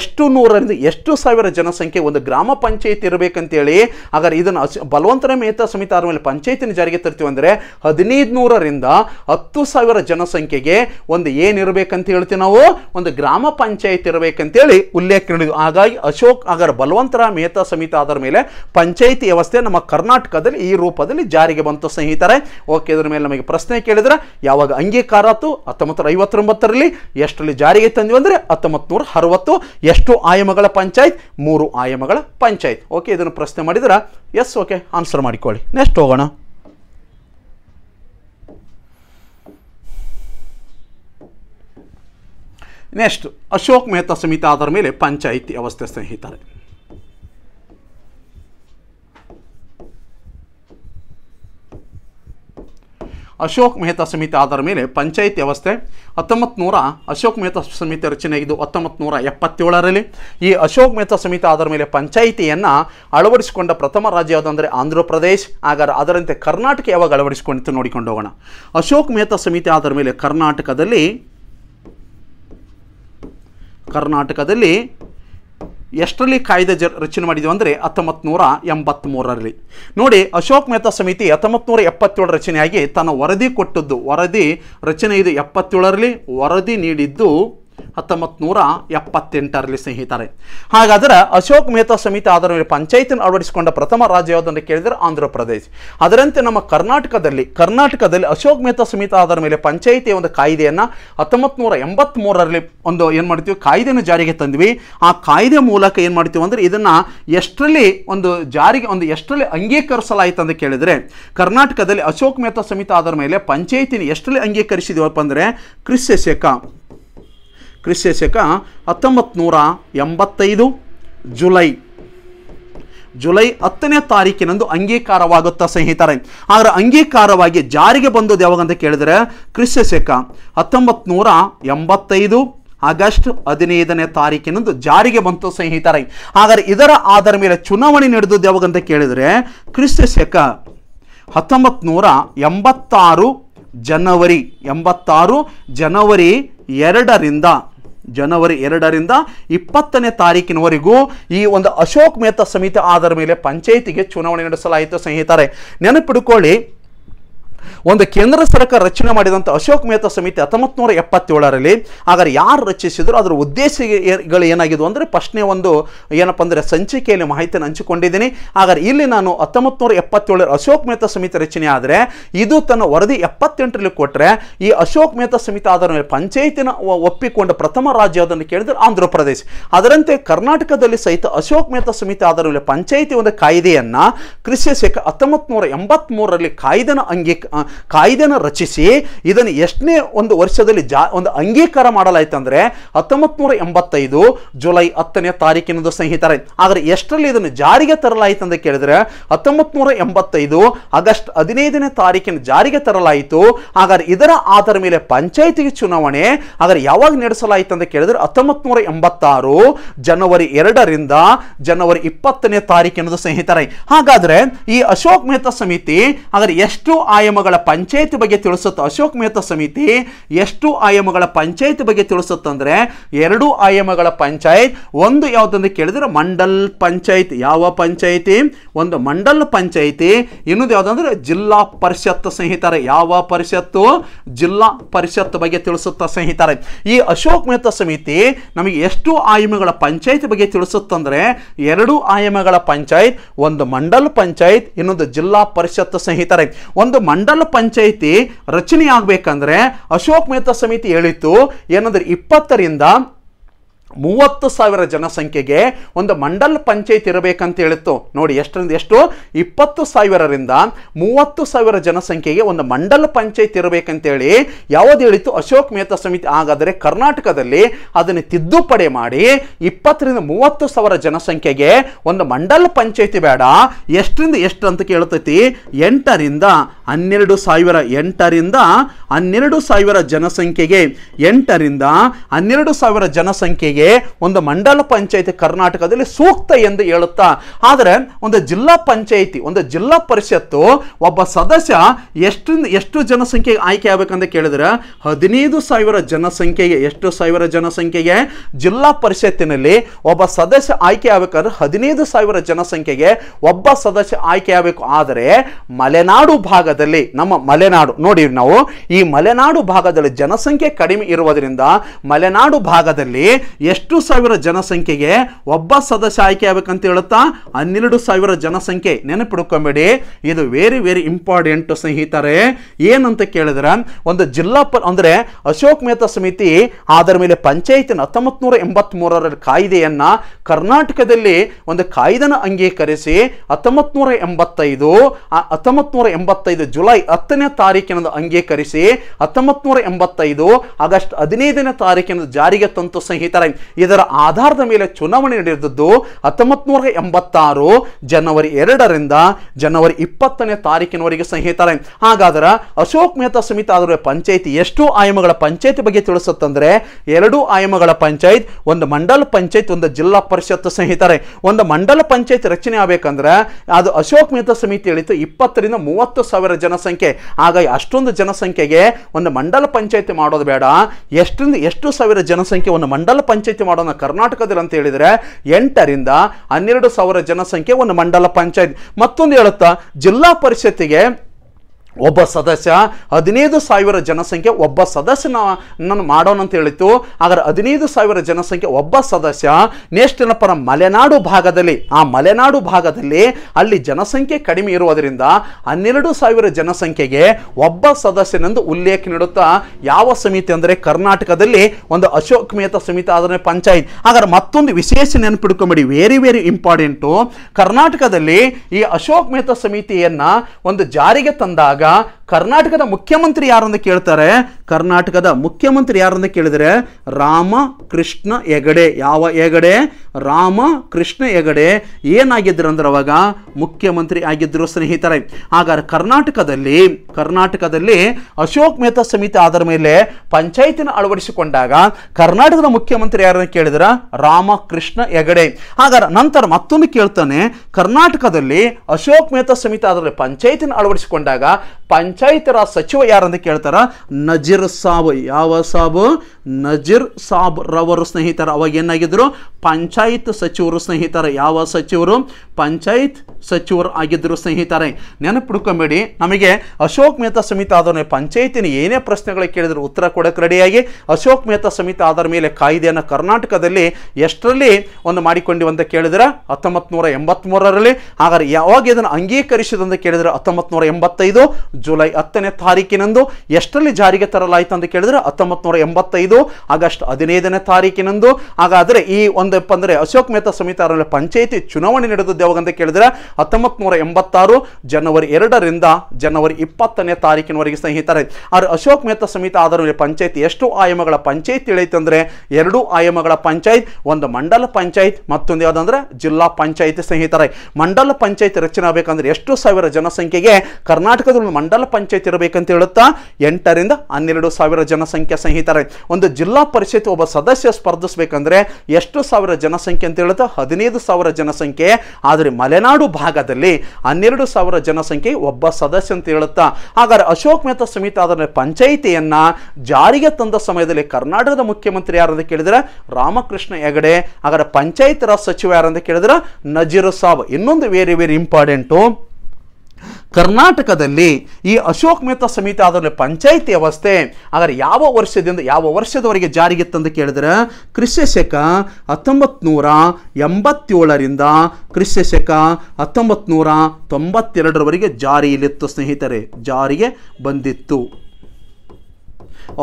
ಎಷ್ಟು ನೂರರಿಂದ ಎಷ್ಟು ಸಾವಿರ ಜನಸಂಖ್ಯೆ ಒಂದು ಗ್ರಾಮ ಪಂಚಾಯಿತಿ ಇರಬೇಕಂತೇಳಿ ಹಾಗಾದ್ರೆ ಇದನ್ನು ಬಲವಂತರ ಮೇಹತಾ ಸಮಿತಿ ಆದ ಮೇಲೆ ಪಂಚಾಯತಿನ ಜಾರಿಗೆ ತರ್ತೀವಿ ಅಂದರೆ ಹದಿನೈದು ನೂರರಿಂದ ಹತ್ತು ಸಾವಿರ ಜನಸಂಖ್ಯೆಗೆ ಒಂದು ಏನಿರಬೇಕಂತ ಹೇಳ್ತೀವಿ ನಾವು ಒಂದು ಗ್ರಾಮ ಪಂಚಾಯತ್ ಇರಬೇಕಂತೇಳಿ ಉಲ್ಲೇಖ ನೀಡಿದ್ವಿ ಹಾಗಾಗಿ ಅಶೋಕ್ ಅಗರ್ ಬಲವಂತರ ಮೇಹತಾ ಸಮಿತಿ ಆದರ ಮೇಲೆ ಪಂಚಾಯಿತಿ ವ್ಯವಸ್ಥೆ ನಮ್ಮ ಕರ್ನಾಟಕದಲ್ಲಿ ಈ ರೂಪದಲ್ಲಿ ಜಾರಿಗೆ ಬಂತು ಸ್ನೇಹಿತರೆ ಓಕೆ ಇದರ ಮೇಲೆ ನಮಗೆ ಪ್ರಶ್ನೆ ಕೇಳಿದ್ರೆ ಯಾವಾಗ ಅಂಗೀಕಾರ ಆಯ್ತು ಹತ್ತೊಂಬತ್ತು ಐವತ್ತೊಂಬತ್ತರಲ್ಲಿ ಎಷ್ಟರಲ್ಲಿ ಜಾರಿಗೆ ತಂದ್ವಿ ಅಂದರೆ ಹತ್ತೊಂಬತ್ತು ನೂರ ಅರವತ್ತು ಎಷ್ಟು ಆಯಾಮಗಳ ಪಂಚಾಯತ್ ಮೂರು ಆಯಾಮಗಳ ಪಂಚಾಯತ್ ಓಕೆ ಇದನ್ನು ಪ್ರಶ್ನೆ ಮಾಡಿದ್ರೆ ಎಸ್ ಓಕೆ ಆನ್ಸರ್ ಮಾಡಿಕೊಳ್ಳಿ ನೆಕ್ಸ್ಟ್ ಹೋಗೋಣ ನೆಕ್ಸ್ಟ್ ಅಶೋಕ್ ಮೆಹ್ತಾ ಸಮಿತಿ ಆಧಾರ ಮೇಲೆ ಪಂಚಾಯಿತಿ ವ್ಯವಸ್ಥೆ ಸ್ನೇಹಿತರೆ ಅಶೋಕ್ ಮೆಹ್ತಾ ಸಮಿತಿ ಆಧಾರ ಮೇಲೆ ಪಂಚಾಯತ್ ವ್ಯವಸ್ಥೆ ಹತ್ತೊಂಬತ್ತು ನೂರ ಅಶೋಕ್ ಮೆಹ್ತಾ ಸಮಿತಿ ರಚನೆಯಾಗಿದ್ದು ಹತ್ತೊಂಬತ್ತು ನೂರ ಎಪ್ಪತ್ತೇಳರಲ್ಲಿ ಈ ಅಶೋಕ್ ಮೆಹ್ತಾ ಸಮಿತಿ ಆಧಾರ ಮೇಲೆ ಪಂಚಾಯಿತಿಯನ್ನು ಅಳವಡಿಸಿಕೊಂಡ ಪ್ರಥಮ ರಾಜ್ಯ ಯಾವುದು ಅಂದರೆ ಆಂಧ್ರ ಪ್ರದೇಶ್ ಹಾಗಾದ್ರೆ ಅದರಂತೆ ಕರ್ನಾಟಕ ಯಾವಾಗ ಅಳವಡಿಸಿಕೊಂಡಿತ್ತು ನೋಡಿಕೊಂಡು ಹೋಗೋಣ ಅಶೋಕ್ ಮೆಹ್ತಾ ಸಮಿತಿ ಆಧಾರ ಮೇಲೆ ಕರ್ನಾಟಕದಲ್ಲಿ ಕರ್ನಾಟಕದಲ್ಲಿ ಎಷ್ಟರಲ್ಲಿ ಕಾಯ್ದೆ ಜ ರಚನೆ ಮಾಡಿದೆವು ಅಂದರೆ ಹತ್ತೊಂಬತ್ತು ನೂರ ಎಂಬತ್ತ್ಮೂರರಲ್ಲಿ ನೋಡಿ ಅಶೋಕ್ ಮೆಹ್ತಾ ಸಮಿತಿ ಹತ್ತೊಂಬತ್ತು ನೂರ ಎಪ್ಪತ್ತೇಳು ರಚನೆಯಾಗಿ ತನ್ನ ವರದಿ ಕೊಟ್ಟದ್ದು ವರದಿ ರಚನೆ ಇದು ಎಪ್ಪತ್ತೇಳರಲ್ಲಿ ವರದಿ ನೀಡಿದ್ದು ಹತ್ತೊಂಬತ್ತು ನೂರ ಎಪ್ಪತ್ತೆಂಟರಲ್ಲಿ ಸ್ನೇಹಿತರೆ ಹಾಗಾದರೆ ಅಶೋಕ್ ಮೆಹ್ತಾ ಸಮಿತಿ ಆಧಾರ ಮೇಲೆ ಪಂಚಾಯತಿನ ಅಳವಡಿಸಿಕೊಂಡ ಪ್ರಥಮ ರಾಜ್ಯ ಯಾವುದು ಅಂತ ಕೇಳಿದರೆ ಆಂಧ್ರ ಪ್ರದೇಶ ಅದರಂತೆ ನಮ್ಮ ಕರ್ನಾಟಕದಲ್ಲಿ ಕರ್ನಾಟಕದಲ್ಲಿ ಅಶೋಕ್ ಮೆಹ್ತಾ ಸಮಿತಿ ಆಧಾರ ಮೇಲೆ ಪಂಚಾಯಿತಿ ಒಂದು ಕಾಯ್ದೆಯನ್ನು ಹತ್ತೊಂಬತ್ತು ನೂರ ಎಂಬತ್ತ್ಮೂರರಲ್ಲಿ ಒಂದು ಏನು ಮಾಡ್ತೀವಿ ಕಾಯ್ದೆಯನ್ನು ಜಾರಿಗೆ ತಂದ್ವಿ ಆ ಕಾಯ್ದೆ ಮೂಲಕ ಏನು ಮಾಡ್ತೀವಿ ಅಂದರೆ ಇದನ್ನು ಎಷ್ಟರಲ್ಲಿ ಒಂದು ಜಾರಿಗೆ ಒಂದು ಎಷ್ಟರಲ್ಲಿ ಅಂಗೀಕರಿಸಲಾಯಿತು ಅಂತ ಕೇಳಿದರೆ ಕರ್ನಾಟಕದಲ್ಲಿ ಅಶೋಕ್ ಮೆಹ್ತಾ ಸಮಿತಿ ಆಧಾರ ಮೇಲೆ ಪಂಚಾಯಿತಿನ ಎಷ್ಟರಲ್ಲಿ ಅಂಗೀಕರಿಸಿದೀವಪ್ಪ ಅಂದರೆ ಕ್ರಿಸ್ತ ಶಕ ಕ್ರಿಸ್ಯ ಶಕ ಹತ್ತೊಂಬತ್ತು ನೂರ ಎಂಬತ್ತೈದು ಜುಲೈ ಜುಲೈ ಹತ್ತನೇ ತಾರೀಕಿನಂದು ಅಂಗೀಕಾರವಾಗುತ್ತಾ ಸ್ನೇಹಿತರೆ ಆದರೆ ಅಂಗೀಕಾರವಾಗಿ ಜಾರಿಗೆ ಬಂದದ್ದು ಯಾವಾಗಂತ ಕೇಳಿದರೆ ಕ್ರಿಸ್ಯ ಶಕ ಹತ್ತೊಂಬತ್ತು ನೂರ ಎಂಬತ್ತೈದು ಆಗಸ್ಟ್ ಹದಿನೈದನೇ ತಾರೀಕಿನಂದು ಜಾರಿಗೆ ಬಂತು ಸ್ನೇಹಿತರೆ ಆದರೆ ಇದರ ಆಧಾರ ಮೇಲೆ ಚುನಾವಣೆ ನಡೆದದ್ದು ಯಾವಾಗಂತ ಕೇಳಿದರೆ ಕ್ರಿಸ್ತ ಶಕ ಹತ್ತೊಂಬತ್ತು ನೂರ ಎಂಬತ್ತಾರು ಜನವರಿ ಎಂಬತ್ತಾರು ಜನವರಿ ಎರಡರಿಂದ ಜನವರಿ ಎರಡರಿಂದ ಇಪ್ಪತ್ತನೇ ತಾರೀಕಿನವರೆಗೂ ಈ ಒಂದು ಅಶೋಕ್ ಮೇತ ಸಮಿತಿ ಆಧಾರ ಮೇಲೆ ಪಂಚಾಯಿತಿಗೆ ಚುನಾವಣೆ ನಡೆಸಲಾಯಿತು ಸ್ನೇಹಿತರೆ ನೆನಪಿಡ್ಕೊಳ್ಳಿ ಒಂದು ಕೇಂದ್ರ ಸರ್ಕಾರ ರಚನೆ ಮಾಡಿದಂಥ ಅಶೋಕ್ ಮೆಹ್ತಾ ಸಮಿತಿ ಹತ್ತೊಂಬತ್ತು ನೂರ ಎಪ್ಪತ್ತೇಳರಲ್ಲಿ ಹಾಗಾದ್ರೆ ಯಾರು ರಚಿಸಿದ್ರು ಅದರ ಉದ್ದೇಶಗಳು ಏನಾಗಿದ್ವು ಅಂದರೆ ಪ್ರಶ್ನೆ ಒಂದು ಏನಪ್ಪ ಅಂದರೆ ಸಂಚಿಕೆಯಲ್ಲಿ ಮಾಹಿತಿಯನ್ನು ಹಂಚಿಕೊಂಡಿದ್ದೀನಿ ಹಾಗಾದ್ರೆ ಇಲ್ಲಿ ನಾನು ಹತ್ತೊಂಬತ್ತು ನೂರ ಎಪ್ಪತ್ತೇಳರ ಅಶೋಕ್ ಮೆಹ್ತಾ ಸಮಿತಿ ರಚನೆ ಆದರೆ ಇದು ತನ್ನ ವರದಿ ಎಪ್ಪತ್ತೆಂಟರಲ್ಲಿ ಕೊಟ್ಟರೆ ಈ ಅಶೋಕ್ ಮೆಹ್ತಾ ಸಮಿತಿ ಆಧಾರ ಮೇಲೆ ಪಂಚಾಯಿತಿನ ಒಪ್ಪಿಕೊಂಡ ಪ್ರಥಮ ರಾಜ್ಯ ಅದನ್ನು ಕೇಳಿದ್ರೆ ಆಂಧ್ರ ಪ್ರದೇಶ ಅದರಂತೆ ಕರ್ನಾಟಕದಲ್ಲಿ ಸಹಿತ ಅಶೋಕ್ ಮೆಹ್ತಾ ಸಮಿತಿ ಆಧಾರ ಮೇಲೆ ಪಂಚಾಯಿತಿ ಒಂದು ಕಾಯ್ದೆಯನ್ನು ಕೃಷಿ ಶೇಖ ಹತ್ತೊಂಬತ್ತು ನೂರ ಎಂಬತ್ತ್ಮೂರರಲ್ಲಿ ಕಾಯ್ದೆನ ಅಂಗೀಕ ಕಾಯ್ದೆನ ರಚಿಸಿ ಇದನ್ನು ಎಷ್ಟನೇ ಒಂದು ವರ್ಷದಲ್ಲಿ ಜಾ ಒಂದು ಅಂಗೀಕಾರ ಮಾಡಲಾಯಿತು ಅಂದರೆ ಹತ್ತೊಂಬತ್ತು ನೂರ ಎಂಬತ್ತೈದು ಜುಲೈ ಹತ್ತನೇ ತಾರೀಕಿನಂದು ಸಂಹಿತಾರೆ ಆದರೆ ಎಷ್ಟರಲ್ಲಿ ಇದನ್ನು ಜಾರಿಗೆ ತರಲಾಯಿತು ಅಂತ ಕೇಳಿದ್ರೆ ಹತ್ತೊಂಬತ್ತು ನೂರ ಎಂಬತ್ತೈದು ಆಗಸ್ಟ್ ಹದಿನೈದನೇ ತಾರೀಕಿನ ಜಾರಿಗೆ ತರಲಾಯಿತು ಹಾಗಾದ್ರೆ ಇದರ ಆಧಾರ ಮೇಲೆ ಪಂಚಾಯಿತಿ ಚುನಾವಣೆ ಆದರೆ ಯಾವಾಗ ನಡೆಸಲಾಯಿತು ಅಂತ ಕೇಳಿದ್ರೆ ಹತ್ತೊಂಬತ್ತು ನೂರ ಎಂಬತ್ತಾರು ಜನವರಿ ಎರಡರಿಂದ ಜನವರಿ ಇಪ್ಪತ್ತನೇ ತಾರೀಕಿನದು ಸಂಹಿತಾರೆ ಹಾಗಾದ್ರೆ ಈ ಅಶೋಕ್ ಮೆಹ್ತಾ ಸಮಿತಿ ಆದರೆ ಎಷ್ಟು ಆಯಾಮ ಆಯಾಮಗಳ ಪಂಚಾಯತ್ ಬಗ್ಗೆ ತಿಳಿಸುತ್ತೆ ಅಶೋಕ್ ಮೆಹ್ತಾ ಸಮಿತಿ ಎಷ್ಟು ಆಯಾಮಗಳ ಪಂಚಾಯತ್ ಬಗ್ಗೆ ತಿಳಿಸುತ್ತಂದ್ರೆ ಎರಡು ಆಯಾಮಗಳ ಪಂಚಾಯತ್ ಒಂದು ಯಾವುದಂದ್ರೆ ಕೇಳಿದ್ರೆ ಮಂಡಲ್ ಪಂಚಾಯತ್ ಯಾವ ಪಂಚಾಯಿತಿ ಒಂದು ಮಂಡಲ್ ಪಂಚಾಯಿತಿ ಇನ್ನೊಂದು ಯಾವುದಂದ್ರೆ ಜಿಲ್ಲಾ ಪರಿಷತ್ ಸಂಹಿತಾರೆ ಯಾವ ಪರಿಷತ್ತು ಜಿಲ್ಲಾ ಪರಿಷತ್ ಬಗ್ಗೆ ತಿಳಿಸುತ್ತ ಸಂಹಿತಾರೆ ಈ ಅಶೋಕ್ ಮೆಹ್ತಾ ಸಮಿತಿ ನಮಗೆ ಎಷ್ಟು ಆಯಾಮಗಳ ಪಂಚಾಯತ್ ಬಗ್ಗೆ ತಿಳಿಸುತ್ತಂದ್ರೆ ಎರಡು ಆಯಾಮಗಳ ಪಂಚಾಯತ್ ಒಂದು ಮಂಡಲ್ ಪಂಚಾಯತ್ ಇನ್ನೊಂದು ಜಿಲ್ಲಾ ಪರಿಷತ್ ಸಂಹಿತಾರೆ ಒಂದು ಮಂಡಲ್ ಮಂಡಲ ಪಂಚಾಯಿತಿ ರಚನೆಯಾಗಬೇಕಂದ್ರೆ ಅಶೋಕ್ ಮೆಹ್ತಾ ಸಮಿತಿ ಹೇಳಿತ್ತು ಏನಂದ್ರೆ ಇಪ್ಪತ್ತರಿಂದ ಮೂವತ್ತು ಸಾವಿರ ಜನಸಂಖ್ಯೆಗೆ ಒಂದು ಮಂಡಲ್ ಪಂಚಾಯತ್ ಇರಬೇಕಂತ ಹೇಳಿತ್ತು ನೋಡಿ ಎಷ್ಟರಿಂದ ಎಷ್ಟು ಇಪ್ಪತ್ತು ಸಾವಿರರಿಂದ ಮೂವತ್ತು ಸಾವಿರ ಜನಸಂಖ್ಯೆಗೆ ಒಂದು ಮಂಡಲ್ ಪಂಚಾಯತ್ ಇರಬೇಕಂತೇಳಿ ಯಾವುದು ಹೇಳಿತ್ತು ಅಶೋಕ್ ಮೆಹ್ತಾ ಸಮಿತಿ ಹಾಗಾದರೆ ಕರ್ನಾಟಕದಲ್ಲಿ ಅದನ್ನು ತಿದ್ದುಪಡಿ ಮಾಡಿ ಇಪ್ಪತ್ತರಿಂದ ಮೂವತ್ತು ಸಾವಿರ ಜನಸಂಖ್ಯೆಗೆ ಒಂದು ಮಂಡಲ್ ಪಂಚಾಯತಿ ಬೇಡ ಎಷ್ಟರಿಂದ ಎಷ್ಟು ಅಂತ ಕೇಳ್ತೈತಿ ಎಂಟರಿಂದ ಹನ್ನೆರಡು ಸಾವಿರ ಎಂಟರಿಂದ ಹನ್ನೆರಡು ಸಾವಿರ ಜನಸಂಖ್ಯೆಗೆ ಎಂಟರಿಂದ ಹನ್ನೆರಡು ಸಾವಿರ ಜನಸಂಖ್ಯೆಗೆ ಒಂದು ಮಂಡಲ ಪಂಚಾಯಿತಿ ಕರ್ನಾಟಕದಲ್ಲಿ ಸೂಕ್ತ ಎಂದು ಹೇಳುತ್ತಾ ಆದರೆ ಒಂದು ಜಿಲ್ಲಾ ಪಂಚಾಯಿತಿ ಒಂದು ಜಿಲ್ಲಾ ಪರಿಷತ್ತು ಒಬ್ಬ ಸದಸ್ಯ ಎಷ್ಟು ಎಷ್ಟು ಜನಸಂಖ್ಯೆಗೆ ಆಯ್ಕೆ ಆಗಬೇಕಂತ ಕೇಳಿದ್ರೆ ಹದಿನೈದು ಸಾವಿರ ಜನಸಂಖ್ಯೆಗೆ ಎಷ್ಟು ಸಾವಿರ ಜನಸಂಖ್ಯೆಗೆ ಜಿಲ್ಲಾ ಪರಿಷತ್ತಿನಲ್ಲಿ ಒಬ್ಬ ಸದಸ್ಯ ಆಯ್ಕೆ ಆಗಬೇಕಾದ್ರೆ ಹದಿನೈದು ಸಾವಿರ ಜನಸಂಖ್ಯೆಗೆ ಒಬ್ಬ ಸದಸ್ಯ ಆಯ್ಕೆ ಆಗಬೇಕು ಆದರೆ ಮಲೆನಾಡು ಭಾಗದಲ್ಲಿ ನಮ್ಮ ಮಲೆನಾಡು ನೋಡಿ ನಾವು ಈ ಮಲೆನಾಡು ಭಾಗದಲ್ಲಿ ಜನಸಂಖ್ಯೆ ಕಡಿಮೆ ಇರುವುದರಿಂದ ಮಲೆನಾಡು ಭಾಗದಲ್ಲಿ ಎಷ್ಟು ಸಾವಿರ ಜನಸಂಖ್ಯೆಗೆ ಒಬ್ಬ ಸದಸ್ಯ ಆಯ್ಕೆ ಆಗ್ಬೇಕಂತ ಹೇಳುತ್ತಾ ಹನ್ನೆರಡು ಸಾವಿರ ಜನಸಂಖ್ಯೆ ನೆನಪಿಡ್ಕೊಂಬೇಡಿ ಇದು ವೆರಿ ವೆರಿ ಇಂಪಾರ್ಟೆಂಟ್ ಸ್ನೇಹಿತರೆ ಏನಂತ ಕೇಳಿದ್ರೆ ಒಂದು ಜಿಲ್ಲಾ ಪ ಅಂದರೆ ಅಶೋಕ್ ಮೆಹ್ತಾ ಸಮಿತಿ ಅದರ ಮೇಲೆ ಪಂಚಾಯಿತಿನ ಹತ್ತೊಂಬತ್ತು ನೂರ ಕಾಯ್ದೆಯನ್ನು ಕರ್ನಾಟಕದಲ್ಲಿ ಒಂದು ಕಾಯ್ದೆನ ಅಂಗೀಕರಿಸಿ ಹತ್ತೊಂಬತ್ತು ನೂರ ಎಂಬತ್ತೈದು ಹತ್ತೊಂಬತ್ತು ನೂರ ಎಂಬತ್ತೈದು ಜುಲೈ ಹತ್ತನೇ ತಾರೀಕಿನ ಅಂಗೀಕರಿಸಿ ಹತ್ತೊಂಬತ್ತು ನೂರ ಎಂಬತ್ತೈದು ಆಗಸ್ಟ್ ಹದಿನೈದನೇ ತಾರೀಕಿನ ಜಾರಿಗೆ ತಂತು ಸ್ನೇಹಿತರೆ ಇದರ ಆಧಾರದ ಮೇಲೆ ಚುನಾವಣೆ ನಡೆದದ್ದು ಹತ್ತೊಂಬತ್ತು ನೂರ ಎಂಬತ್ತಾರು ಜನವರಿ ಎರಡರಿಂದ ಜನವರಿ ಇಪ್ಪತ್ತನೇ ತಾರೀಕಿನವರೆಗೆ ಸಂಹಿತಾರೆ ಹಾಗಾದ್ರೆ ಅಶೋಕ್ ಮೆಹತಾ ಸಮಿತಿ ಆದರೆ ಪಂಚಾಯಿತಿ ಎಷ್ಟು ಆಯಾಮಗಳ ಪಂಚಾಯತಿ ಬಗ್ಗೆ ತಿಳಿಸುತ್ತಂದ್ರೆ ಎರಡು ಆಯಾಮಗಳ ಪಂಚಾಯತ್ ಒಂದು ಮಂಡಲ ಪಂಚಾಯತ್ ಒಂದು ಜಿಲ್ಲಾ ಪರಿಷತ್ ಸಂಹಿತಾರೆ ಒಂದು ಮಂಡಲ ಪಂಚಾಯತ್ ರಚನೆ ಆಗಬೇಕಂದ್ರೆ ಅದು ಅಶೋಕ್ ಮೆಹತಾ ಸಮಿತಿ ಹೇಳಿತು ಇಪ್ಪತ್ತರಿಂದ ಮೂವತ್ತು ಸಾವಿರ ಜನಸಂಖ್ಯೆ ಹಾಗಾಗಿ ಅಷ್ಟೊಂದು ಜನಸಂಖ್ಯೆಗೆ ಒಂದು ಮಂಡಲ ಪಂಚಾಯತಿ ಮಾಡೋದು ಬೇಡ ಎಷ್ಟರಿಂದ ಎಷ್ಟು ಸಾವಿರ ಜನಸಂಖ್ಯೆ ಒಂದು ಮಂಡಲ ಪಂಚಾಯತ್ ಪಂಚಾಯತಿ ಮಾಡೋಣ ಕರ್ನಾಟಕದಲ್ಲಿ ಅಂತ ಹೇಳಿದ್ರೆ ಎಂಟರಿಂದ ಹನ್ನೆರಡು ಸಾವಿರ ಜನಸಂಖ್ಯೆ ಒಂದು ಮಂಡಲ ಪಂಚಾಯತ್ ಮತ್ತೊಂದು ಹೇಳುತ್ತಾ ಜಿಲ್ಲಾ ಪರಿಷತ್ತಿಗೆ ಒಬ್ಬ ಸದಸ್ಯ ಹದಿನೈದು ಸಾವಿರ ಜನಸಂಖ್ಯೆ ಒಬ್ಬ ಸದಸ್ಯನ ನಾನು ಮಾಡೋಣ ಅಂತ ಹೇಳಿತ್ತು ಆದರೆ ಹದಿನೈದು ಸಾವಿರ ಜನಸಂಖ್ಯೆ ಒಬ್ಬ ಸದಸ್ಯ ನೆಕ್ಸ್ಟ್ ಏನಪ್ಪ ಮಲೆನಾಡು ಭಾಗದಲ್ಲಿ ಆ ಮಲೆನಾಡು ಭಾಗದಲ್ಲಿ ಅಲ್ಲಿ ಜನಸಂಖ್ಯೆ ಕಡಿಮೆ ಇರುವುದರಿಂದ ಹನ್ನೆರಡು ಸಾವಿರ ಜನಸಂಖ್ಯೆಗೆ ಒಬ್ಬ ಸದಸ್ಯನೆಂದು ಉಲ್ಲೇಖ ನೀಡುತ್ತಾ ಯಾವ ಸಮಿತಿ ಅಂದರೆ ಕರ್ನಾಟಕದಲ್ಲಿ ಒಂದು ಅಶೋಕ್ ಮೇತ ಸಮಿತಿ ಆದರೆ ಪಂಚಾಯತ್ ಹಾಗಾದ್ರೆ ಮತ್ತೊಂದು ವಿಶೇಷ ನೆನಪಿಡ್ಕೊಂಬಿಡಿ ವೆರಿ ವೆರಿ ಇಂಪಾರ್ಟೆಂಟು ಕರ್ನಾಟಕದಲ್ಲಿ ಈ ಅಶೋಕ್ ಮೇತ ಸಮಿತಿಯನ್ನು ಒಂದು ಜಾರಿಗೆ ತಂದಾಗ pagar ಕರ್ನಾಟಕದ ಮುಖ್ಯಮಂತ್ರಿ ಯಾರು ಅಂತ ಕೇಳ್ತಾರೆ ಕರ್ನಾಟಕದ ಮುಖ್ಯಮಂತ್ರಿ ಯಾರು ಅಂತ ಕೇಳಿದರೆ ರಾಮ ಕೃಷ್ಣ ಹೆಗಡೆ ಯಾವ ಹೆಗಡೆ ರಾಮ ಕೃಷ್ಣ ಹೆಗಡೆ ಏನಾಗಿದ್ರು ಅಂದ್ರೆ ಅವಾಗ ಮುಖ್ಯಮಂತ್ರಿ ಆಗಿದ್ದರು ಸ್ನೇಹಿತರೆ ಹಾಗಾದ್ರೆ ಕರ್ನಾಟಕದಲ್ಲಿ ಕರ್ನಾಟಕದಲ್ಲಿ ಅಶೋಕ್ ಮೆಹತಾ ಸಮಿತಿ ಆದರ ಮೇಲೆ ಪಂಚಾಯತಿನ ಅಳವಡಿಸಿಕೊಂಡಾಗ ಕರ್ನಾಟಕದ ಮುಖ್ಯಮಂತ್ರಿ ಯಾರನ್ನು ಕೇಳಿದ್ರ ಕೃಷ್ಣ ಹೆಗಡೆ ಹಾಗಾದ್ರೆ ನಂತರ ಮತ್ತೊಂದು ಕೇಳ್ತಾನೆ ಕರ್ನಾಟಕದಲ್ಲಿ ಅಶೋಕ್ ಮೆಹತಾ ಸಮಿತಿ ಆದರ ಪಂಚಾಯತಿನ ಅಳವಡಿಸಿಕೊಂಡಾಗ ಪಂಚ ಪಂಚಾಯತ್ ರಾಜ್ ಸಚಿವ ಯಾರಂತ ಕೇಳ್ತಾರ ನಜೀರ್ ಸಾಬ್ ಯಾವ ಸಾಬ್ ನಜೀರ್ ಸಾಬ್ ರವರು ಸ್ನೇಹಿತರ ಅವಾಗ ಏನಾಗಿದ್ರು ಪಂಚಾಯತ್ ಸಚಿವರು ಸ್ನೇಹಿತರ ಯಾವ ಸಚಿವರು ಪಂಚಾಯತ್ ಸಚಿವರು ಆಗಿದ್ದರು ಸ್ನೇಹಿತರೆ ನೆನಪಿಡ್ಕೊಂಬೇಡಿ ನಮಗೆ ಅಶೋಕ್ ಮೆಹ್ತಾ ಸಮಿತಿ ಆದರೆ ಪಂಚಾಯತಿನ ಏನೇ ಪ್ರಶ್ನೆಗಳು ಕೇಳಿದ್ರು ಉತ್ತರ ಕೊಡಕ್ಕೆ ರೆಡಿಯಾಗಿ ಅಶೋಕ್ ಮೆಹತಾ ಸಮಿತಿ ಆದರ ಮೇಲೆ ಕಾಯ್ದೆಯನ್ನು ಕರ್ನಾಟಕದಲ್ಲಿ ಎಷ್ಟರಲ್ಲಿ ಒಂದು ಮಾಡಿಕೊಂಡಿ ಅಂತ ಕೇಳಿದ್ರೆ ಹತ್ತೊಂಬತ್ತು ನೂರ ಎಂಬತ್ತ್ಮೂರರಲ್ಲಿ ಹಾಗಾದ್ರೆ ಯಾವಾಗ ಇದನ್ನು ಅಂಗೀಕರಿಸಿದಂತ ಕೇಳಿದ್ರೆ ಹತ್ತೊಂಬತ್ತು ನೂರ ಎಂಬತ್ತೈದು ಜುಲೈ ಹತ್ತನೇ ತಾರೀಕಿನಂದು ಎಷ್ಟರಲ್ಲಿ ಜಾರಿಗೆ ತರಲಾಯಿತು ಅಂತ ಕೇಳಿದ್ರೆ ಹತ್ತೊಂಬತ್ತು ನೂರ ಎಂಬತ್ತೈದು ಆಗಸ್ಟ್ ಹದಿನೈದನೇ ತಾರೀಕಿನಂದು ಹಾಗಾದ್ರೆ ಈ ಒಂದು ಅಂದ್ರೆ ಅಶೋಕ್ ಮೆಹ್ತಾ ಸಮಿತಿ ಪಂಚಾಯಿತಿ ಚುನಾವಣೆ ನಡೆದದ್ದು ಅಂತ ಕೇಳಿದ್ರೆ ಹತ್ತೊಂಬತ್ತು ನೂರ ಎಂಬತ್ತಾರು ಜನವರಿ ಎರಡರಿಂದ ಜನವರಿ ಇಪ್ಪತ್ತನೇ ತಾರೀಕಿನವರೆಗೆ ಸ್ನೇಹಿತರೆ ಆದ್ರೆ ಅಶೋಕ್ ಮೆಹ್ತಾ ಸಮಿತಿ ಆಧಾರದಲ್ಲಿ ಪಂಚಾಯತ್ ಎಷ್ಟು ಆಯಾಮಗಳ ಪಂಚಾಯತ್ ತಿಳಿಯಿತು ಅಂದ್ರೆ ಎರಡು ಆಯಾಮಗಳ ಪಂಚಾಯತ್ ಒಂದು ಮಂಡಲ ಪಂಚಾಯತ್ ಮತ್ತೊಂದು ಯಾವುದಂದ್ರೆ ಜಿಲ್ಲಾ ಪಂಚಾಯಿತಿ ಸ್ನೇಹಿತರೆ ಮಂಡಲ ಪಂಚಾಯತ್ ರಚನೆ ಆಗಬೇಕಂದ್ರೆ ಎಷ್ಟು ಸಾವಿರ ಜನಸಂಖ್ಯೆಗೆ ಕರ್ನಾಟಕದಲ್ಲಿ ಮಂಡಲ ಪಂಚಾಯತ್ ಇರಬೇಕಂತ ಹೇಳುತ್ತಾ ಎಂಟರಿಂದ ಹನ್ನೆರಡು ಸಾವಿರ ಜನಸಂಖ್ಯೆ ಸಂಹಿತರ ಒಂದು ಜಿಲ್ಲಾ ಪರಿಷತ್ ಒಬ್ಬ ಸದಸ್ಯ ಸ್ಪರ್ಧಿಸಬೇಕಂದ್ರೆ ಎಷ್ಟು ಸಾವಿರ ಜನಸಂಖ್ಯೆ ಅಂತ ಹೇಳುತ್ತಾ ಹದಿನೈದು ಸಾವಿರ ಜನಸಂಖ್ಯೆ ಆದರೆ ಮಲೆನಾಡು ಭಾಗದಲ್ಲಿ ಹನ್ನೆರಡು ಸಾವಿರ ಜನಸಂಖ್ಯೆ ಒಬ್ಬ ಸದಸ್ಯ ಅಂತ ಹೇಳುತ್ತಾ ಹಾಗಾದ್ರೆ ಅಶೋಕ್ ಮೆಹ್ತಾ ಸಮಿತ ಅದರ ಪಂಚಾಯಿತಿಯನ್ನ ಜಾರಿಗೆ ತಂದ ಸಮಯದಲ್ಲಿ ಕರ್ನಾಟಕದ ಮುಖ್ಯಮಂತ್ರಿ ಅಂತ ಕೇಳಿದ್ರೆ ರಾಮಕೃಷ್ಣ ಹೆಗಡೆ ಹಾಗಾದ್ರೆ ಪಂಚಾಯತ್ ರಾಜ್ ಸಚಿವ ಯಾರಂತ ಕೇಳಿದ್ರೆ ನಜೀರ್ ಸಾಬ್ ಇನ್ನೊಂದು ವೆರಿ ವೆರಿ ಇಂಪಾರ್ಟೆಂಟು ಕರ್ನಾಟಕದಲ್ಲಿ ಈ ಅಶೋಕ್ ಮೆಹ್ತಾ ಸಮಿತಿ ಆದರೆ ಪಂಚಾಯಿತಿ ವ್ಯವಸ್ಥೆ ಆದರೆ ಯಾವ ವರ್ಷದಿಂದ ಯಾವ ವರ್ಷದವರೆಗೆ ಜಾರಿಗೆ ತಂದು ಕೇಳಿದ್ರೆ ಕ್ರಿಸ್ತಶಕ ಶಕ ಹತ್ತೊಂಬತ್ತು ನೂರ ಎಂಬತ್ತೇಳರಿಂದ ಕ್ರಿಶ್ಯ ಶಕ ನೂರ ತೊಂಬತ್ತೆರಡರವರೆಗೆ ಜಾರಿಯಲ್ಲಿತ್ತು ಸ್ನೇಹಿತರೆ ಜಾರಿಗೆ ಬಂದಿತ್ತು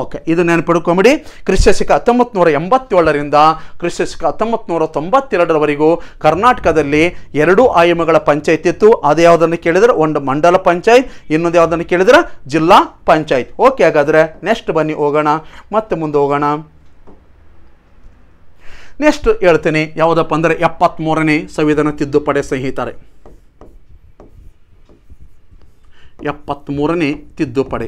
ಓಕೆ ಇದು ನೆನಪಿಡ್ಕೊಂಬಿಡಿ ಕ್ರಿಸ್ತಶಕ ಹತ್ತೊಂಬತ್ತು ನೂರ ಎಂಬತ್ತೇಳರಿಂದ ಕ್ರಿಸ್ತಶಕ ಹತ್ತೊಂಬತ್ತು ನೂರ ತೊಂಬತ್ತೆರಡರವರೆಗೂ ಕರ್ನಾಟಕದಲ್ಲಿ ಎರಡು ಆಯಾಮಗಳ ಪಂಚಾಯತ್ ಇತ್ತು ಅದು ಯಾವುದನ್ನು ಕೇಳಿದ್ರೆ ಒಂದು ಮಂಡಲ ಪಂಚಾಯತ್ ಇನ್ನೊಂದು ಯಾವುದನ್ನು ಕೇಳಿದ್ರೆ ಜಿಲ್ಲಾ ಪಂಚಾಯತ್ ಓಕೆ ಹಾಗಾದರೆ ನೆಕ್ಸ್ಟ್ ಬನ್ನಿ ಹೋಗೋಣ ಮತ್ತೆ ಮುಂದೆ ಹೋಗೋಣ ನೆಕ್ಸ್ಟ್ ಹೇಳ್ತೀನಿ ಯಾವುದಪ್ಪ ಅಂದರೆ ಎಪ್ಪತ್ತ್ಮೂರನೇ ಸಂವಿಧಾನ ತಿದ್ದುಪಡಿ ಸಂಹಿತಾರೆ ಎಪ್ಪತ್ತ್ಮೂರನೇ ತಿದ್ದುಪಡಿ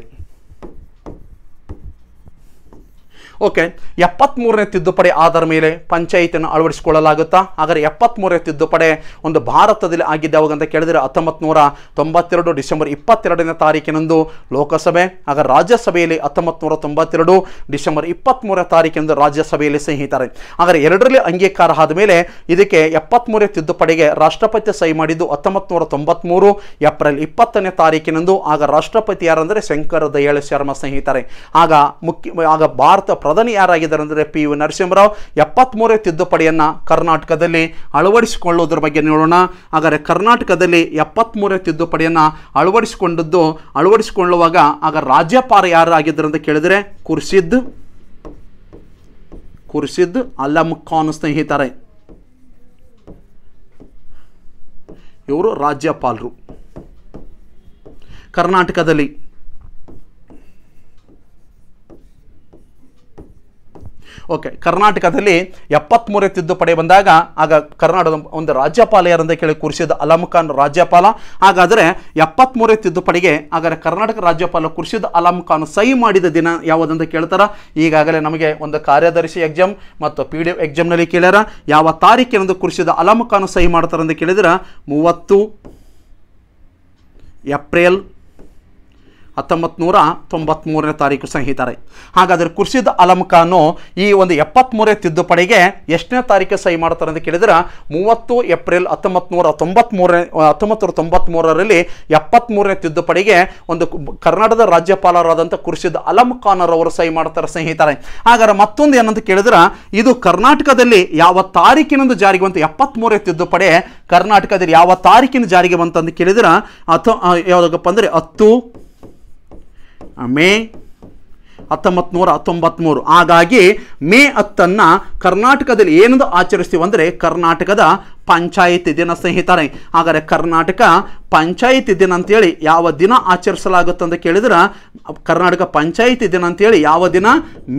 ಓಕೆ ಎಪ್ಪತ್ತ್ಮೂರನೇ ತಿದ್ದುಪಡಿ ಆಧಾರ ಮೇಲೆ ಪಂಚಾಯಿತಿಯನ್ನು ಅಳವಡಿಸಿಕೊಳ್ಳಲಾಗುತ್ತಾ ಹಾಗಾದರೆ ಎಪ್ಪತ್ತ್ಮೂರನೇ ತಿದ್ದುಪಡಿ ಒಂದು ಭಾರತದಲ್ಲಿ ಆಗಿದ್ದೆ ಅವಾಗಂತ ಕೇಳಿದರೆ ಹತ್ತೊಂಬತ್ತು ನೂರ ತೊಂಬತ್ತೆರಡು ಡಿಸೆಂಬರ್ ಇಪ್ಪತ್ತೆರಡನೇ ತಾರೀಕಿನಂದು ಲೋಕಸಭೆ ಆಗ ರಾಜ್ಯಸಭೆಯಲ್ಲಿ ಹತ್ತೊಂಬತ್ತು ನೂರ ತೊಂಬತ್ತೆರಡು ಡಿಸೆಂಬರ್ ಇಪ್ಪತ್ತ್ಮೂರನೇ ತಾರೀಕಿನಂದು ರಾಜ್ಯಸಭೆಯಲ್ಲಿ ಸಂಹಿತಾರೆ ಆದರೆ ಎರಡರಲ್ಲಿ ಅಂಗೀಕಾರ ಆದ ಮೇಲೆ ಇದಕ್ಕೆ ಎಪ್ಪತ್ತ್ಮೂರನೇ ತಿದ್ದುಪಡಿಗೆ ರಾಷ್ಟ್ರಪತಿ ಸಹಿ ಮಾಡಿದ್ದು ಹತ್ತೊಂಬತ್ತು ನೂರ ತೊಂಬತ್ತ್ಮೂರು ಏಪ್ರಿಲ್ ಇಪ್ಪತ್ತನೇ ತಾರೀಕಿನಂದು ಆಗ ರಾಷ್ಟ್ರಪತಿ ಯಾರಂದರೆ ಶಂಕರ ದಯಾಳ ಶರ್ಮ ಸ್ನೇಹಿತಾರೆ ಆಗ ಮುಖ್ಯ ಆಗ ಭಾರತ ಪ್ರಧಾನಿ ಯಾರಾಗಿದ್ದಾರೆ ಅಂದರೆ ಪಿ ಯು ನರಸಿಂಹರಾವ್ ಎಪ್ಪತ್ತ್ಮೂರೇ ತಿದ್ದುಪಡಿಯನ್ನು ಕರ್ನಾಟಕದಲ್ಲಿ ಅಳವಡಿಸಿಕೊಳ್ಳುವುದರ ಬಗ್ಗೆ ನೋಡೋಣ ಹಾಗಾದರೆ ಕರ್ನಾಟಕದಲ್ಲಿ ಎಪ್ಪತ್ತ್ಮೂರೇ ತಿದ್ದುಪಡಿಯನ್ನು ಅಳವಡಿಸಿಕೊಂಡದ್ದು ಅಳವಡಿಸಿಕೊಳ್ಳುವಾಗ ಆಗ ರಾಜ್ಯಪಾಲ ಯಾರಾಗಿದ್ದರು ಅಂತ ಕೇಳಿದರೆ ಕುರ್ಸಿದ್ದು ಕುರ್ಸಿದ್ ಅಲ್ಲಮ್ ಖಾನ್ ಸ್ನೇಹಿತಾರೆ ಇವರು ರಾಜ್ಯಪಾಲರು ಕರ್ನಾಟಕದಲ್ಲಿ ಓಕೆ ಕರ್ನಾಟಕದಲ್ಲಿ ಎಪ್ಪತ್ತ್ಮೂರೇ ತಿದ್ದುಪಡಿ ಬಂದಾಗ ಆಗ ಕರ್ನಾಟಕದ ಒಂದು ರಾಜ್ಯಪಾಲ ಯಾರಂತ ಕೇಳಿ ಕುರ್ಸಿದ ಅಲಂ ರಾಜ್ಯಪಾಲ ಹಾಗಾದರೆ ಎಪ್ಪತ್ತ್ಮೂರೇ ತಿದ್ದುಪಡಿಗೆ ಹಾಗಾದರೆ ಕರ್ನಾಟಕ ರಾಜ್ಯಪಾಲ ಕುರ್ಸಿದ ಅಲಂ ಸಹಿ ಮಾಡಿದ ದಿನ ಯಾವುದಂತ ಕೇಳ್ತಾರ ಈಗಾಗಲೇ ನಮಗೆ ಒಂದು ಕಾರ್ಯದರ್ಶಿ ಎಕ್ಸಾಮ್ ಮತ್ತು ಪಿ ಡಿ ಎಕ್ಸಾಮ್ನಲ್ಲಿ ಕೇಳ್ಯಾರ ಯಾವ ತಾರೀಕಿನಂದು ಕುರ್ಷಿದ ಅಲಂ ಸಹಿ ಸಹಿ ಮಾಡ್ತಾರಂತ ಕೇಳಿದ್ರೆ ಮೂವತ್ತು ಏಪ್ರಿಲ್ ಹತ್ತೊಂಬತ್ತು ನೂರ ತೊಂಬತ್ತ್ಮೂರನೇ ತಾರೀಕು ಸಂಹಿತಾರೆ ಹಾಗಾದರೆ ಖುರ್ಷಿದ್ ಅಲಂ ಖಾನು ಈ ಒಂದು ಎಪ್ಪತ್ತ್ಮೂರನೇ ತಿದ್ದುಪಡಿಗೆ ಎಷ್ಟನೇ ತಾರೀಕು ಸಹಿ ಮಾಡ್ತಾರೆ ಅಂತ ಕೇಳಿದ್ರೆ ಮೂವತ್ತು ಏಪ್ರಿಲ್ ಹತ್ತೊಂಬತ್ತು ನೂರ ತೊಂಬತ್ತ್ಮೂರನೇ ಹತ್ತೊಂಬತ್ತು ನೂರ ತೊಂಬತ್ತ್ಮೂರರಲ್ಲಿ ಎಪ್ಪತ್ತ್ಮೂರನೇ ತಿದ್ದುಪಡಿಗೆ ಒಂದು ಕರ್ನಾಟಕದ ರಾಜ್ಯಪಾಲರಾದಂಥ ಖುರ್ಷಿದ್ ಅಲಂ ಖಾನರವರು ಸಹಿ ಮಾಡ್ತಾರೆ ಸಂಹಿತಾರೆ ಹಾಗಾದ್ರೆ ಮತ್ತೊಂದು ಏನಂತ ಕೇಳಿದ್ರೆ ಇದು ಕರ್ನಾಟಕದಲ್ಲಿ ಯಾವ ತಾರೀಕಿನಂದು ಜಾರಿಗೆ ಬಂತು ಎಪ್ಪತ್ತ್ಮೂರನೇ ತಿದ್ದುಪಡಿ ಕರ್ನಾಟಕದಲ್ಲಿ ಯಾವ ತಾರೀಕಿನ ಜಾರಿಗೆ ಬಂತಂದು ಕೇಳಿದ್ರೆ ಅಥವಾ ಯಾವುದಾಗಪ್ಪ ಅಂದರೆ ಹತ್ತು ಮೇ ಹತ್ತೊಂಬತ್ ನೂರ ಹತ್ತೊಂಬತ್ತ್ಮೂರು ಹಾಗಾಗಿ ಮೇ ಹತ್ತನ್ನು ಕರ್ನಾಟಕದಲ್ಲಿ ಏನದು ಆಚರಿಸ್ತೀವಿ ಕರ್ನಾಟಕದ ಪಂಚಾಯಿತಿ ದಿನ ಸ್ನೇಹಿತರೆ ಹಾಗಾದರೆ ಕರ್ನಾಟಕ ಪಂಚಾಯಿತಿ ದಿನ ಅಂತೇಳಿ ಯಾವ ದಿನ ಆಚರಿಸಲಾಗುತ್ತೆ ಅಂತ ಕೇಳಿದ್ರೆ ಕರ್ನಾಟಕ ಪಂಚಾಯಿತಿ ದಿನ ಅಂತೇಳಿ ಯಾವ ದಿನ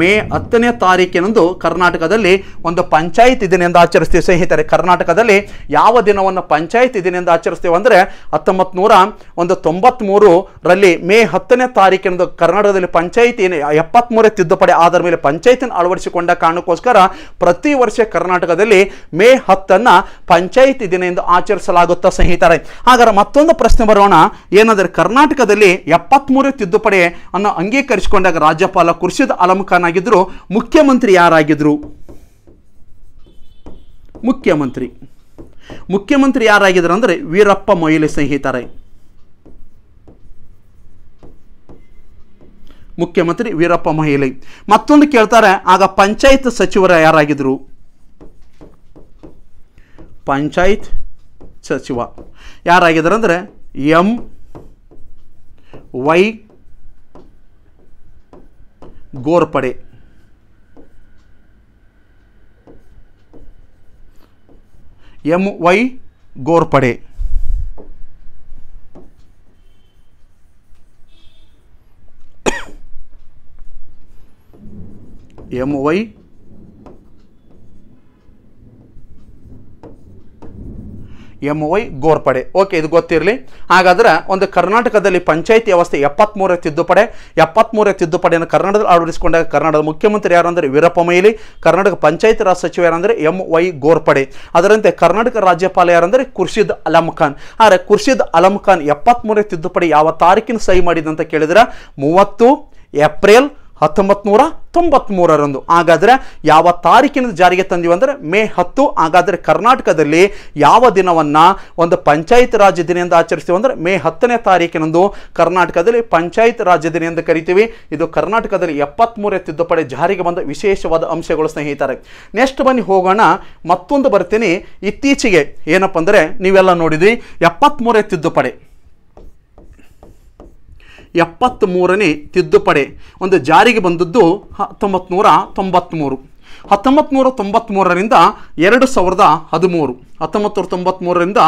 ಮೇ ಹತ್ತನೇ ತಾರೀಕಿನಂದು ಕರ್ನಾಟಕದಲ್ಲಿ ಒಂದು ಪಂಚಾಯಿತಿ ದಿನ ಎಂದು ಆಚರಿಸ್ತೀವಿ ಸ್ನೇಹಿತರೆ ಕರ್ನಾಟಕದಲ್ಲಿ ಯಾವ ದಿನವನ್ನು ಪಂಚಾಯಿತಿ ದಿನ ಎಂದು ಆಚರಿಸ್ತೀವಿ ಅಂದರೆ ಹತ್ತೊಂಬತ್ತು ನೂರ ಒಂದು ತೊಂಬತ್ತ್ಮೂರರಲ್ಲಿ ಮೇ ಹತ್ತನೇ ತಾರೀಕಿನಂದು ಕರ್ನಾಟಕದಲ್ಲಿ ಪಂಚಾಯಿತಿ ಎಪ್ಪತ್ತ್ಮೂರೇ ತಿದ್ದುಪಡಿ ಆಧಾರ ಮೇಲೆ ಪಂಚಾಯಿತಿನ ಅಳವಡಿಸಿಕೊಂಡ ಕಾರಣಕ್ಕೋಸ್ಕರ ಪ್ರತಿ ವರ್ಷ ಕರ್ನಾಟಕದಲ್ಲಿ ಮೇ ಹತ್ತನ್ನು ಪಂಚಾಯಿತಿ ದಿನ ಎಂದು ಆಚರಿಸಲಾಗುತ್ತಾ ಸ್ನೇಹಿತರೆ ಹಾಗಾದ್ರೆ ಮತ್ತೊಂದು ಮತ್ತೊಂದು ಪ್ರಶ್ನೆ ಬರೋಣ ಏನಾದರೆ ಕರ್ನಾಟಕದಲ್ಲಿ ಎಪ್ಪತ್ತ್ಮೂರು ತಿದ್ದುಪಡಿ ಅನ್ನು ಅಂಗೀಕರಿಸಿಕೊಂಡಾಗ ರಾಜ್ಯಪಾಲ ಖುರ್ಷಿದ್ ಅಲಂ ಖಾನ್ ಆಗಿದ್ದರು ಮುಖ್ಯಮಂತ್ರಿ ಯಾರಾಗಿದ್ದರು ಮುಖ್ಯಮಂತ್ರಿ ಮುಖ್ಯಮಂತ್ರಿ ಯಾರಾಗಿದ್ದರು ಅಂದರೆ ವೀರಪ್ಪ ಮೊಯಿಲಿ ಸ್ನೇಹಿತರೆ ಮುಖ್ಯಮಂತ್ರಿ ವೀರಪ್ಪ ಮೊಯ್ಲಿ ಮತ್ತೊಂದು ಕೇಳ್ತಾರೆ ಆಗ ಪಂಚಾಯತ್ ಸಚಿವರ ಯಾರಾಗಿದ್ದರು ಪಂಚಾಯತ್ ಸಚಿವ ಯಾರಾಗಿದ್ದಾರೆ ಅಂದರೆ M Y Gorpade M Y Gorpade M Y M Y Gorpade okay ಇದು ಗೊತ್ತಿರಲಿ ಹಾಗಾದ್ರೆ ಒಂದು ಕರ್ನಾಟಕದಲ್ಲಿ ಪಂಚಾಯತಿ ವ್ಯವಸ್ಥೆ ಎಪ್ಪತ್ತ್ಮೂರ ತಿದ್ದುಪಡೆ ಎಪ್ಪತ್ತ್ಮೂರ ತಿದ್ದುಪಡೆಯನ್ನು ಕರ್ನಾಟಕದಲ್ಲಿ ಅಳವಡಿಸಿಕೊಂಡಾಗ ಕರ್ನಾಟಕದ ಮುಖ್ಯಮಂತ್ರಿ ಯಾರು ಅಂದರೆ ವೀರಪ್ಪ ಮೊಯ್ಲಿ ಕರ್ನಾಟಕ ಪಂಚಾಯತ್ ರಾಜ್ ಸಚಿವ ಯಾರಂದರೆ ಎಂ ವೈ ಗೋರ್ಪಡೆ ಅದರಂತೆ ಕರ್ನಾಟಕ ರಾಜ್ಯಪಾಲ ಯಾರಂದರೆ ಖುರ್ಷಿದ್ ಅಲಂ ಖಾನ್ ಆದರೆ ಖುರ್ಷಿದ್ ಅಲಂ ಖಾನ್ ಎಪ್ಪತ್ತ್ಮೂರ ತಿದ್ದುಪಡಿ ಯಾವ ತಾರೀಕಿನ ಸಹಿ ಮಾಡಿದಂತ ಕೇಳಿದ್ರೆ ಮೂವತ್ತು ಏಪ್ರಿಲ್ ಹತ್ತೊಂಬತ್ತು ನೂರ ತೊಂಬತ್ಮೂರರಂದು ಹಾಗಾದರೆ ಯಾವ ತಾರೀಕಿನ ಜಾರಿಗೆ ತಂದೀವಿ ಅಂದ್ರೆ ಮೇ ಹತ್ತು ಹಾಗಾದರೆ ಕರ್ನಾಟಕದಲ್ಲಿ ಯಾವ ದಿನವನ್ನು ಒಂದು ಪಂಚಾಯತ್ ರಾಜ್ಯ ದಿನ ಎಂದು ಆಚರಿಸ್ತೀವಿ ಮೇ ಹತ್ತನೇ ತಾರೀಕಿನಂದು ಕರ್ನಾಟಕದಲ್ಲಿ ಪಂಚಾಯತ್ ರಾಜ್ಯ ದಿನ ಎಂದು ಕರಿತೀವಿ ಇದು ಕರ್ನಾಟಕದಲ್ಲಿ ಎಪ್ಪತ್ತ್ಮೂರೇ ತಿದ್ದುಪಡಿ ಜಾರಿಗೆ ಬಂದ ವಿಶೇಷವಾದ ಅಂಶಗಳು ಸ್ನೇಹಿತರೆ ನೆಕ್ಸ್ಟ್ ಬನ್ನಿ ಹೋಗೋಣ ಮತ್ತೊಂದು ಬರ್ತೀನಿ ಇತ್ತೀಚೆಗೆ ಏನಪ್ಪ ಅಂದರೆ ನೀವೆಲ್ಲ ನೋಡಿದ್ವಿ ಎಪ್ಪತ್ತ್ಮೂರೇ ತಿದ್ದುಪಡಿ ಮೂರನೇ ತಿದ್ದುಪಡೆ ಒಂದು ಜಾರಿಗೆ ಬಂದದ್ದು ಹತ್ತೊಂಬತ್ತು ನೂರ ತೊಂಬತ್ತ್ಮೂರು ಹತ್ತೊಂಬತ್ತು ನೂರ ತೊಂಬತ್ತ್ಮೂರರಿಂದ ಎರಡು ಸಾವಿರದ ಹದಿಮೂರು ಹತ್ತೊಂಬತ್ತು ನೂರ ತೊಂಬತ್ತ್ಮೂರರಿಂದ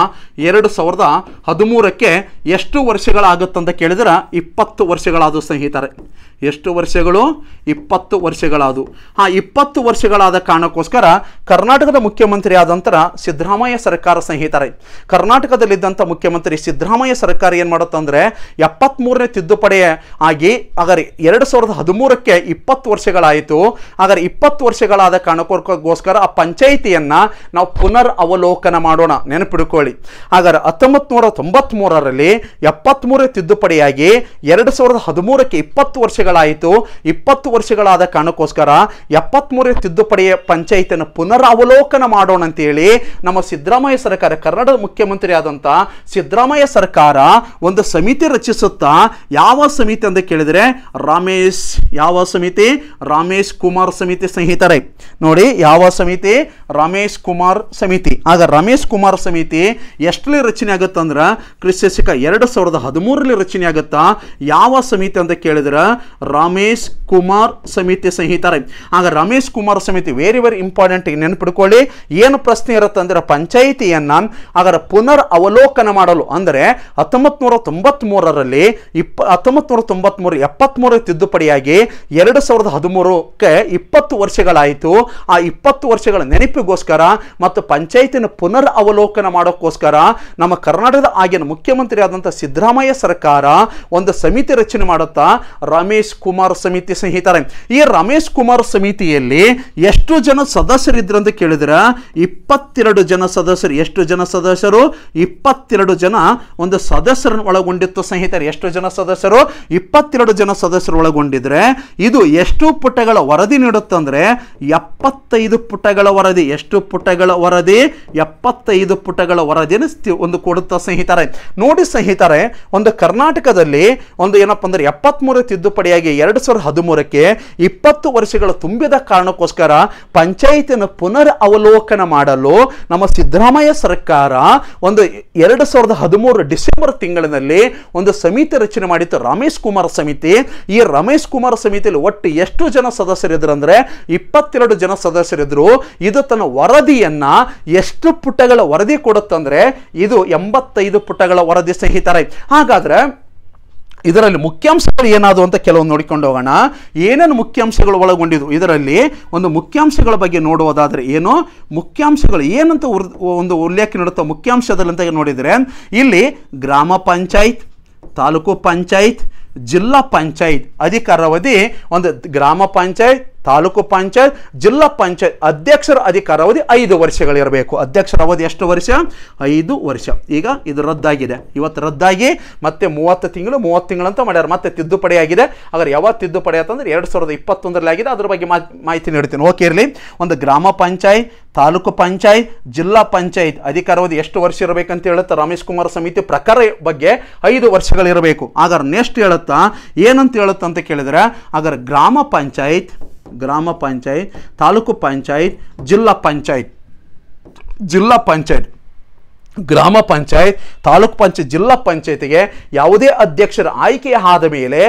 ಎರಡು ಸಾವಿರದ ಹದಿಮೂರಕ್ಕೆ ಎಷ್ಟು ವರ್ಷಗಳಾಗುತ್ತಂತ ಕೇಳಿದ್ರೆ ಇಪ್ಪತ್ತು ವರ್ಷಗಳಾದವು ಸ್ನೇಹಿತರೆ ಎಷ್ಟು ವರ್ಷಗಳು ಇಪ್ಪತ್ತು ವರ್ಷಗಳಾದವು ಆ ಇಪ್ಪತ್ತು ವರ್ಷಗಳಾದ ಕಾರಣಕ್ಕೋಸ್ಕರ ಕರ್ನಾಟಕದ ಮುಖ್ಯಮಂತ್ರಿ ಆದಂತರ ಸಿದ್ದರಾಮಯ್ಯ ಸರ್ಕಾರ ಸ್ನೇಹಿತರೆ ಕರ್ನಾಟಕದಲ್ಲಿದ್ದಂಥ ಮುಖ್ಯಮಂತ್ರಿ ಸಿದ್ದರಾಮಯ್ಯ ಸರ್ಕಾರ ಏನು ಮಾಡುತ್ತೆ ಅಂದರೆ ಎಪ್ಪತ್ತ್ಮೂರನೇ ತಿದ್ದುಪಡಿ ಆಗಿ ಅದರ ಎರಡು ಸಾವಿರದ ಹದಿಮೂರಕ್ಕೆ ಇಪ್ಪತ್ತು ವರ್ಷಗಳಾಯಿತು ಆದರೆ ಇಪ್ಪತ್ತು ವರ್ಷಗಳಾದ ಆದ ಕಾರಣಕ್ಕೋಸ್ಕರ ಆ ಪಂಚಾಯಿತಿಯನ್ನು ನಾವು ಪುನರ್ ಅವಲೋಕನ ಮಾಡೋಣ ನೆನಪಿಡ್ಕೊಳ್ಳಿ ಹಾಗಾದ್ರೆ ಹತ್ತೊಂಬತ್ನೂರ ನೂರ ತೊಂಬತ್ತ್ಮೂರರಲ್ಲಿ ತಿದ್ದುಪಡಿಯಾಗಿ ಎರಡು ಸಾವಿರದ ಹದಿಮೂರಕ್ಕೆ ಇಪ್ಪತ್ತು ವರ್ಷಗಳಾಯಿತು ಇಪ್ಪತ್ತು ವರ್ಷಗಳಾದ ಕಾರಣಕ್ಕೋಸ್ಕರ ಎಪ್ಪತ್ತ್ಮೂರೇ ತಿದ್ದುಪಡಿಯ ಪಂಚಾಯಿತಿಯನ್ನು ಪುನರ್ ಅವಲೋಕನ ಮಾಡೋಣ ಹೇಳಿ ನಮ್ಮ ಸಿದ್ದರಾಮಯ್ಯ ಸರ್ಕಾರ ಕರ್ನಾಟಕ ಮುಖ್ಯಮಂತ್ರಿ ಆದಂಥ ಸಿದ್ದರಾಮಯ್ಯ ಸರ್ಕಾರ ಒಂದು ಸಮಿತಿ ರಚಿಸುತ್ತಾ ಯಾವ ಸಮಿತಿ ಅಂತ ಕೇಳಿದ್ರೆ ರಾಮೇಶ್ ಯಾವ ಸಮಿತಿ ರಾಮೇಶ್ ಕುಮಾರ್ ಸಮಿತಿ ಸ್ನೇಹಿತರೆ ನೋಡಿ ಯಾವ ಸಮಿತಿ ರಮೇಶ್ ಕುಮಾರ್ ಸಮಿತಿ ಆಗ ರಮೇಶ್ ಕುಮಾರ್ ಸಮಿತಿ ಎಷ್ಟರಲ್ಲಿ ರಚನೆ ಆಗುತ್ತಂದ್ರೆ ಕ್ರಿಸ್ತಶಕ ಎರಡು ಸಾವಿರದ ಹದಿಮೂರಲ್ಲಿ ರಚನೆ ಆಗುತ್ತಾ ಯಾವ ಸಮಿತಿ ಅಂತ ಕೇಳಿದ್ರೆ ರಮೇಶ್ ಕುಮಾರ್ ಸಮಿತಿ ಸಂಹಿತಾರೆ ಆಗ ರಮೇಶ್ ಕುಮಾರ್ ಸಮಿತಿ ವೆರಿ ವೆರಿ ಇಂಪಾರ್ಟೆಂಟ್ ನೆನಪಿಡ್ಕೊಳ್ಳಿ ಏನು ಪ್ರಶ್ನೆ ಇರುತ್ತೆ ಅಂದ್ರೆ ಪಂಚಾಯಿತಿಯನ್ನು ಅದರ ಪುನರ್ ಅವಲೋಕನ ಮಾಡಲು ಅಂದರೆ ಹತ್ತೊಂಬತ್ತು ನೂರ ತೊಂಬತ್ಮೂರರಲ್ಲಿ ಇಪ್ಪ ಹತ್ತೊಂಬತ್ತು ನೂರ ತೊಂಬತ್ಮೂರು ಎಪ್ಪತ್ತ್ಮೂರ ತಿದ್ದುಪಡಿಯಾಗಿ ಎರಡು ಸಾವಿರದ ಹದಿಮೂರಕ್ಕೆ ಇಪ್ಪತ್ತು ವರ್ಷಗಳಾಯಿತು ಆ ಇಪ್ಪತ್ತು ವರ್ಷಗಳ ನೆನಪಿಗೋಸ್ಕರ ಮತ್ತು ಪಂಚಾಯಿತಿನ ಪುನರ್ ಅವಲೋಕನ ಮಾಡೋಕ್ಕೋಸ್ಕರ ನಮ್ಮ ಕರ್ನಾಟಕದ ಆಗಿನ ಮುಖ್ಯಮಂತ್ರಿ ಆದಂಥ ಸಿದ್ದರಾಮಯ್ಯ ಸರ್ಕಾರ ಒಂದು ಸಮಿತಿ ರಚನೆ ಮಾಡುತ್ತಾ ರಮೇಶ್ ಕುಮಾರ್ ಸಮಿತಿ ಸ್ನೇಹಿತರೆ ಈ ರಮೇಶ್ ಕುಮಾರ್ ಸಮಿತಿಯಲ್ಲಿ ಎಷ್ಟು ಜನ ಸದಸ್ಯರಿದ್ರು ಅಂತ ಕೇಳಿದ್ರೆ ಇಪ್ಪತ್ತೆರಡು ಜನ ಸದಸ್ಯರು ಎಷ್ಟು ಜನ ಸದಸ್ಯರು ಇಪ್ಪತ್ತೆರಡು ಜನ ಒಂದು ಸದಸ್ಯರನ್ನು ಒಳಗೊಂಡಿತ್ತು ಸ್ನೇಹಿತರೆ ಎಷ್ಟು ಜನ ಸದಸ್ಯರು ಇಪ್ಪತ್ತೆರಡು ಜನ ಸದಸ್ಯರು ಒಳಗೊಂಡಿದ್ರೆ ಇದು ಎಷ್ಟು ಪುಟಗಳ ವರದಿ ನೀಡುತ್ತಂದ್ರೆ ಎಪ್ಪತ್ತೈದು ಪುಟಗಳ ವರದಿ ಎಷ್ಟು ಪುಟಗಳ ವರದಿ ಎಪ್ಪತ್ತೈದು ಪುಟಗಳ ವರದಿಯನ್ನು ಒಂದು ಕೊಡುತ್ತಾ ಸ್ನೇಹಿತರೆ ನೋಡಿ ಸ್ನೇಹಿತರೆ ಒಂದು ಕರ್ನಾಟಕದಲ್ಲಿ ಒಂದು ಏನಪ್ಪ ಅಂದರೆ ಎಪ್ಪತ್ತ್ಮೂರು ತಿದ್ದುಪಡಿಯಾಗಿ ಎರಡ್ ಸಾವಿರದ ಹದಿಮೂರಕ್ಕೆ ಇಪ್ಪತ್ತು ವರ್ಷಗಳ ತುಂಬಿದ ಕಾರಣಕ್ಕೋಸ್ಕರ ಪಂಚಾಯಿತಿಯನ್ನು ಪುನರ್ ಅವಲೋಕನ ಮಾಡಲು ನಮ್ಮ ಸಿದ್ದರಾಮಯ್ಯ ಸರ್ಕಾರ ಒಂದು ಎರಡು ಸಾವಿರದ ಹದಿಮೂರು ಡಿಸೆಂಬರ್ ತಿಂಗಳಿನಲ್ಲಿ ಒಂದು ಸಮಿತಿ ರಚನೆ ಮಾಡಿತ್ತು ರಮೇಶ್ ಕುಮಾರ್ ಸಮಿತಿ ಈ ರಮೇಶ್ ಕುಮಾರ್ ಸಮಿತಿಯಲ್ಲಿ ಒಟ್ಟು ಎಷ್ಟು ಜನ ಸದಸ್ಯರಿದ್ರಂದ್ರೆ ಇಪ್ಪತ್ತೆರಡು ಎರಡು ಜನ ಸದಸ್ಯರಿದ್ರು ಇದು ತನ್ನ ವರದಿಯನ್ನ ಎಷ್ಟು ಪುಟಗಳ ವರದಿ ಕೊಡುತ್ತಂದ್ರೆ ಇದು ಎಂಬತ್ತೈದು ಪುಟಗಳ ವರದಿ ಸಹಿತಾರೆ ಹಾಗಾದ್ರೆ ಇದರಲ್ಲಿ ಮುಖ್ಯಾಂಶಗಳು ಏನಾದವು ಅಂತ ಕೆಲವೊಂದು ನೋಡಿಕೊಂಡು ಹೋಗೋಣ ಏನೇನು ಮುಖ್ಯಾಂಶಗಳು ಒಳಗೊಂಡಿದ್ದು ಇದರಲ್ಲಿ ಒಂದು ಮುಖ್ಯಾಂಶಗಳ ಬಗ್ಗೆ ನೋಡುವುದಾದರೆ ಏನು ಮುಖ್ಯಾಂಶಗಳು ಏನಂತ ಒಂದು ಉಲ್ಲೇಖ ಮುಖ್ಯಾಂಶದಲ್ಲಿ ಅಂತ ನೋಡಿದರೆ ಇಲ್ಲಿ ಗ್ರಾಮ ಪಂಚಾಯತ್ ತಾಲೂಕು ಪಂಚಾಯತ್ ಜಿಲ್ಲಾ ಪಂಚಾಯತ್ ಅಧಿಕಾರಾವಧಿ ಒಂದು ಗ್ರಾಮ ಪಂಚಾಯತ್ ತಾಲೂಕು ಪಂಚಾಯತ್ ಜಿಲ್ಲಾ ಪಂಚಾಯತ್ ಅಧ್ಯಕ್ಷರ ಅಧಿಕಾರ ಅವಧಿ ಐದು ವರ್ಷಗಳಿರಬೇಕು ಅಧ್ಯಕ್ಷರ ಅವಧಿ ಎಷ್ಟು ವರ್ಷ ಐದು ವರ್ಷ ಈಗ ಇದು ರದ್ದಾಗಿದೆ ಇವತ್ತು ರದ್ದಾಗಿ ಮತ್ತೆ ಮೂವತ್ತು ತಿಂಗಳು ಮೂವತ್ತು ತಿಂಗಳು ಅಂತ ಮಾಡ್ಯಾರ ಮತ್ತೆ ತಿದ್ದುಪಡಿ ಆಗಿದೆ ಆದರೆ ಯಾವಾಗ ತಿದ್ದುಪಡಿ ಅಂತಂದ್ರೆ ಎರಡು ಸಾವಿರದ ಇಪ್ಪತ್ತೊಂದರಲ್ಲಿ ಆಗಿದೆ ಅದ್ರ ಬಗ್ಗೆ ಮಾಹಿತಿ ನೀಡ್ತೀನಿ ಓಕೆ ಇರಲಿ ಒಂದು ಗ್ರಾಮ ಪಂಚಾಯತ್ ತಾಲೂಕು ಪಂಚಾಯತ್ ಜಿಲ್ಲಾ ಪಂಚಾಯತ್ ಅವಧಿ ಎಷ್ಟು ವರ್ಷ ಇರಬೇಕಂತ ಹೇಳುತ್ತಾ ರಮೇಶ್ ಕುಮಾರ್ ಸಮಿತಿ ಪ್ರಕಾರ ಬಗ್ಗೆ ಐದು ವರ್ಷಗಳಿರಬೇಕು ಆಗ ನೆಕ್ಸ್ಟ್ ಹೇಳುತ್ತಾ ಏನಂತ ಹೇಳುತ್ತಂತ ಅಂತ ಕೇಳಿದರೆ ಆಗರ ಗ್ರಾಮ ಪಂಚಾಯತ್ గ్రామ పంచాయత్ తాలూకు పంచాయత్ జిల్లా పంచాయత్ జిల్లా పంచాయత్ ಗ್ರಾಮ ಪಂಚಾಯತ್ ತಾಲೂಕ್ ಪಂಚಾಯತ್ ಜಿಲ್ಲಾ ಪಂಚಾಯತಿಗೆ ಯಾವುದೇ ಅಧ್ಯಕ್ಷರ ಆಯ್ಕೆ ಆದ ಮೇಲೆ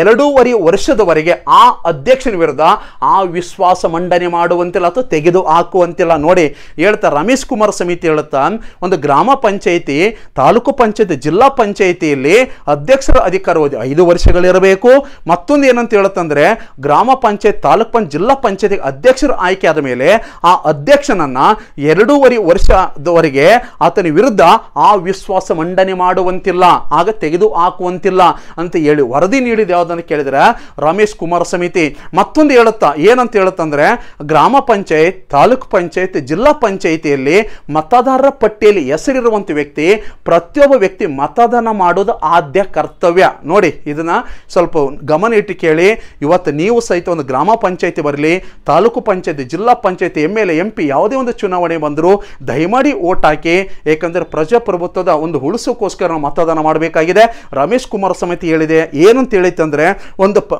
ಎರಡೂವರೆ ವರ್ಷದವರೆಗೆ ಆ ಅಧ್ಯಕ್ಷನ ವಿರುದ್ಧ ಆ ವಿಶ್ವಾಸ ಮಂಡನೆ ಮಾಡುವಂತಿಲ್ಲ ಅಥವಾ ತೆಗೆದು ಹಾಕುವಂತಿಲ್ಲ ನೋಡಿ ಹೇಳ್ತಾ ರಮೇಶ್ ಕುಮಾರ್ ಸಮಿತಿ ಹೇಳುತ್ತಾ ಒಂದು ಗ್ರಾಮ ಪಂಚಾಯತಿ ತಾಲೂಕು ಪಂಚಾಯತ್ ಜಿಲ್ಲಾ ಪಂಚಾಯತಿಯಲ್ಲಿ ಅಧ್ಯಕ್ಷರ ಅಧಿಕಾರ ಐದು ವರ್ಷಗಳಿರಬೇಕು ಮತ್ತೊಂದು ಏನಂತ ಹೇಳುತ್ತಂದ್ರೆ ಗ್ರಾಮ ಪಂಚಾಯತ್ ತಾಲೂಕ್ ಪಂಚ ಜಿಲ್ಲಾ ಪಂಚಾಯತಿಗೆ ಅಧ್ಯಕ್ಷರ ಆಯ್ಕೆ ಆದ ಮೇಲೆ ಆ ಅಧ್ಯಕ್ಷನನ್ನು ಎರಡೂವರೆ ವರ್ಷದವರೆಗೆ ಆತನ ವಿರುದ್ಧ ಆ ವಿಶ್ವಾಸ ಮಂಡನೆ ಮಾಡುವಂತಿಲ್ಲ ಆಗ ತೆಗೆದು ಹಾಕುವಂತಿಲ್ಲ ಅಂತ ಹೇಳಿ ವರದಿ ನೀಡಿದ ಯಾವುದನ್ನು ಕೇಳಿದರೆ ರಮೇಶ್ ಕುಮಾರ್ ಸಮಿತಿ ಮತ್ತೊಂದು ಹೇಳುತ್ತಾ ಏನಂತ ಹೇಳುತ್ತಂದ್ರೆ ಗ್ರಾಮ ಪಂಚಾಯತ್ ತಾಲೂಕು ಪಂಚಾಯತ್ ಜಿಲ್ಲಾ ಪಂಚಾಯಿತಿಯಲ್ಲಿ ಮತದಾರರ ಪಟ್ಟಿಯಲ್ಲಿ ಹೆಸರಿರುವಂಥ ವ್ಯಕ್ತಿ ಪ್ರತಿಯೊಬ್ಬ ವ್ಯಕ್ತಿ ಮತದಾನ ಮಾಡೋದು ಆದ್ಯ ಕರ್ತವ್ಯ ನೋಡಿ ಇದನ್ನ ಸ್ವಲ್ಪ ಗಮನ ಇಟ್ಟು ಕೇಳಿ ಇವತ್ತು ನೀವು ಸಹಿತ ಒಂದು ಗ್ರಾಮ ಪಂಚಾಯತಿ ಬರಲಿ taluk panchayat zilla panchayat M L A M P ಯಾವುದೇ ಒಂದು ಚುನಾವಣೆ ಬಂದರೂ ದಯಮಾಡಿ ಓಟ್ ಹಾಕಿ ಯಾಕಂದ್ರೆ ಪ್ರಜಾಪ್ರಭುತ್ವದ ಒಂದು ಉಳಿಸೋಕ್ಕೋಸ್ಕರ ನಾವು ಮತದಾನ ಮಾಡಬೇಕಾಗಿದೆ ರಮೇಶ್ ಕುಮಾರ್ ಸಮಿತಿ ಹೇಳಿದೆ ಏನಂತ ಹೇಳಿತಂದರೆ ಒಂದು ಪ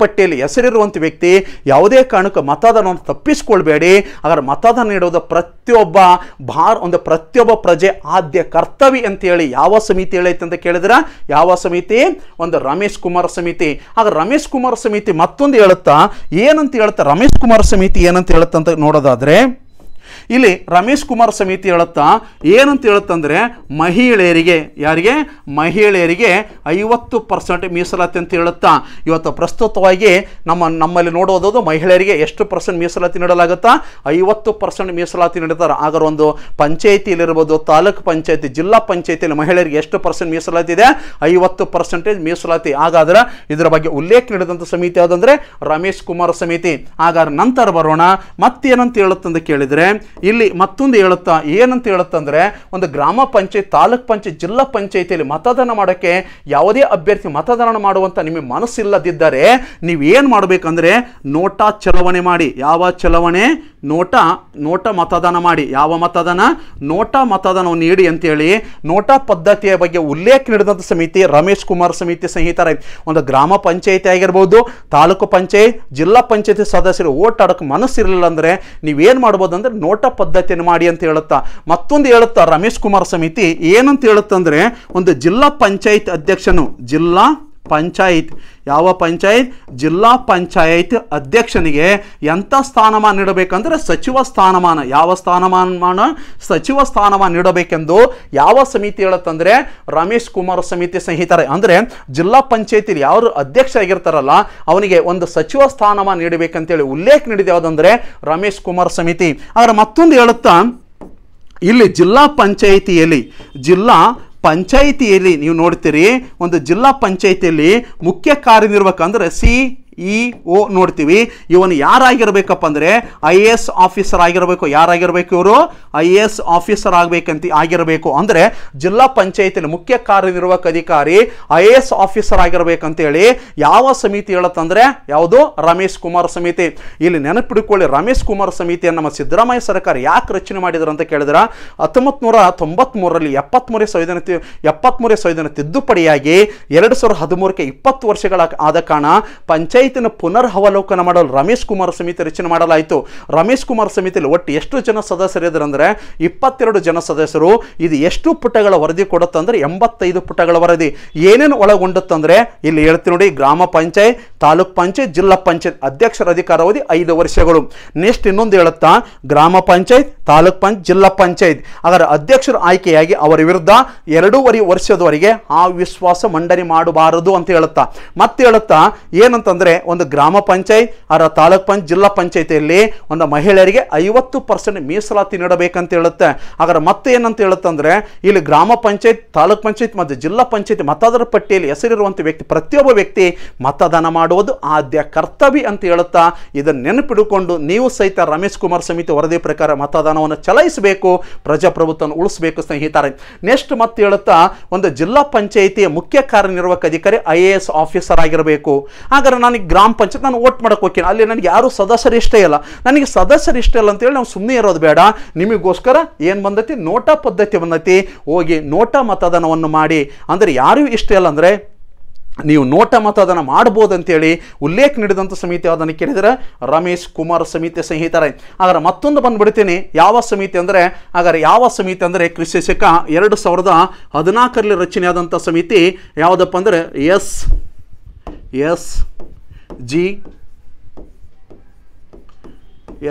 ಪಟ್ಟಿಯಲ್ಲಿ ಹೆಸರಿರುವಂಥ ವ್ಯಕ್ತಿ ಯಾವುದೇ ಕಾರಣಕ್ಕೂ ಮತದಾನವನ್ನು ತಪ್ಪಿಸ್ಕೊಳ್ಬೇಡಿ ಅದರ ಮತದಾನ ನೀಡುವುದು ಪ್ರತಿಯೊಬ್ಬ ಭಾರ ಒಂದು ಪ್ರತಿಯೊಬ್ಬ ಪ್ರಜೆ ಆದ್ಯ ಕರ್ತವ್ಯ ಹೇಳಿ ಯಾವ ಸಮಿತಿ ಹೇಳೈತೆ ಅಂತ ಕೇಳಿದ್ರೆ ಯಾವ ಸಮಿತಿ ಒಂದು ರಮೇಶ್ ಕುಮಾರ್ ಸಮಿತಿ ಆಗ ರಮೇಶ್ ಕುಮಾರ್ ಸಮಿತಿ ಮತ್ತೊಂದು ಹೇಳುತ್ತಾ ಏನಂತ ಹೇಳುತ್ತಾ ರಮೇಶ್ ಕುಮಾರ್ ಸಮಿತಿ ಏನಂತ ಹೇಳುತ್ತಂತ ನೋಡೋದಾದರೆ ಇಲ್ಲಿ ರಮೇಶ್ ಕುಮಾರ್ ಸಮಿತಿ ಹೇಳುತ್ತಾ ಏನಂತ ಹೇಳುತ್ತಂದರೆ ಮಹಿಳೆಯರಿಗೆ ಯಾರಿಗೆ ಮಹಿಳೆಯರಿಗೆ ಐವತ್ತು ಪರ್ಸೆಂಟ್ ಮೀಸಲಾತಿ ಅಂತ ಹೇಳುತ್ತಾ ಇವತ್ತು ಪ್ರಸ್ತುತವಾಗಿ ನಮ್ಮ ನಮ್ಮಲ್ಲಿ ನೋಡೋದು ಮಹಿಳೆಯರಿಗೆ ಎಷ್ಟು ಪರ್ಸೆಂಟ್ ಮೀಸಲಾತಿ ನೀಡಲಾಗುತ್ತಾ ಐವತ್ತು ಪರ್ಸೆಂಟ್ ಮೀಸಲಾತಿ ನೀಡುತ್ತಾರೆ ಆಗ ಒಂದು ಪಂಚಾಯಿತಿಯಲ್ಲಿರ್ಬೋದು ತಾಲೂಕು ಪಂಚಾಯತಿ ಜಿಲ್ಲಾ ಪಂಚಾಯತಿಯಲ್ಲಿ ಮಹಿಳೆಯರಿಗೆ ಎಷ್ಟು ಪರ್ಸೆಂಟ್ ಮೀಸಲಾತಿ ಇದೆ ಐವತ್ತು ಪರ್ಸೆಂಟೇಜ್ ಮೀಸಲಾತಿ ಹಾಗಾದ್ರೆ ಇದರ ಬಗ್ಗೆ ಉಲ್ಲೇಖ ನೀಡಿದಂಥ ಸಮಿತಿ ಯಾವುದಂದ್ರೆ ರಮೇಶ್ ಕುಮಾರ್ ಸಮಿತಿ ಹಾಗಾದ್ರೆ ನಂತರ ಬರೋಣ ಮತ್ತೇನಂತ ಹೇಳುತ್ತಂದು ಕೇಳಿದರೆ ಇಲ್ಲಿ ಮತ್ತೊಂದು ಹೇಳುತ್ತಾ ಏನಂತ ಹೇಳುತ್ತಂದ್ರೆ ಒಂದು ಗ್ರಾಮ ಪಂಚಾಯತ್ ತಾಲೂಕ್ ಪಂಚಾಯತ್ ಜಿಲ್ಲಾ ಪಂಚಾಯತಿಯಲ್ಲಿ ಮತದಾನ ಮಾಡೋಕ್ಕೆ ಯಾವುದೇ ಅಭ್ಯರ್ಥಿ ಮತದಾನ ಮಾಡುವಂತ ನಿಮಗೆ ಮನಸ್ಸಿಲ್ಲದಿದ್ದರೆ ನೀವೇನು ಮಾಡಬೇಕಂದ್ರೆ ನೋಟಾ ಚಲಾವಣೆ ಮಾಡಿ ಯಾವ ಚಲಾವಣೆ ನೋಟ ನೋಟ ಮತದಾನ ಮಾಡಿ ಯಾವ ಮತದಾನ ನೋಟ ಮತದಾನವನ್ನು ನೀಡಿ ಅಂತೇಳಿ ನೋಟ ಪದ್ಧತಿಯ ಬಗ್ಗೆ ಉಲ್ಲೇಖ ನೀಡಿದಂಥ ಸಮಿತಿ ರಮೇಶ್ ಕುಮಾರ್ ಸಮಿತಿ ಸ್ನೇಹಿತರೆ ಒಂದು ಗ್ರಾಮ ಪಂಚಾಯಿತಿ ಆಗಿರ್ಬೋದು ತಾಲೂಕು ಪಂಚಾಯತ್ ಜಿಲ್ಲಾ ಪಂಚಾಯತಿ ಸದಸ್ಯರು ಓಟ್ ಆಡೋಕ್ಕೆ ಮನಸ್ಸಿರಲಿಲ್ಲ ಅಂದರೆ ನೀವೇನು ಮಾಡ್ಬೋದು ಅಂದರೆ ನೋಟ ಪದ್ಧತಿಯನ್ನು ಮಾಡಿ ಅಂತ ಹೇಳುತ್ತಾ ಮತ್ತೊಂದು ಹೇಳುತ್ತಾ ರಮೇಶ್ ಕುಮಾರ್ ಸಮಿತಿ ಏನಂತ ಹೇಳುತ್ತಂದರೆ ಒಂದು ಜಿಲ್ಲಾ ಪಂಚಾಯತ್ ಅಧ್ಯಕ್ಷನು ಜಿಲ್ಲಾ ಪಂಚಾಯತ್ ಯಾವ ಪಂಚಾಯತ್ ಜಿಲ್ಲಾ ಪಂಚಾಯತ್ ಅಧ್ಯಕ್ಷನಿಗೆ ಎಂಥ ಸ್ಥಾನಮಾನ ನೀಡಬೇಕಂದ್ರೆ ಸಚಿವ ಸ್ಥಾನಮಾನ ಯಾವ ಸ್ಥಾನಮಾನ ಸಚಿವ ಸ್ಥಾನಮಾನ ನೀಡಬೇಕೆಂದು ಯಾವ ಸಮಿತಿ ಹೇಳುತ್ತಂದ್ರೆ ರಮೇಶ್ ಕುಮಾರ್ ಸಮಿತಿ ಸಂಹಿತಾರೆ ಅಂದರೆ ಜಿಲ್ಲಾ ಪಂಚಾಯತಿಲಿ ಯಾರು ಅಧ್ಯಕ್ಷ ಆಗಿರ್ತಾರಲ್ಲ ಅವನಿಗೆ ಒಂದು ಸಚಿವ ಸ್ಥಾನಮಾನ ನೀಡಬೇಕಂತೇಳಿ ಉಲ್ಲೇಖ ನೀಡಿದೆ ಯಾವುದಂದ್ರೆ ರಮೇಶ್ ಕುಮಾರ್ ಸಮಿತಿ ಆದರೆ ಮತ್ತೊಂದು ಹೇಳುತ್ತಾ ಇಲ್ಲಿ ಜಿಲ್ಲಾ ಪಂಚಾಯಿತಿಯಲ್ಲಿ ಜಿಲ್ಲಾ ಪಂಚಾಯಿತಿಯಲ್ಲಿ ನೀವು ನೋಡ್ತೀರಿ ಒಂದು ಜಿಲ್ಲಾ ಪಂಚಾಯಿತಿಯಲ್ಲಿ ಮುಖ್ಯ ಕಾರ್ಯನಿರ್ವಾಹಕ ಅಂದರೆ ಸಿ ಇ ಒ ನೋಡ್ತೀವಿ ಇವನು ಯಾರಾಗಿರ್ಬೇಕಪ್ಪ ಅಂದರೆ ಐ ಎ ಎಸ್ ಆಫೀಸರ್ ಆಗಿರಬೇಕು ಯಾರಾಗಿರ್ಬೇಕು ಇವರು ಐ ಎ ಎಸ್ ಆಫೀಸರ್ ಆಗಬೇಕಂತ ಆಗಿರಬೇಕು ಅಂದರೆ ಜಿಲ್ಲಾ ಪಂಚಾಯತಿನ ಮುಖ್ಯ ಕಾರ್ಯನಿರ್ವಾಹಕ ಅಧಿಕಾರಿ ಐ ಎ ಎಸ್ ಆಫೀಸರ್ ಆಗಿರಬೇಕಂತೇಳಿ ಯಾವ ಸಮಿತಿ ಹೇಳುತ್ತಂದರೆ ಯಾವುದು ರಮೇಶ್ ಕುಮಾರ್ ಸಮಿತಿ ಇಲ್ಲಿ ನೆನಪಿಡ್ಕೊಳ್ಳಿ ರಮೇಶ್ ಕುಮಾರ್ ಸಮಿತಿಯನ್ನು ನಮ್ಮ ಸಿದ್ದರಾಮಯ್ಯ ಸರ್ಕಾರ ಯಾಕೆ ರಚನೆ ಮಾಡಿದ್ರು ಅಂತ ಕೇಳಿದ್ರೆ ಹತ್ತೊಂಬತ್ತು ನೂರ ತೊಂಬತ್ತ್ಮೂರರಲ್ಲಿ ಎಪ್ಪತ್ತ್ಮೂರೇ ಸಂವಿಧಾನ ಎಪ್ಪತ್ತ್ಮೂರೇ ಸಂವಿಧಾನ ತಿದ್ದುಪಡಿಯಾಗಿ ಎರಡು ಸಾವಿರದ ಹದಿಮೂರಕ್ಕೆ ಇಪ್ಪತ್ತು ವರ್ಷಗಳ ಆದ ಕಾರಣ ಪಂಚಾಯತಿನ ಪುನರ್ ಅವಲೋಕನ ಮಾಡಲು ರಮೇಶ್ ಕುಮಾರ್ ಸಮಿತಿ ರಚನೆ ಮಾಡಲಾಯಿತು ರಮೇಶ್ ಕುಮಾರ್ ಸಮಿತಿಯಲ್ಲಿ ಒಟ್ಟು ಎಷ್ಟು ಜನ ಅಂದ್ರೆ ಅಂದರೆ ಇಪ್ಪತ್ತೆರಡು ಜನ ಸದಸ್ಯರು ಇದು ಎಷ್ಟು ಪುಟಗಳ ವರದಿ ಕೊಡುತ್ತಂದರೆ ಎಂಬತ್ತೈದು ಪುಟಗಳ ವರದಿ ಏನೇನು ಒಳಗೊಂಡುತ್ತಂದರೆ ಇಲ್ಲಿ ಹೇಳ್ತೀನಿ ನೋಡಿ ಗ್ರಾಮ ಪಂಚಾಯತ್ ತಾಲೂಕ್ ಪಂಚಾಯತ್ ಜಿಲ್ಲಾ ಪಂಚಾಯತ್ ಅಧ್ಯಕ್ಷರ ಅವಧಿ ಐದು ವರ್ಷಗಳು ನೆಕ್ಸ್ಟ್ ಇನ್ನೊಂದು ಹೇಳುತ್ತಾ ಗ್ರಾಮ ಪಂಚಾಯತ್ ತಾಲೂಕ್ ಪಂಚಾಯತ್ ಜಿಲ್ಲಾ ಪಂಚಾಯತ್ ಅದರ ಅಧ್ಯಕ್ಷರ ಆಯ್ಕೆಯಾಗಿ ಅವರ ವಿರುದ್ಧ ಎರಡೂವರೆ ವರ್ಷದವರೆಗೆ ಆ ವಿಶ್ವಾಸ ಮಂಡನೆ ಮಾಡಬಾರದು ಅಂತ ಹೇಳುತ್ತಾ ಮತ್ತೆ ಹೇಳುತ್ತಾ ಏನಂತಂದ್ರೆ ಒಂದು ಗ್ರಾಮ ಪಂಚಾಯತ್ ಅದರ ತಾಲೂಕ್ ಪಂಚ ಜಿಲ್ಲಾ ಪಂಚಾಯತಿಯಲ್ಲಿ ಒಂದು ಮಹಿಳೆಯರಿಗೆ ಐವತ್ತು ಪರ್ಸೆಂಟ್ ಮೀಸಲಾತಿ ನೀಡಬೇಕು ಅಂತ ಹೇಳುತ್ತೆ ಹಾಗಾದ್ರೆ ಮತ್ತೆ ಏನಂತ ಹೇಳುತ್ತಂದ್ರೆ ಇಲ್ಲಿ ಗ್ರಾಮ ಪಂಚಾಯತ್ ತಾಲೂಕ್ ಪಂಚಾಯತ್ ಮತ್ತು ಜಿಲ್ಲಾ ಪಂಚಾಯತ್ ಮತದಾರರ ಪಟ್ಟಿಯಲ್ಲಿ ಹೆಸರಿರುವಂಥ ವ್ಯಕ್ತಿ ಪ್ರತಿಯೊಬ್ಬ ವ್ಯಕ್ತಿ ಮತದಾನ ಮಾಡುವುದು ಆದ್ಯ ಕರ್ತವ್ಯ ಅಂತ ಹೇಳುತ್ತಾ ಇದನ್ನು ನೆನಪಿಡಿಕೊಂಡು ನೀವು ಸಹಿತ ರಮೇಶ್ ಕುಮಾರ್ ಸಮಿತಿ ವರದಿ ಪ್ರಕಾರ ಮತದಾನವನ್ನು ಚಲಾಯಿಸಬೇಕು ಪ್ರಜಾಪ್ರಭುತ್ವವನ್ನು ಉಳಿಸಬೇಕು ಸ್ನೇಹಿತರೆ ನೆಕ್ಸ್ಟ್ ಮತ್ತೆ ಹೇಳುತ್ತಾ ಒಂದು ಜಿಲ್ಲಾ ಪಂಚಾಯಿತಿಯ ಮುಖ್ಯ ಕಾರ್ಯನಿರ್ವಾಹಕ ಅಧಿಕಾರಿ ಐ ಎ ಎಸ್ ಆಫೀಸರ್ ಆಗಿರಬೇಕು ಹಾಗಾದ್ರೆ ನಾನು ಗ್ರಾಮ ಪಂಚಾಯತ್ ನಾನು ಓಟ್ ಮಾಡೋಕೆ ಹೋಗ್ತೀನಿ ಅಲ್ಲಿ ನನಗೆ ಯಾರು ಸದಸ್ಯರು ಇಷ್ಟೇ ಇಲ್ಲ ನನಗೆ ಸದಸ್ಯರು ಇಷ್ಟ ಇಲ್ಲ ಹೇಳಿ ನಾವು ಸುಮ್ಮನೆ ಇರೋದು ಬೇಡ ನಿಮಗೆ ಗೋಸ್ಕರ ಏನು ಬಂದೈತಿ ನೋಟ ಪದ್ಧತಿ ಬಂದೈತಿ ಹೋಗಿ ನೋಟಾ ಮತದಾನವನ್ನು ಮಾಡಿ ಅಂದ್ರೆ ಯಾರು ಇಷ್ಟ ಇಲ್ಲ ಅಂದ್ರೆ ನೀವು ನೋಟ ಮತದಾನ ಮಾಡ್ಬೋದು ಅಂತೇಳಿ ಉಲ್ಲೇಖ ನೀಡಿದಂಥ ಸಮಿತಿ ಯಾವುದನ್ನು ಕೇಳಿದರೆ ರಮೇಶ್ ಕುಮಾರ್ ಸಮಿತಿ ಸ್ನೇಹಿತರೆ ಆದ್ರೆ ಮತ್ತೊಂದು ಬಂದ್ಬಿಡ್ತೀನಿ ಯಾವ ಸಮಿತಿ ಅಂದ್ರೆ ಅದರ ಯಾವ ಸಮಿತಿ ಅಂದ್ರೆ ಕೃಷಿ ಎರಡು ಸಾವಿರದ ಹದಿನಾಲ್ಕರಲ್ಲಿ ರಚನೆಯಾದಂಥ ಸಮಿತಿ ಯಾವುದಪ್ಪ ಅಂದ್ರೆ S S G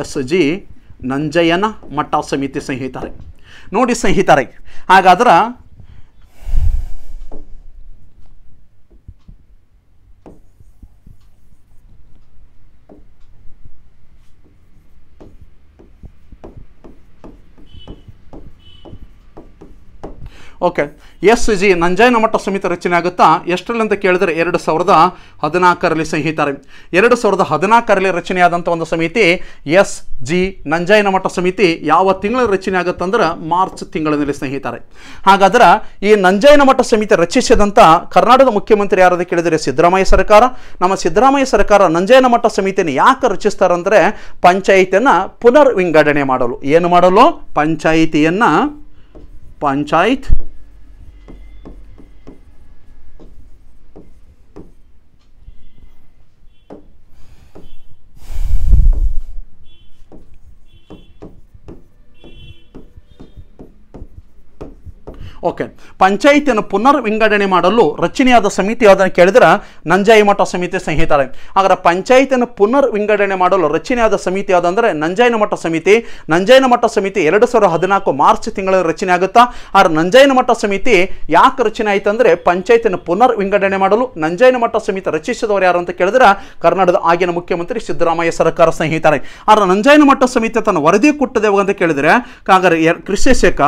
S G Nanjayyana Math ಸಮಿತಿ ಸಂಹಿತಾರೆ ನೋಡಿ ಸಂಹಿತಾರೆ ಹಾಗಾದ್ರೆ ಓಕೆ ಎಸ್ ಜಿ ಮಠ ಸಮಿತಿ ರಚನೆ ಆಗುತ್ತಾ ಎಷ್ಟರಲ್ಲಿ ಅಂತ ಕೇಳಿದರೆ ಎರಡು ಸಾವಿರದ ಹದಿನಾಲ್ಕರಲ್ಲಿ ಸಂಹಿತಾರೆ ಎರಡು ಸಾವಿರದ ಹದಿನಾಲ್ಕರಲ್ಲಿ ರಚನೆಯಾದಂಥ ಒಂದು ಸಮಿತಿ ಎಸ್ ಜಿ ಮಠ ಸಮಿತಿ ಯಾವ ತಿಂಗಳ ರಚನೆ ಆಗುತ್ತಂದ್ರೆ ಮಾರ್ಚ್ ತಿಂಗಳಲ್ಲಿ ಸ್ನೇಹಿತಾರೆ ಹಾಗಾದ್ರೆ ಈ ಮಠ ಸಮಿತಿ ರಚಿಸಿದಂಥ ಕರ್ನಾಟಕದ ಮುಖ್ಯಮಂತ್ರಿ ಯಾರಾದ ಕೇಳಿದರೆ ಸಿದ್ದರಾಮಯ್ಯ ಸರ್ಕಾರ ನಮ್ಮ ಸಿದ್ದರಾಮಯ್ಯ ಸರ್ಕಾರ ಮಠ ಸಮಿತಿಯನ್ನು ಯಾಕೆ ರಚಿಸ್ತಾರಂದ್ರೆ ಪಂಚಾಯಿತಿಯನ್ನು ಪುನರ್ ವಿಂಗಡಣೆ ಮಾಡಲು ಏನು ಮಾಡಲು ಪಂಚಾಯಿತಿಯನ್ನು ಪಂಚಾಯತ್ ಓಕೆ ಪಂಚಾಯಿತಿಯನ್ನು ಪುನರ್ ವಿಂಗಡಣೆ ಮಾಡಲು ರಚನೆಯಾದ ಸಮಿತಿ ಯಾವುದನ್ನು ಕೇಳಿದ್ರೆ ಮಠ ಸಮಿತಿ ಸಂಹಿತಾರೆ ಹಾಗಾದ್ರೆ ಪಂಚಾಯಿತಿಯನ್ನು ಪುನರ್ ವಿಂಗಡಣೆ ಮಾಡಲು ರಚನೆಯಾದ ಸಮಿತಿ ಯಾವುದಂದ್ರೆ ನಂಜಾಯಿನ ಮಠ ಸಮಿತಿ ನಂಜಾಯಿನ ಮಠ ಸಮಿತಿ ಎರಡು ಸಾವಿರದ ಹದಿನಾಲ್ಕು ಮಾರ್ಚ್ ತಿಂಗಳಲ್ಲಿ ರಚನೆ ಆಗುತ್ತಾ ಆದ್ರೆ ನಂಜಾಯಿನ ಮಠ ಸಮಿತಿ ಯಾಕೆ ರಚನೆ ಆಯಿತು ಅಂದರೆ ಪಂಚಾಯಿತಿಯನ್ನು ಪುನರ್ ವಿಂಗಡಣೆ ಮಾಡಲು ನಂಜಾಯಿನ ಮಠ ಸಮಿತಿ ರಚಿಸಿದವರು ಯಾರು ಅಂತ ಕೇಳಿದ್ರೆ ಕರ್ನಾಟಕದ ಆಗಿನ ಮುಖ್ಯಮಂತ್ರಿ ಸಿದ್ದರಾಮಯ್ಯ ಸರ್ಕಾರ ಸಂಹಿತಾರೆ ಆದ್ರೆ ನಂಜಾಯಿನ ಮಠ ಸಮಿತಿ ತನ್ನ ವರದಿ ಕೊಟ್ಟಿದೆವು ಅಂತ ಕೇಳಿದರೆ ಹಾಗಾದ್ರೆ ಕೃಷಿ ಶೇಖ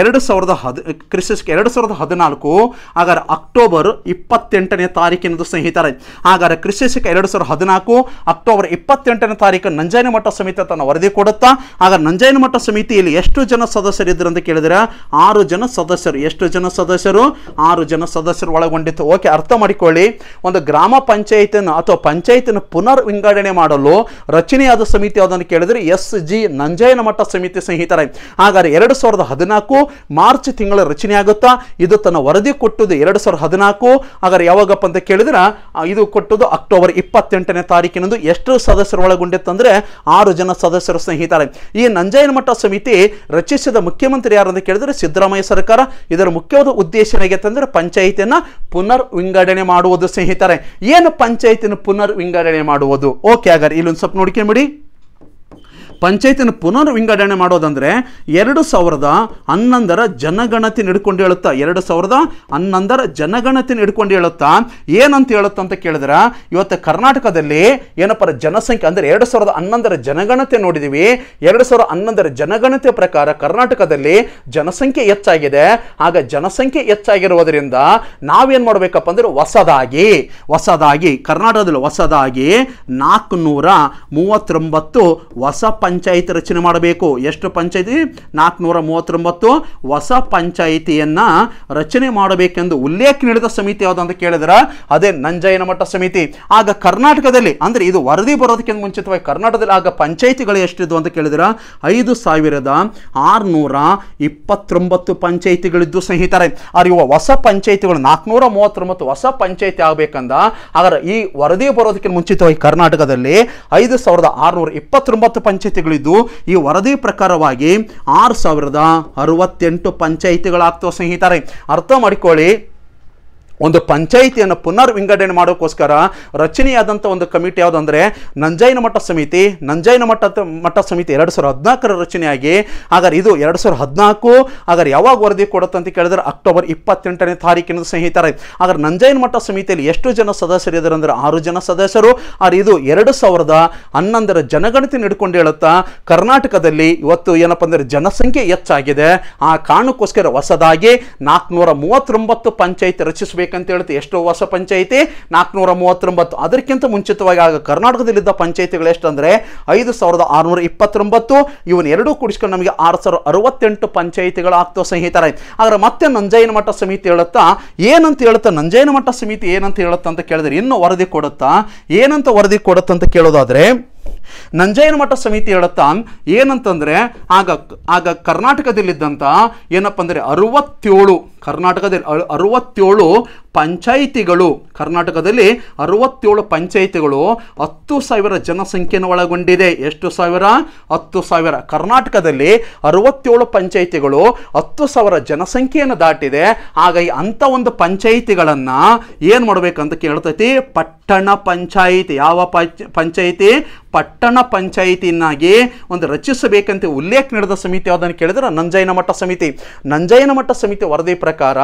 ಎರಡು ಸಾವಿರದ ಹದ ಕ್ರಿಸ್ಟಿಸ್ಗೆ ಎರಡು ಸಾವಿರದ ಹದಿನಾಲ್ಕು ಹಾಗಾದ್ರೆ ಅಕ್ಟೋಬರ್ ಇಪ್ಪತ್ತೆಂಟನೇ ತಾರೀಕಿನದು ಸ್ನೇಹಿತರೆ ಹಾಗಾದ್ರೆ ಕ್ರಿಸ್ಟಿಸ್ಗೆ ಎರಡು ಸಾವಿರದ ಹದಿನಾಲ್ಕು ಅಕ್ಟೋಬರ್ ಇಪ್ಪತ್ತೆಂಟನೇ ತಾರೀಕು ನಂಜಾನಿ ಮಠ ಸಮಿತಿ ತನ್ನ ವರದಿ ಕೊಡುತ್ತಾ ಆಗ ನಂಜಾನಿ ಮಠ ಸಮಿತಿಯಲ್ಲಿ ಎಷ್ಟು ಜನ ಸದಸ್ಯರಿದ್ದರು ಅಂತ ಕೇಳಿದ್ರೆ ಆರು ಜನ ಸದಸ್ಯರು ಎಷ್ಟು ಜನ ಸದಸ್ಯರು ಆರು ಜನ ಸದಸ್ಯರು ಒಳಗೊಂಡಿತ್ತು ಓಕೆ ಅರ್ಥ ಮಾಡಿಕೊಳ್ಳಿ ಒಂದು ಗ್ರಾಮ ಪಂಚಾಯಿತಿಯನ್ನು ಅಥವಾ ಪಂಚಾಯಿತಿಯನ್ನು ಪುನರ್ ವಿಂಗಡಣೆ ಮಾಡಲು ರಚನೆಯಾದ ಸಮಿತಿ ಯಾವುದನ್ನು ಕೇಳಿದ್ರೆ ಎಸ್ ಜಿ ನಂಜಾಯನ ಮಠ ಸಮಿತಿ ಸ್ನೇಹಿತರೆ ಹಾಗಾದ್ರೆ ಎರಡು ಸಾವಿರದ ಹದಿನಾಲ್ಕು ಮಾರ್ಚ್ ತಿಂಗಳ ರಚನೆ ಆಲೋಚನೆ ಆಗುತ್ತಾ ಇದು ತನ್ನ ವರದಿ ಕೊಟ್ಟುದು ಎರಡು ಸಾವಿರದ ಹದಿನಾಲ್ಕು ಹಾಗಾದ್ರೆ ಯಾವಾಗಪ್ಪ ಅಂತ ಕೇಳಿದ್ರೆ ಇದು ಕೊಟ್ಟುದು ಅಕ್ಟೋಬರ್ ಇಪ್ಪತ್ತೆಂಟನೇ ತಾರೀಕಿನಂದು ಎಷ್ಟು ಸದಸ್ಯರು ಒಳಗೊಂಡಿತ್ತಂದ್ರೆ ಆರು ಜನ ಸದಸ್ಯರು ಸ್ನೇಹಿತರೆ ಈ ಮಠ ಸಮಿತಿ ರಚಿಸಿದ ಮುಖ್ಯಮಂತ್ರಿ ಯಾರು ಅಂತ ಕೇಳಿದ್ರೆ ಸಿದ್ದರಾಮಯ್ಯ ಸರ್ಕಾರ ಇದರ ಮುಖ್ಯವಾದ ಉದ್ದೇಶ ಏನಾಗೈತೆ ಪಂಚಾಯಿತಿಯನ್ನು ಪುನರ್ ವಿಂಗಡಣೆ ಮಾಡುವುದು ಸ್ನೇಹಿತಾರೆ ಏನು ಪಂಚಾಯಿತಿಯನ್ನು ಪುನರ್ ವಿಂಗಡಣೆ ಮಾಡುವುದು ಓಕೆ ಹಾಗಾದ್ರೆ ಇಲ್ಲೊಂದು ಸ್ವಲ್ಪ ನೋಡ್ಕೊಂಬಿಡಿ ಪಂಚಾಯತಿನ ಪುನರ್ ವಿಂಗಡಣೆ ಮಾಡೋದಂದರೆ ಎರಡು ಸಾವಿರದ ಹನ್ನೊಂದರ ಜನಗಣತಿ ಹಿಡ್ಕೊಂಡು ಹೇಳುತ್ತಾ ಎರಡು ಸಾವಿರದ ಹನ್ನೊಂದರ ಜನಗಣತಿ ಹಿಡ್ಕೊಂಡು ಹೇಳುತ್ತಾ ಏನಂತ ಹೇಳುತ್ತಾ ಅಂತ ಕೇಳಿದ್ರೆ ಇವತ್ತು ಕರ್ನಾಟಕದಲ್ಲಿ ಏನಪ್ಪ ಜನಸಂಖ್ಯೆ ಅಂದರೆ ಎರಡು ಸಾವಿರದ ಹನ್ನೊಂದರ ಜನಗಣತಿ ನೋಡಿದ್ದೀವಿ ಎರಡು ಸಾವಿರದ ಹನ್ನೊಂದರ ಜನಗಣತಿ ಪ್ರಕಾರ ಕರ್ನಾಟಕದಲ್ಲಿ ಜನಸಂಖ್ಯೆ ಹೆಚ್ಚಾಗಿದೆ ಆಗ ಜನಸಂಖ್ಯೆ ಹೆಚ್ಚಾಗಿರುವುದರಿಂದ ನಾವೇನು ಮಾಡಬೇಕಪ್ಪ ಅಂದ್ರೆ ಹೊಸದಾಗಿ ಹೊಸದಾಗಿ ಕರ್ನಾಟಕದಲ್ಲಿ ಹೊಸದಾಗಿ ನಾಲ್ಕುನೂರ ಮೂವತ್ತೊಂಬತ್ತು ಹೊಸ ಪಂಚ ಪಂಚಾಯಿತಿ ರಚನೆ ಮಾಡಬೇಕು ಎಷ್ಟು ಪಂಚಾಯಿತಿ ನಾಲ್ಕುನೂರ ಮೂವತ್ತೊಂಬತ್ತು ಹೊಸ ಪಂಚಾಯಿತಿಯನ್ನ ರಚನೆ ಮಾಡಬೇಕೆಂದು ಉಲ್ಲೇಖ ನೀಡಿದ ಸಮಿತಿ ಯಾವುದು ಅಂತ ಕೇಳಿದ್ರೆ ಅದೇ ನಂಜಯ್ಯನ ಮಠ ಸಮಿತಿ ಆಗ ಕರ್ನಾಟಕದಲ್ಲಿ ಅಂದ್ರೆ ಇದು ವರದಿ ಬರೋದಕ್ಕಿಂತ ಮುಂಚಿತವಾಗಿ ಕರ್ನಾಟಕದಲ್ಲಿ ಆಗ ಪಂಚಾಯಿತಿಗಳು ಎಷ್ಟಿದ್ವು ಅಂತ ಕೇಳಿದ್ರೆ ಐದು ಸಾವಿರದ ಆರ್ನೂರ ಇಪ್ಪತ್ತೊಂಬತ್ತು ಪಂಚಾಯಿತಿಗಳಿದ್ದು ಸ್ನೇಹಿತರೆ ಆದರೆ ಇವು ಹೊಸ ಪಂಚಾಯಿತಿಗಳು ನಾಲ್ಕುನೂರ ಮೂವತ್ತೊಂಬತ್ತು ಹೊಸ ಪಂಚಾಯಿತಿ ಆಗಬೇಕಂದ ಆದ್ರೆ ಈ ವರದಿ ಬರೋದಕ್ಕಿಂತ ಮುಂಚಿತವಾಗಿ ಕರ್ನಾಟಕದಲ್ಲಿ ಐದು ಸಾವಿರದ ಆರುನೂರ ಇಪ್ಪತ್ತೊಂಬತ್ತು ಪಂಚಾಯಿತಿ ಪಂಚಾಯಿತಿಗಳಿದ್ದು ಈ ವರದಿ ಪ್ರಕಾರವಾಗಿ ಆರು ಸಾವಿರದ ಅರವತ್ತೆಂಟು ಪಂಚಾಯಿತಿಗಳಾಗ್ತವೆ ಸ್ನೇಹಿತರೆ ಅರ್ಥ ಮಾಡಿಕೊಳ್ಳಿ ಒಂದು ಪಂಚಾಯಿತಿಯನ್ನು ಪುನರ್ ವಿಂಗಡಣೆ ಮಾಡೋಕ್ಕೋಸ್ಕರ ರಚನೆಯಾದಂಥ ಒಂದು ಕಮಿಟಿ ಯಾವುದು ಅಂದರೆ ನಂಜಾಯಿನ ಮಠ ಸಮಿತಿ ನಂಜಾಯಿನ ಮಠ ಮಠ ಸಮಿತಿ ಎರಡು ಸಾವಿರದ ಹದಿನಾಲ್ಕರ ರಚನೆಯಾಗಿ ಹಾಗಾದ್ರೆ ಇದು ಎರಡು ಸಾವಿರದ ಹದಿನಾಲ್ಕು ಹಾಗಾದ್ರೆ ಯಾವಾಗ ವರದಿ ಕೊಡುತ್ತೆ ಅಂತ ಕೇಳಿದ್ರೆ ಅಕ್ಟೋಬರ್ ಇಪ್ಪತ್ತೆಂಟನೇ ತಾರೀಕಿನ ಸ್ನೇಹಿತರೆ ಹಾಗಾದ್ರೆ ನಂಜಾಯಿನ ಮಠ ಸಮಿತಿಯಲ್ಲಿ ಎಷ್ಟು ಜನ ಸದಸ್ಯರಿದ್ದಾರೆ ಅಂದರೆ ಆರು ಜನ ಸದಸ್ಯರು ಆದರೆ ಇದು ಎರಡು ಸಾವಿರದ ಹನ್ನೊಂದರ ಜನಗಣತಿ ನಡ್ಕೊಂಡು ಹೇಳುತ್ತಾ ಕರ್ನಾಟಕದಲ್ಲಿ ಇವತ್ತು ಏನಪ್ಪ ಅಂದರೆ ಜನಸಂಖ್ಯೆ ಹೆಚ್ಚಾಗಿದೆ ಆ ಕಾರಣಕ್ಕೋಸ್ಕರ ಹೊಸದಾಗಿ ನಾಲ್ಕುನೂರ ಮೂವತ್ತೊಂಬತ್ತು ಪಂಚಾಯಿತಿ ರಚಿಸಬೇಕು ಅಂತ ಹೇಳ್ತಿ ಎಷ್ಟು ಹೊಸ ಪಂಚಾಯಿತಿ ನಾಲ್ಕುನೂರ ಮೂವತ್ತೊಂಬತ್ತು ಅದಕ್ಕಿಂತ ಮುಂಚಿತವಾಗಿ ಆಗ ಕರ್ನಾಟಕದಲ್ಲಿದ್ದ ಪಂಚಾಯಿತಿಗಳು ಎಷ್ಟಂದರೆ ಐದು ಸಾವಿರದ ಆರುನೂರ ಇಪ್ಪತ್ತೊಂಬತ್ತು ಇವನ್ ಎರಡೂ ಕೂಡಿಸ್ಕೊಂಡು ನಮಗೆ ಆರು ಸಾವಿರದ ಅರವತ್ತೆಂಟು ಪಂಚಾಯಿತಿಗಳು ಆಗ್ತೋ ಸಂಹಿತರ ಆದರೆ ಮತ್ತೆ ಮಠ ಸಮಿತಿ ಹೇಳುತ್ತಾ ಏನಂತ ಹೇಳುತ್ತಾ ಮಠ ಸಮಿತಿ ಏನಂತ ಹೇಳುತ್ತಾ ಅಂತ ಕೇಳಿದ್ರೆ ಇನ್ನೂ ವರದಿ ಕೊಡುತ್ತಾ ಏನಂತ ವರದಿ ಕೊಡುತ್ತಂತ ಕೇಳೋದಾದ್ರೆ ಮಠ ಸಮಿತಿ ಹೇಳುತ್ತಾ ಏನಂತಂದರೆ ಆಗ ಆಗ ಕರ್ನಾಟಕದಲ್ಲಿದ್ದಂಥ ಏನಪ್ಪ ಅಂದರೆ ಅರುವತ್ತೇಳು ಕರ್ನಾಟಕದಲ್ಲಿ ಅರುವತ್ತೇಳು ಪಂಚಾಯಿತಿಗಳು ಕರ್ನಾಟಕದಲ್ಲಿ ಅರವತ್ತೇಳು ಪಂಚಾಯಿತಿಗಳು ಹತ್ತು ಸಾವಿರ ಜನಸಂಖ್ಯೆಯನ್ನು ಒಳಗೊಂಡಿದೆ ಎಷ್ಟು ಸಾವಿರ ಹತ್ತು ಸಾವಿರ ಕರ್ನಾಟಕದಲ್ಲಿ ಅರವತ್ತೇಳು ಪಂಚಾಯಿತಿಗಳು ಹತ್ತು ಸಾವಿರ ಜನಸಂಖ್ಯೆಯನ್ನು ದಾಟಿದೆ ಈ ಅಂಥ ಒಂದು ಪಂಚಾಯಿತಿಗಳನ್ನು ಏನು ಮಾಡಬೇಕಂತ ಕೇಳ್ತೈತಿ ಪಟ್ಟಣ ಪಂಚಾಯಿತಿ ಯಾವ ಪಂಚಾಯಿತಿ ಪಟ್ಟಣ ಪಂಚಾಯಿತಿಯನ್ನಾಗಿ ಒಂದು ರಚಿಸಬೇಕಂತ ಉಲ್ಲೇಖ ನಡೆದ ಸಮಿತಿ ಯಾವುದನ್ನು ಕೇಳಿದ್ರೆ ನಂಜಯನ ಮಠ ಸಮಿತಿ ನಂಜಯನ ಮಠ ಸಮಿತಿ ವರದಿ ಪ್ರಕಾರ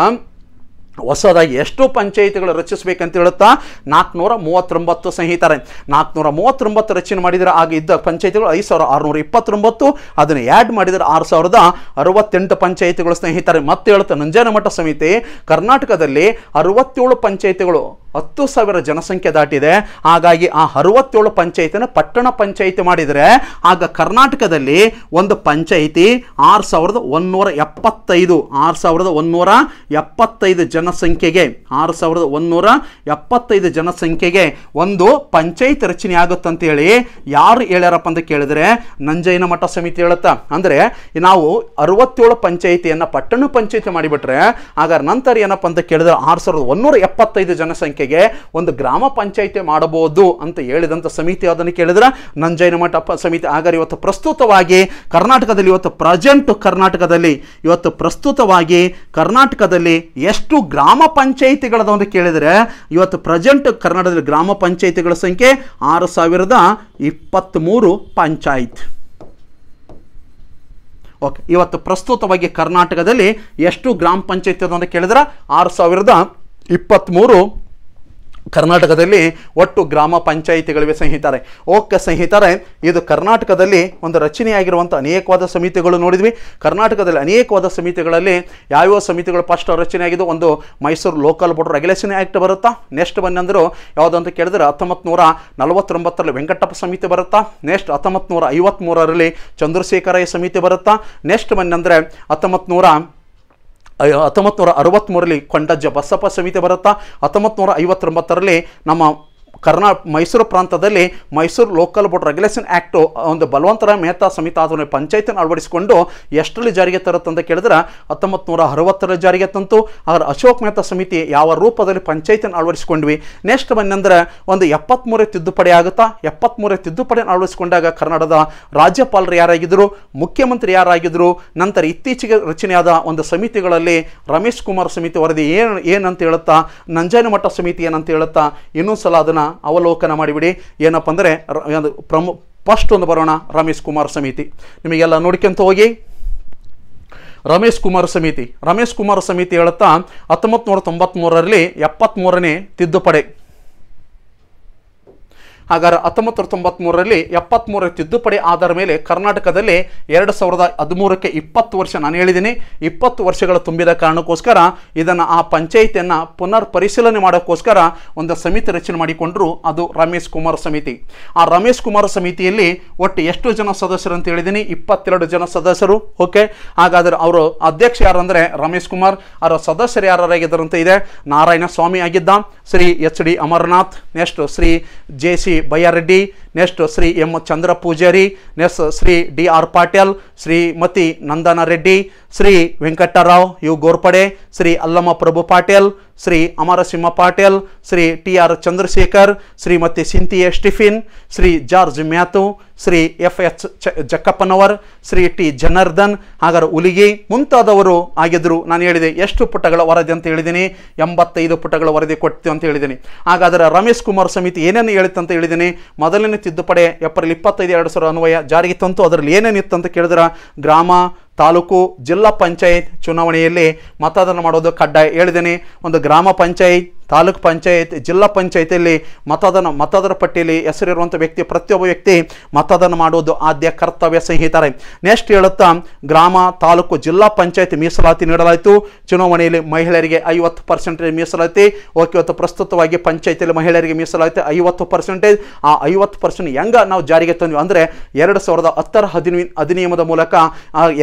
ಹೊಸದಾಗಿ ಎಷ್ಟು ಪಂಚಾಯಿತಿಗಳು ರಚಿಸಬೇಕಂತ ಹೇಳುತ್ತಾ ನಾಲ್ಕುನೂರ ಮೂವತ್ತೊಂಬತ್ತು ಸಂಹಿತಾರೆ ನಾಲ್ಕುನೂರ ಮೂವತ್ತೊಂಬತ್ತು ರಚನೆ ಮಾಡಿದರೆ ಆಗ ಇದ್ದ ಪಂಚಾಯಿತಿಗಳು ಐದು ಸಾವಿರ ಆರುನೂರ ಇಪ್ಪತ್ತೊಂಬತ್ತು ಅದನ್ನು ಆ್ಯಡ್ ಮಾಡಿದರೆ ಆರು ಸಾವಿರದ ಅರವತ್ತೆಂಟು ಪಂಚಾಯಿತಿಗಳು ಸ್ನೇಹಿತಾರೆ ಮತ್ತೆ ಹೇಳುತ್ತೆ ನಂಜನಮಠ ಸಮಿತಿ ಕರ್ನಾಟಕದಲ್ಲಿ ಅರವತ್ತೇಳು ಪಂಚಾಯಿತಿಗಳು ಹತ್ತು ಸಾವಿರ ಜನಸಂಖ್ಯೆ ದಾಟಿದೆ ಹಾಗಾಗಿ ಆ ಅರವತ್ತೇಳು ಪಂಚಾಯಿತಿನ ಪಟ್ಟಣ ಪಂಚಾಯಿತಿ ಮಾಡಿದರೆ ಆಗ ಕರ್ನಾಟಕದಲ್ಲಿ ಒಂದು ಪಂಚಾಯಿತಿ ಆರು ಸಾವಿರದ ಒಂದೂರ ಎಪ್ಪತ್ತೈದು ಆರು ಸಾವಿರದ ಒಂದೂರ ಎಪ್ಪತ್ತೈದು ಜನ ಜನಸಂಖ್ಯೆಗೆ ಆರು ಸಾವಿರದ ಒಂದುನೂರ ಎಪ್ಪತ್ತೈದು ಜನಸಂಖ್ಯೆಗೆ ಒಂದು ಪಂಚಾಯತ್ ರಚನೆ ಆಗುತ್ತಂತ ಹೇಳಿ ಯಾರು ಹೇಳ್ಯಾರಪ್ಪ ಅಂತ ಕೇಳಿದ್ರೆ ನಂಜಯ್ಯನ ಮಠ ಸಮಿತಿ ಹೇಳುತ್ತಾ ಅಂದ್ರೆ ನಾವು ಅರವತ್ತೇಳು ಪಂಚಾಯಿತಿಯನ್ನು ಪಟ್ಟಣ ಪಂಚಾಯಿತಿ ಮಾಡಿಬಿಟ್ರೆ ಆಗ ನಂತರ ಏನಪ್ಪ ಅಂತ ಕೇಳಿದ್ರೆ ಆರು ಸಾವಿರದ ಒಂದೂರ ಎಪ್ಪತ್ತೈದು ಜನಸಂಖ್ಯೆಗೆ ಒಂದು ಗ್ರಾಮ ಪಂಚಾಯಿತಿ ಮಾಡಬಹುದು ಅಂತ ಹೇಳಿದಂತ ಸಮಿತಿ ಅದನ್ನು ಕೇಳಿದ್ರ ನಂಜಯ್ಯನ ಮಠ ಸಮಿತಿ ಆಗ ಇವತ್ತು ಪ್ರಸ್ತುತವಾಗಿ ಕರ್ನಾಟಕದಲ್ಲಿ ಇವತ್ತು ಪ್ರೆಸೆಂಟ್ ಕರ್ನಾಟಕದಲ್ಲಿ ಇವತ್ತು ಪ್ರಸ್ತುತವಾಗಿ ಕರ್ನಾಟಕದಲ್ಲಿ ಎಷ್ಟು ಗ್ರಾಮ ಪಂಚಾಯಿತಿಗಳದ ಒಂದು ಕೇಳಿದರೆ ಇವತ್ತು ಪ್ರೆಸೆಂಟ್ ಕರ್ನಾಟಕದಲ್ಲಿ ಗ್ರಾಮ ಪಂಚಾಯಿತಿಗಳ ಸಂಖ್ಯೆ ಆರು ಸಾವಿರದ ಇಪ್ಪತ್ತ್ಮೂರು ಪಂಚಾಯತ್ ಓಕೆ ಇವತ್ತು ಪ್ರಸ್ತುತವಾಗಿ ಕರ್ನಾಟಕದಲ್ಲಿ ಎಷ್ಟು ಗ್ರಾಮ ಪಂಚಾಯಿತಿ ಅಂತ ಕೇಳಿದ್ರೆ ಆರು ಸಾವಿರದ ಇಪ್ಪತ್ತ್ಮೂರು ಕರ್ನಾಟಕದಲ್ಲಿ ಒಟ್ಟು ಗ್ರಾಮ ಪಂಚಾಯಿತಿಗಳಿವೆ ಸಂಹಿತಾರೆ ಓಕೆ ಸಂಹಿತಾರೆ ಇದು ಕರ್ನಾಟಕದಲ್ಲಿ ಒಂದು ರಚನೆಯಾಗಿರುವಂಥ ಅನೇಕವಾದ ಸಮಿತಿಗಳು ನೋಡಿದ್ವಿ ಕರ್ನಾಟಕದಲ್ಲಿ ಅನೇಕವಾದ ಸಮಿತಿಗಳಲ್ಲಿ ಯಾವ್ಯಾವ ಸಮಿತಿಗಳು ಫಸ್ಟ್ ರಚನೆಯಾಗಿದ್ದು ಒಂದು Mysore local board regulation act ಬರುತ್ತಾ ನೆಕ್ಸ್ಟ್ ಬಂದಂದರೂ ಯಾವುದಂತ ಕೇಳಿದ್ರೆ ಹತ್ತೊಂಬತ್ತು ನೂರ ನಲವತ್ತೊಂಬತ್ತರಲ್ಲಿ ವೆಂಕಟಪ್ಪ ಸಮಿತಿ ಬರುತ್ತಾ ನೆಕ್ಸ್ಟ್ ಹತ್ತೊಂಬತ್ತು ನೂರ ಐವತ್ತ್ಮೂರರಲ್ಲಿ ಚಂದ್ರಶೇಖರಯ್ಯ ಸಮಿತಿ ಬರುತ್ತಾ ನೆಕ್ಸ್ಟ್ ಬಂದಂದರೆ ಹತ್ತೊಂಬತ್ತು ನೂರ ಹತ್ತೊಂಬತ್ತು ನೂರ ಅರವತ್ತ್ಮೂರರಲ್ಲಿ ಕೊಂಡಜ್ಜ ಬಸಪ್ಪ ಸಮಿತಿ ಬರುತ್ತಾ ಹತ್ತೊಂಬತ್ತು ನೂರ ಐವತ್ತೊಂಬತ್ತರಲ್ಲಿ ನಮ್ಮ ಕರ್ನಾ ಮೈಸೂರು ಪ್ರಾಂತದಲ್ಲಿ Mysore local board regulation act ಒಂದು ಬಲವಂತರ ಮೆಹ್ತಾ ಸಮಿತಿ ಅದನ್ನು ಪಂಚಾಯತನ್ನು ಅಳವಡಿಸಿಕೊಂಡು ಎಷ್ಟರಲ್ಲಿ ಜಾರಿಗೆ ಅಂತ ಕೇಳಿದ್ರೆ ಹತ್ತೊಂಬತ್ತು ನೂರ ಅರವತ್ತರಲ್ಲಿ ಜಾರಿಗೆ ತಂತು ಆದರೆ ಅಶೋಕ್ ಮೆಹ್ತಾ ಸಮಿತಿ ಯಾವ ರೂಪದಲ್ಲಿ ಪಂಚಾಯತನ್ನು ಅಳವಡಿಸಿಕೊಂಡ್ವಿ ನೆಕ್ಸ್ಟ್ ಬಂದಂದರೆ ಒಂದು ಎಪ್ಪತ್ತ್ಮೂರೇ ತಿದ್ದುಪಡಿ ಆಗುತ್ತಾ ಎಪ್ಪತ್ತ್ಮೂರೇ ತಿದ್ದುಪಡಿಯನ್ನು ಅಳವಡಿಸಿಕೊಂಡಾಗ ಕರ್ನಾಟಕದ ರಾಜ್ಯಪಾಲರು ಯಾರಾಗಿದ್ದರು ಮುಖ್ಯಮಂತ್ರಿ ಯಾರಾಗಿದ್ದರು ನಂತರ ಇತ್ತೀಚೆಗೆ ರಚನೆಯಾದ ಒಂದು ಸಮಿತಿಗಳಲ್ಲಿ ರಮೇಶ್ ಕುಮಾರ್ ಸಮಿತಿ ವರದಿ ಏನು ಏನಂತ ಹೇಳುತ್ತಾ ನಂಜನಮಠ ಸಮಿತಿ ಏನಂತ ಹೇಳುತ್ತಾ ಇನ್ನೂ ಸಲ ಅದನ್ನು ಅವಲೋಕನ ಮಾಡಿಬಿಡಿ ಏನಪ್ಪ ಅಂದರೆ ಒಂದು ಪ್ರಮು ಫಸ್ಟ್ ಒಂದು ಬರೋಣ ರಮೇಶ್ ಕುಮಾರ್ ಸಮಿತಿ ನಿಮಗೆಲ್ಲ ನೋಡ್ಕೊಂತ ಹೋಗಿ ರಮೇಶ್ ಕುಮಾರ್ ಸಮಿತಿ ರಮೇಶ್ ಕುಮಾರ್ ಸಮಿತಿ ಹೇಳುತ್ತಾ ಹತ್ತೊಂಬತ್ತು ನೂರ ತೊಂಬತ್ತ್ಮೂರರಲ್ಲಿ ಎಪ್ಪತ್ತ್ಮೂರನೇ ತಿದ್ದುಪಡಿ ಹಾಗಾದ್ರೆ ಹತ್ತೊಂಬತ್ತು ನೂರ ತೊಂಬತ್ಮೂರರಲ್ಲಿ ಮೂರ ತಿದ್ದುಪಡಿ ಆಧಾರ ಮೇಲೆ ಕರ್ನಾಟಕದಲ್ಲಿ ಎರಡು ಸಾವಿರದ ಹದಿಮೂರಕ್ಕೆ ಇಪ್ಪತ್ತು ವರ್ಷ ನಾನು ಹೇಳಿದ್ದೀನಿ ಇಪ್ಪತ್ತು ವರ್ಷಗಳು ತುಂಬಿದ ಕಾರಣಕ್ಕೋಸ್ಕರ ಇದನ್ನು ಆ ಪಂಚಾಯಿತಿಯನ್ನು ಪುನರ್ ಪರಿಶೀಲನೆ ಮಾಡೋಕ್ಕೋಸ್ಕರ ಒಂದು ಸಮಿತಿ ರಚನೆ ಮಾಡಿಕೊಂಡರು ಅದು ರಮೇಶ್ ಕುಮಾರ್ ಸಮಿತಿ ಆ ರಮೇಶ್ ಕುಮಾರ್ ಸಮಿತಿಯಲ್ಲಿ ಒಟ್ಟು ಎಷ್ಟು ಜನ ಸದಸ್ಯರು ಅಂತ ಹೇಳಿದ್ದೀನಿ ಇಪ್ಪತ್ತೆರಡು ಜನ ಸದಸ್ಯರು ಓಕೆ ಹಾಗಾದರೆ ಅವರು ಅಧ್ಯಕ್ಷ ಯಾರು ಅಂದರೆ ರಮೇಶ್ ಕುಮಾರ್ ಅವರ ಸದಸ್ಯರು ಅಂತ ಇದೆ ನಾರಾಯಣ ಸ್ವಾಮಿ ಆಗಿದ್ದ Shri H D Amarnath next Shri J C Bayyare next Shri M Chandra Poojari next Shri D R Patil Shrimati Nandana Reddy Shri Venkatrao U Gorpade Shri Allama Prabhu Patil Shri Amarasimha Patil Shri T R Chandrashekhar Shrimati Cynthia Stephen Shri George Mathew Shri F H Jakkappanavar Shri T Janardhan ಹಾಗರ ಉಲಿಗಿ ಮುಂತಾದವರು ಆಗಿದ್ದರು ನಾನು ಹೇಳಿದೆ ಎಷ್ಟು ಪುಟಗಳ ವರದಿ ಅಂತ ಹೇಳಿದ್ದೀನಿ ಎಂಬತ್ತೈದು ಪುಟಗಳ ವರದಿ ಕೊಟ್ಟಿತು ಅಂತ ಹೇಳಿದ್ದೀನಿ ಹಾಗಾದರೆ ರಮೇಶ್ ಕುಮಾರ್ ಸಮಿತಿ ಏನೇನು ಹೇಳುತ್ತೆ ಅಂತ ಹೇಳಿದ್ದೀನಿ ಮೊದಲನೇ ತಿದ್ದುಪಡಿ ಏಪ್ರಿಲ್ ಇಪ್ಪತ್ತೈದು ಎರಡು ಸಾವಿರ ಅನ್ವಯ ಜಾರಿಗೆ ತಂತು ಅದರಲ್ಲಿ ಏನೇನಿತ್ತು ಅಂತ ಕೇಳಿದ್ರೆ ಗ್ರಾಮ ತಾಲೂಕು ಜಿಲ್ಲಾ ಪಂಚಾಯತ್ ಚುನಾವಣೆಯಲ್ಲಿ ಮತದಾನ ಮಾಡೋದು ಕಡ್ಡಾಯ ಹೇಳಿದ್ದೇನೆ ಒಂದು ಗ್ರಾಮ ಪಂಚಾಯತ್ ತಾಲೂಕು ಪಂಚಾಯತ್ ಜಿಲ್ಲಾ ಪಂಚಾಯತಿಯಲ್ಲಿ ಮತದಾನ ಮತದಾರ ಪಟ್ಟಿಯಲ್ಲಿ ಹೆಸರಿರುವಂಥ ವ್ಯಕ್ತಿ ಪ್ರತಿಯೊಬ್ಬ ವ್ಯಕ್ತಿ ಮತದಾನ ಮಾಡುವುದು ಆದ್ಯ ಕರ್ತವ್ಯ ಸಂಹಿತಾರೆ ನೆಕ್ಸ್ಟ್ ಹೇಳುತ್ತಾ ಗ್ರಾಮ ತಾಲೂಕು ಜಿಲ್ಲಾ ಪಂಚಾಯತ್ ಮೀಸಲಾತಿ ನೀಡಲಾಯಿತು ಚುನಾವಣೆಯಲ್ಲಿ ಮಹಿಳೆಯರಿಗೆ ಐವತ್ತು ಪರ್ಸೆಂಟೇಜ್ ಮೀಸಲಾತಿ ಓಕೆ ಇವತ್ತು ಪ್ರಸ್ತುತವಾಗಿ ಪಂಚಾಯತಿಯಲ್ಲಿ ಮಹಿಳೆಯರಿಗೆ ಮೀಸಲಾತಿ ಐವತ್ತು ಪರ್ಸೆಂಟೇಜ್ ಆ ಐವತ್ತು ಪರ್ಸೆಂಟ್ ಹೆಂಗೆ ನಾವು ಜಾರಿಗೆ ತಂದ್ವಿ ಅಂದರೆ ಎರಡು ಸಾವಿರದ ಹತ್ತರ ಹದಿನೈದು ಅಧಿನಿಯಮದ ಮೂಲಕ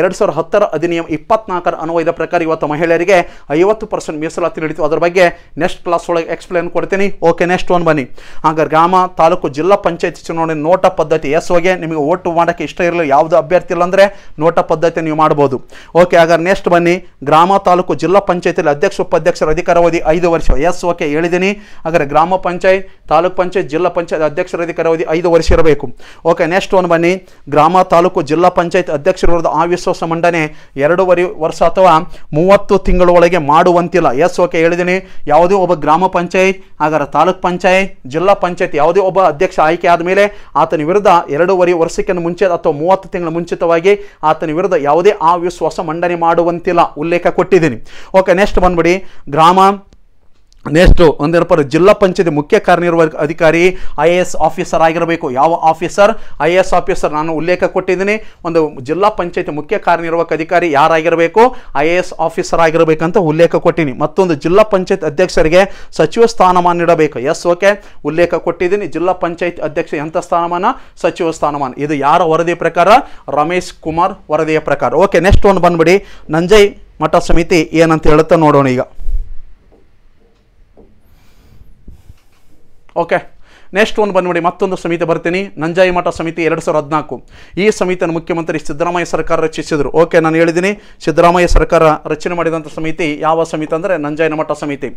ಎರಡು ಸಾವಿರ ಸಾವಿರದ ಹತ್ತರ ಅಧಿನಿಯಮ ಇಪ್ಪತ್ನಾಲ್ಕರ ಅನ್ವಯದ ಪ್ರಕಾರ ಇವತ್ತು ಮಹಿಳೆಯರಿಗೆ ಐವತ್ತು ಪರ್ಸೆಂಟ್ ಮೀಸಲಾತಿ ನಡೀತು ಅದರ ಬಗ್ಗೆ ನೆಕ್ಸ್ಟ್ ಕ್ಲಾಸ್ ಒಳಗೆ ಎಕ್ಸ್ಪ್ಲೇನ್ ಕೊಡ್ತೀನಿ ಓಕೆ ನೆಕ್ಸ್ಟ್ ಒನ್ ಬನ್ನಿ ಆಗ ಗ್ರಾಮ ತಾಲೂಕು ಜಿಲ್ಲಾ ಪಂಚಾಯತ್ ಚುನಾವಣೆ ನೋಟ ಪದ್ಧತಿ ಎಸ್ ಒಗೆ ನಿಮಗೆ ಓಟು ಮಾಡೋಕ್ಕೆ ಇಷ್ಟ ಇರಲಿಲ್ಲ ಯಾವುದು ಅಭ್ಯರ್ಥಿ ಇಲ್ಲ ಅಂದರೆ ನೋಟ ಪದ್ಧತಿ ನೀವು ಮಾಡ್ಬೋದು ಓಕೆ ಆಗ ನೆಕ್ಸ್ಟ್ ಬನ್ನಿ ಗ್ರಾಮ ತಾಲೂಕು ಜಿಲ್ಲಾ ಪಂಚಾಯತಿಯಲ್ಲಿ ಅಧ್ಯಕ್ಷ ಉಪಾಧ್ಯಕ್ಷರ ಅವಧಿ ಐದು ವರ್ಷ ಎಸ್ ಓಕೆ ಹೇಳಿದ್ದೀನಿ ಹಾಗಾದ್ರೆ ಗ್ರಾಮ ಪಂಚಾಯತ್ ತಾಲೂಕು ಪಂಚಾಯತ್ ಜಿಲ್ಲಾ ಪಂಚಾಯತ್ ಅಧ್ಯಕ್ಷರ ಅವಧಿ ಐದು ವರ್ಷ ಇರಬೇಕು ಓಕೆ ನೆಕ್ಸ್ಟ್ ಒನ್ ಬನ್ನಿ ಗ್ರಾಮ ತಾಲೂಕು ಜಿಲ್ಲಾ ಪಂಚಾಯತ್ ಅಧ್ಯಕ್ಷರ ವಿರುದ್ಧ ಅವಿಶ್ವಾಸ ಮಂಡನೆ ಎರಡೂವರೆ ವರ್ಷ ಅಥವಾ ಮೂವತ್ತು ತಿಂಗಳ ಒಳಗೆ ಮಾಡುವಂತಿಲ್ಲ ಎಸ್ ಓಕೆ ಹೇಳಿದ್ದೀನಿ ಯಾವುದೇ ಒಬ್ಬ ಗ್ರಾಮ ಪಂಚಾಯತ್ ಹಾಗಾದ್ರೆ ತಾಲೂಕ್ ಪಂಚಾಯತ್ ಜಿಲ್ಲಾ ಪಂಚಾಯತ್ ಯಾವುದೇ ಒಬ್ಬ ಅಧ್ಯಕ್ಷ ಆಯ್ಕೆ ಆದಮೇಲೆ ಆತನ ವಿರುದ್ಧ ಎರಡೂವರೆ ವರ್ಷಕ್ಕಿಂತ ಮುಂಚೆ ಅಥವಾ ಮೂವತ್ತು ತಿಂಗಳ ಮುಂಚಿತವಾಗಿ ಆತನ ವಿರುದ್ಧ ಯಾವುದೇ ಅವಿಶ್ವಾಸ ಮಂಡನೆ ಮಾಡುವಂತಿಲ್ಲ ಉಲ್ಲೇಖ ಕೊಟ್ಟಿದ್ದೀನಿ ಓಕೆ ನೆಕ್ಸ್ಟ್ ಬಂದ್ಬಿಡಿ ಗ್ರಾಮ ನೆಕ್ಸ್ಟು ಒಂದೇನಪ್ಪ ಜಿಲ್ಲಾ ಪಂಚಾಯತ್ ಮುಖ್ಯ ಕಾರ್ಯನಿರ್ವಾಹಕ ಅಧಿಕಾರಿ ಐ ಎ ಎಸ್ ಆಫೀಸರ್ ಆಗಿರಬೇಕು ಯಾವ officer I A S officer ನಾನು ಉಲ್ಲೇಖ ಕೊಟ್ಟಿದ್ದೀನಿ ಒಂದು ಜಿಲ್ಲಾ ಪಂಚಾಯತ್ ಮುಖ್ಯ ಕಾರ್ಯನಿರ್ವಾಹಕ ಅಧಿಕಾರಿ ಯಾರಾಗಿರಬೇಕು ಐ ಎ ಎಸ್ ಆಫೀಸರ್ ಆಗಿರಬೇಕಂತ ಉಲ್ಲೇಖ ಕೊಟ್ಟಿನಿ ಮತ್ತೊಂದು ಜಿಲ್ಲಾ ಪಂಚಾಯತ್ ಅಧ್ಯಕ್ಷರಿಗೆ ಸಚಿವ ಸ್ಥಾನಮಾನ ಇಡಬೇಕು ಎಸ್ ಓಕೆ ಉಲ್ಲೇಖ ಕೊಟ್ಟಿದ್ದೀನಿ ಜಿಲ್ಲಾ ಪಂಚಾಯತ್ ಅಧ್ಯಕ್ಷ ಎಂಥ ಸ್ಥಾನಮಾನ ಸಚಿವ ಸ್ಥಾನಮಾನ ಇದು ಯಾರ ವರದಿಯ ಪ್ರಕಾರ ರಮೇಶ್ ಕುಮಾರ್ ವರದಿಯ ಪ್ರಕಾರ ಓಕೆ ನೆಕ್ಸ್ಟ್ ಒಂದು ಬಂದ್ಬಿಡಿ ನಂಜಯ್ ಮಠ ಸಮಿತಿ ಏನಂತ ಹೇಳುತ್ತೆ ನೋಡೋಣ ಈಗ Okay. ನೆಕ್ಸ್ಟ್ ಒಂದು ಬಂದು ನೋಡಿ ಮತ್ತೊಂದು ಸಮಿತಿ ಬರ್ತೀನಿ ನಂಜಾಯಿ ಮಠ ಸಮಿತಿ ಎರಡು ಸಾವಿರದ ಹದಿನಾಲ್ಕು ಈ ಸಮಿತಿಯನ್ನು ಮುಖ್ಯಮಂತ್ರಿ ಸಿದ್ದರಾಮಯ್ಯ ಸರ್ಕಾರ ರಚಿಸಿದರು ಓಕೆ ನಾನು ಹೇಳಿದ್ದೀನಿ ಸಿದ್ದರಾಮಯ್ಯ ಸರ್ಕಾರ ರಚನೆ ಮಾಡಿದಂಥ ಸಮಿತಿ ಯಾವ ಸಮಿತಿ ಅಂದರೆ ನಂಜಾಯಿನ ಮಠ ಸಮಿತಿ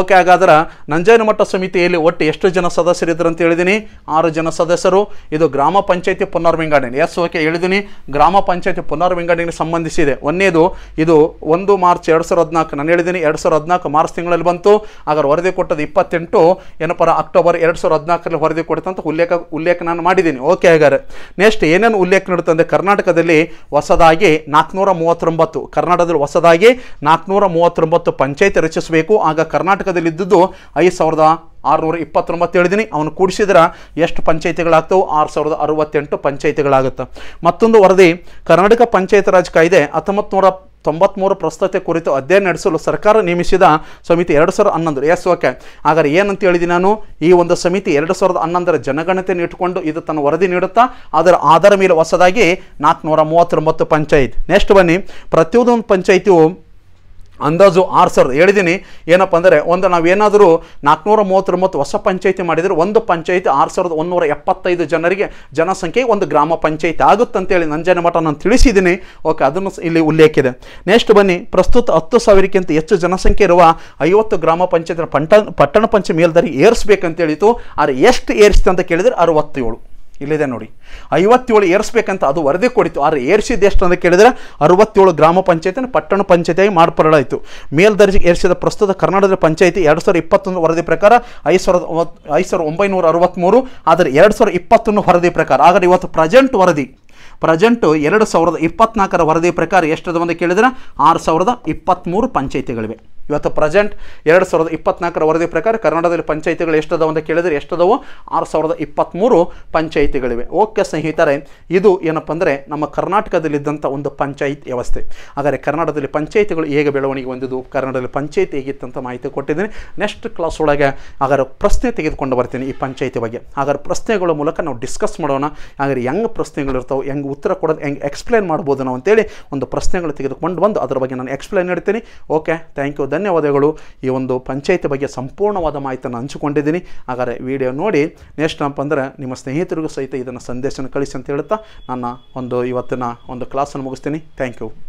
ಓಕೆ ಹಾಗಾದ್ರೆ ನಂಜಾಯಿನ ಮಠ ಸಮಿತಿಯಲ್ಲಿ ಒಟ್ಟು ಎಷ್ಟು ಜನ ಸದಸ್ಯರಿದ್ದರು ಅಂತ ಹೇಳಿದ್ದೀನಿ ಆರು ಜನ ಸದಸ್ಯರು ಇದು ಗ್ರಾಮ ಪಂಚಾಯತಿ ಪುನರ್ವಿಂಗಡಣೆ ಎಸ್ ಓಕೆ ಹೇಳಿದ್ದೀನಿ ಗ್ರಾಮ ಪಂಚಾಯತಿ ಪುನರ್ವಿಂಗಡಣೆಗೆ ಸಂಬಂಧಿಸಿದೆ ಒಂದೇದು ಇದು ಒಂದು ಮಾರ್ಚ್ ಎರಡು ಸಾವಿರದ ಹದಿನಾಲ್ಕು ನಾನು ಹೇಳಿದ್ದೀನಿ ಎರಡು ಸಾವಿರದ ಹದಿನಾಲ್ಕು ಮಾರ್ಚ್ ತಿಂಗಳಲ್ಲಿ ಬಂತು ಹಾಗಾದ್ರೆ ವರದಿ ಕೊಟ್ಟದ್ದು ಇಪ್ಪತ್ತೆಂಟು ಏನಪ್ಪ ಅಕ್ಟೋಬರ್ ಎರಡು ಸಾವಿರದ ಹದಿನಾಲ್ಕು ಹದಿನಾಲ್ಕರಲ್ಲಿ ವರದಿ ಕೊಡ್ತಂತ ಉಲ್ಲೇಖ ಉಲ್ಲೇಖ ನಾನು ಮಾಡಿದ್ದೀನಿ ಓಕೆ ಹಾಗಾದ್ರೆ ನೆಕ್ಸ್ಟ್ ಏನೇನು ಉಲ್ಲೇಖ ಅಂದ್ರೆ ಕರ್ನಾಟಕದಲ್ಲಿ ಹೊಸದಾಗಿ ನಾಲ್ಕುನೂರ ಮೂವತ್ತೊಂಬತ್ತು ಕರ್ನಾಟಕದಲ್ಲಿ ಹೊಸದಾಗಿ ನಾಲ್ಕುನೂರ ಮೂವತ್ತೊಂಬತ್ತು ಪಂಚಾಯತ್ ರಚಿಸಬೇಕು ಆಗ ಕರ್ನಾಟಕದಲ್ಲಿ ಐದು ಸಾವಿರದ ಆರುನೂರ ಇಪ್ಪತ್ತೊಂಬತ್ತು ಹೇಳಿದ್ದೀನಿ ಅವನು ಕೂಡಿಸಿದ್ರೆ ಎಷ್ಟು ಪಂಚಾಯಿತಿಗಳಾಗ್ತವೆ ಆರು ಸಾವಿರದ ಅರವತ್ತೆಂಟು ಪಂಚಾಯಿತಿಗಳಾಗುತ್ತೆ ಮತ್ತೊಂದು ವರದಿ ಕರ್ನಾಟಕ ಪಂಚಾಯತ್ ರಾಜ್ ಕಾಯ್ದೆ ಹತ್ತೊಂಬತ್ತು ನೂರ ತೊಂಬತ್ತ್ಮೂರು ಪ್ರಸ್ತುತತೆ ಕುರಿತು ಅಧ್ಯಯನ ನಡೆಸಲು ಸರ್ಕಾರ ನೇಮಿಸಿದ ಸಮಿತಿ ಎರಡು ಸಾವಿರದ ಹನ್ನೊಂದು ಎಸ್ ಓಕೆ ಹಾಗಾದ್ರೆ ಏನಂತ ಹೇಳಿದ್ದೀನಿ ನಾನು ಈ ಒಂದು ಸಮಿತಿ ಎರಡು ಸಾವಿರದ ಹನ್ನೊಂದರ ಜನಗಣತಿಯನ್ನು ಇಟ್ಟುಕೊಂಡು ಇದು ತನ್ನ ವರದಿ ನೀಡುತ್ತಾ ಅದರ ಆಧಾರ ಮೇಲೆ ಹೊಸದಾಗಿ ನಾಲ್ಕುನೂರ ಮೂವತ್ತೊಂಬತ್ತು ಪಂಚಾಯತ್ ನೆಕ್ಸ್ಟ್ ಬನ್ನಿ ಪ್ರತಿಯೊಂದೊಂದು ಪಂಚಾಯಿತಿಯು ಅಂದಾಜು ಆರು ಸಾವಿರದ ಹೇಳಿದ್ದೀನಿ ಏನಪ್ಪ ಅಂದರೆ ಒಂದು ನಾವೇನಾದರೂ ನಾಲ್ಕುನೂರ ಮೂವತ್ತೊಂಬತ್ತು ಹೊಸ ಪಂಚಾಯಿತಿ ಮಾಡಿದರೆ ಒಂದು ಪಂಚಾಯಿತಿ ಆರು ಸಾವಿರದ ಒಂದೂರ ಎಪ್ಪತ್ತೈದು ಜನರಿಗೆ ಜನಸಂಖ್ಯೆ ಒಂದು ಗ್ರಾಮ ಪಂಚಾಯಿತಿ ಆಗುತ್ತಂತೇಳಿ ನಂಜನ ಮಠ ನಾನು ತಿಳಿಸಿದ್ದೀನಿ ಓಕೆ ಅದನ್ನು ಇಲ್ಲಿ ಉಲ್ಲೇಖಿದೆ ನೆಕ್ಸ್ಟ್ ಬನ್ನಿ ಪ್ರಸ್ತುತ ಹತ್ತು ಸಾವಿರಕ್ಕಿಂತ ಹೆಚ್ಚು ಜನಸಂಖ್ಯೆ ಇರುವ ಐವತ್ತು ಗ್ರಾಮ ಪಂಚಾಯತ್ ಪಂಟ ಪಟ್ಟಣ ಪಂಚ ಮೇಲ್ದಾರಿ ಏರಿಸ್ಬೇಕಂತೇಳಿತು ಆದರೆ ಎಷ್ಟು ಏರಿಸಿದೆ ಅಂತ ಕೇಳಿದರೆ ಅರವತ್ತೇಳು ಇಲ್ಲಿದೆ ನೋಡಿ ಐವತ್ತೇಳು ಏರಿಸ್ಬೇಕಂತ ಅದು ವರದಿ ಕೊಡಿತು ಆದರೆ ಏರಿಸಿದ್ದು ಎಷ್ಟು ಅಂತ ಕೇಳಿದರೆ ಅರವತ್ತೇಳು ಗ್ರಾಮ ಪಂಚಾಯತಿನ ಪಟ್ಟಣ ಪಂಚಾಯತಿಯಾಗಿ ಮಾರ್ಪಡಾಯಿತು ಮೇಲ್ದರ್ಜೆಗೆ ಏರಿಸಿದ ಪ್ರಸ್ತುತ ಕರ್ನಾಟಕದ ಪಂಚಾಯಿತಿ ಎರಡು ಸಾವಿರದ ಇಪ್ಪತ್ತೊಂದು ವರದಿ ಪ್ರಕಾರ ಐದು ಸಾವಿರದ ಐದು ಸಾವಿರದ ಒಂಬೈನೂರ ಅರವತ್ತ್ಮೂರು ಆದರೆ ಎರಡು ಸಾವಿರದ ಇಪ್ಪತ್ತೊಂದು ವರದಿ ಪ್ರಕಾರ ಆದರೆ ಇವತ್ತು ಪ್ರೆಸೆಂಟ್ ವರದಿ ಪ್ರೆಸೆಂಟು ಎರಡು ಸಾವಿರದ ಇಪ್ಪತ್ನಾಲ್ಕರ ವರದಿ ಪ್ರಕಾರ ಎಷ್ಟದ ಅಂತ ಕೇಳಿದರೆ ಆರು ಸಾವಿರದ ಇಪ್ಪತ್ತ್ಮೂರು ಪಂಚಾಯಿತಿಗಳಿವೆ ಇವತ್ತು ಪ್ರೆಸೆಂಟ್ ಎರಡು ಸಾವಿರದ ಇಪ್ಪತ್ನಾಲ್ಕರ ವರದಿ ಪ್ರಕಾರ ಕರ್ನಾಟಕದಲ್ಲಿ ಪಂಚಾಯಿತಿಗಳು ಎಷ್ಟದವು ಅಂತ ಕೇಳಿದರೆ ಎಷ್ಟದವು ಆರು ಸಾವಿರದ ಇಪ್ಪತ್ತ್ಮೂರು ಪಂಚಾಯಿತಿಗಳಿವೆ ಓಕೆ ಸ್ನೇಹಿತರೆ ಇದು ಏನಪ್ಪ ಅಂದರೆ ನಮ್ಮ ಕರ್ನಾಟಕದಲ್ಲಿದ್ದಂಥ ಒಂದು ಪಂಚಾಯತ್ ವ್ಯವಸ್ಥೆ ಆದರೆ ಕರ್ನಾಟಕದಲ್ಲಿ ಪಂಚಾಯಿತಿಗಳು ಹೇಗೆ ಬೆಳವಣಿಗೆ ಹೊಂದಿದ್ದು ಕರ್ನಾಟಕದಲ್ಲಿ ಪಂಚಾಯಿತಿ ಹೇಗಿತ್ತಂತ ಮಾಹಿತಿ ಕೊಟ್ಟಿದ್ದೀನಿ ನೆಕ್ಸ್ಟ್ ಕ್ಲಾಸ್ ಒಳಗೆ ಹಾಗಾದ್ರೆ ಪ್ರಶ್ನೆ ತೆಗೆದುಕೊಂಡು ಬರ್ತೀನಿ ಈ ಪಂಚಾಯಿತಿ ಬಗ್ಗೆ ಹಾಗಾದ್ರೆ ಪ್ರಶ್ನೆಗಳ ಮೂಲಕ ನಾವು ಡಿಸ್ಕಸ್ ಮಾಡೋಣ ಹಾಗಾದರೆ ಹೆಂಗೆ ಪ್ರಶ್ನೆಗಳು ಇರ್ತಾವೆ ಹೆಂಗೆ ಉತ್ತರ ಕೊಡೋದು ಹೆಂಗೆ ಎಕ್ಸ್ಪ್ಲೈನ್ ಮಾಡ್ಬೋದು ನಾವು ಅಂತೇಳಿ ಒಂದು ಪ್ರಶ್ನೆಗಳು ತೆಗೆದುಕೊಂಡು ಬಂದು ಅದರ ಬಗ್ಗೆ ನಾನು ಎಕ್ಸ್ಪ್ಲೈನ್ ಇಡ್ತೀನಿ ಓಕೆ ಥ್ಯಾಂಕ್ ಯು ಧನ್ಯವಾದಗಳು ಈ ಒಂದು ಪಂಚಾಯಿತಿ ಬಗ್ಗೆ ಸಂಪೂರ್ಣವಾದ ಮಾಹಿತಿಯನ್ನು ಹಂಚಿಕೊಂಡಿದ್ದೀನಿ ಹಾಗಾದರೆ ವಿಡಿಯೋ ನೋಡಿ ನೆಕ್ಸ್ಟ್ ನಮ್ಮ ಅಂದರೆ ನಿಮ್ಮ ಸ್ನೇಹಿತರಿಗೂ ಸಹಿತ ಇದನ್ನು ಸಂದೇಶನ ಕಳಿಸಿ ಅಂತ ಹೇಳುತ್ತಾ ನನ್ನ ಒಂದು ಇವತ್ತಿನ ಒಂದು ಕ್ಲಾಸನ್ನು ಮುಗಿಸ್ತೀನಿ ಥ್ಯಾಂಕ್ ಯು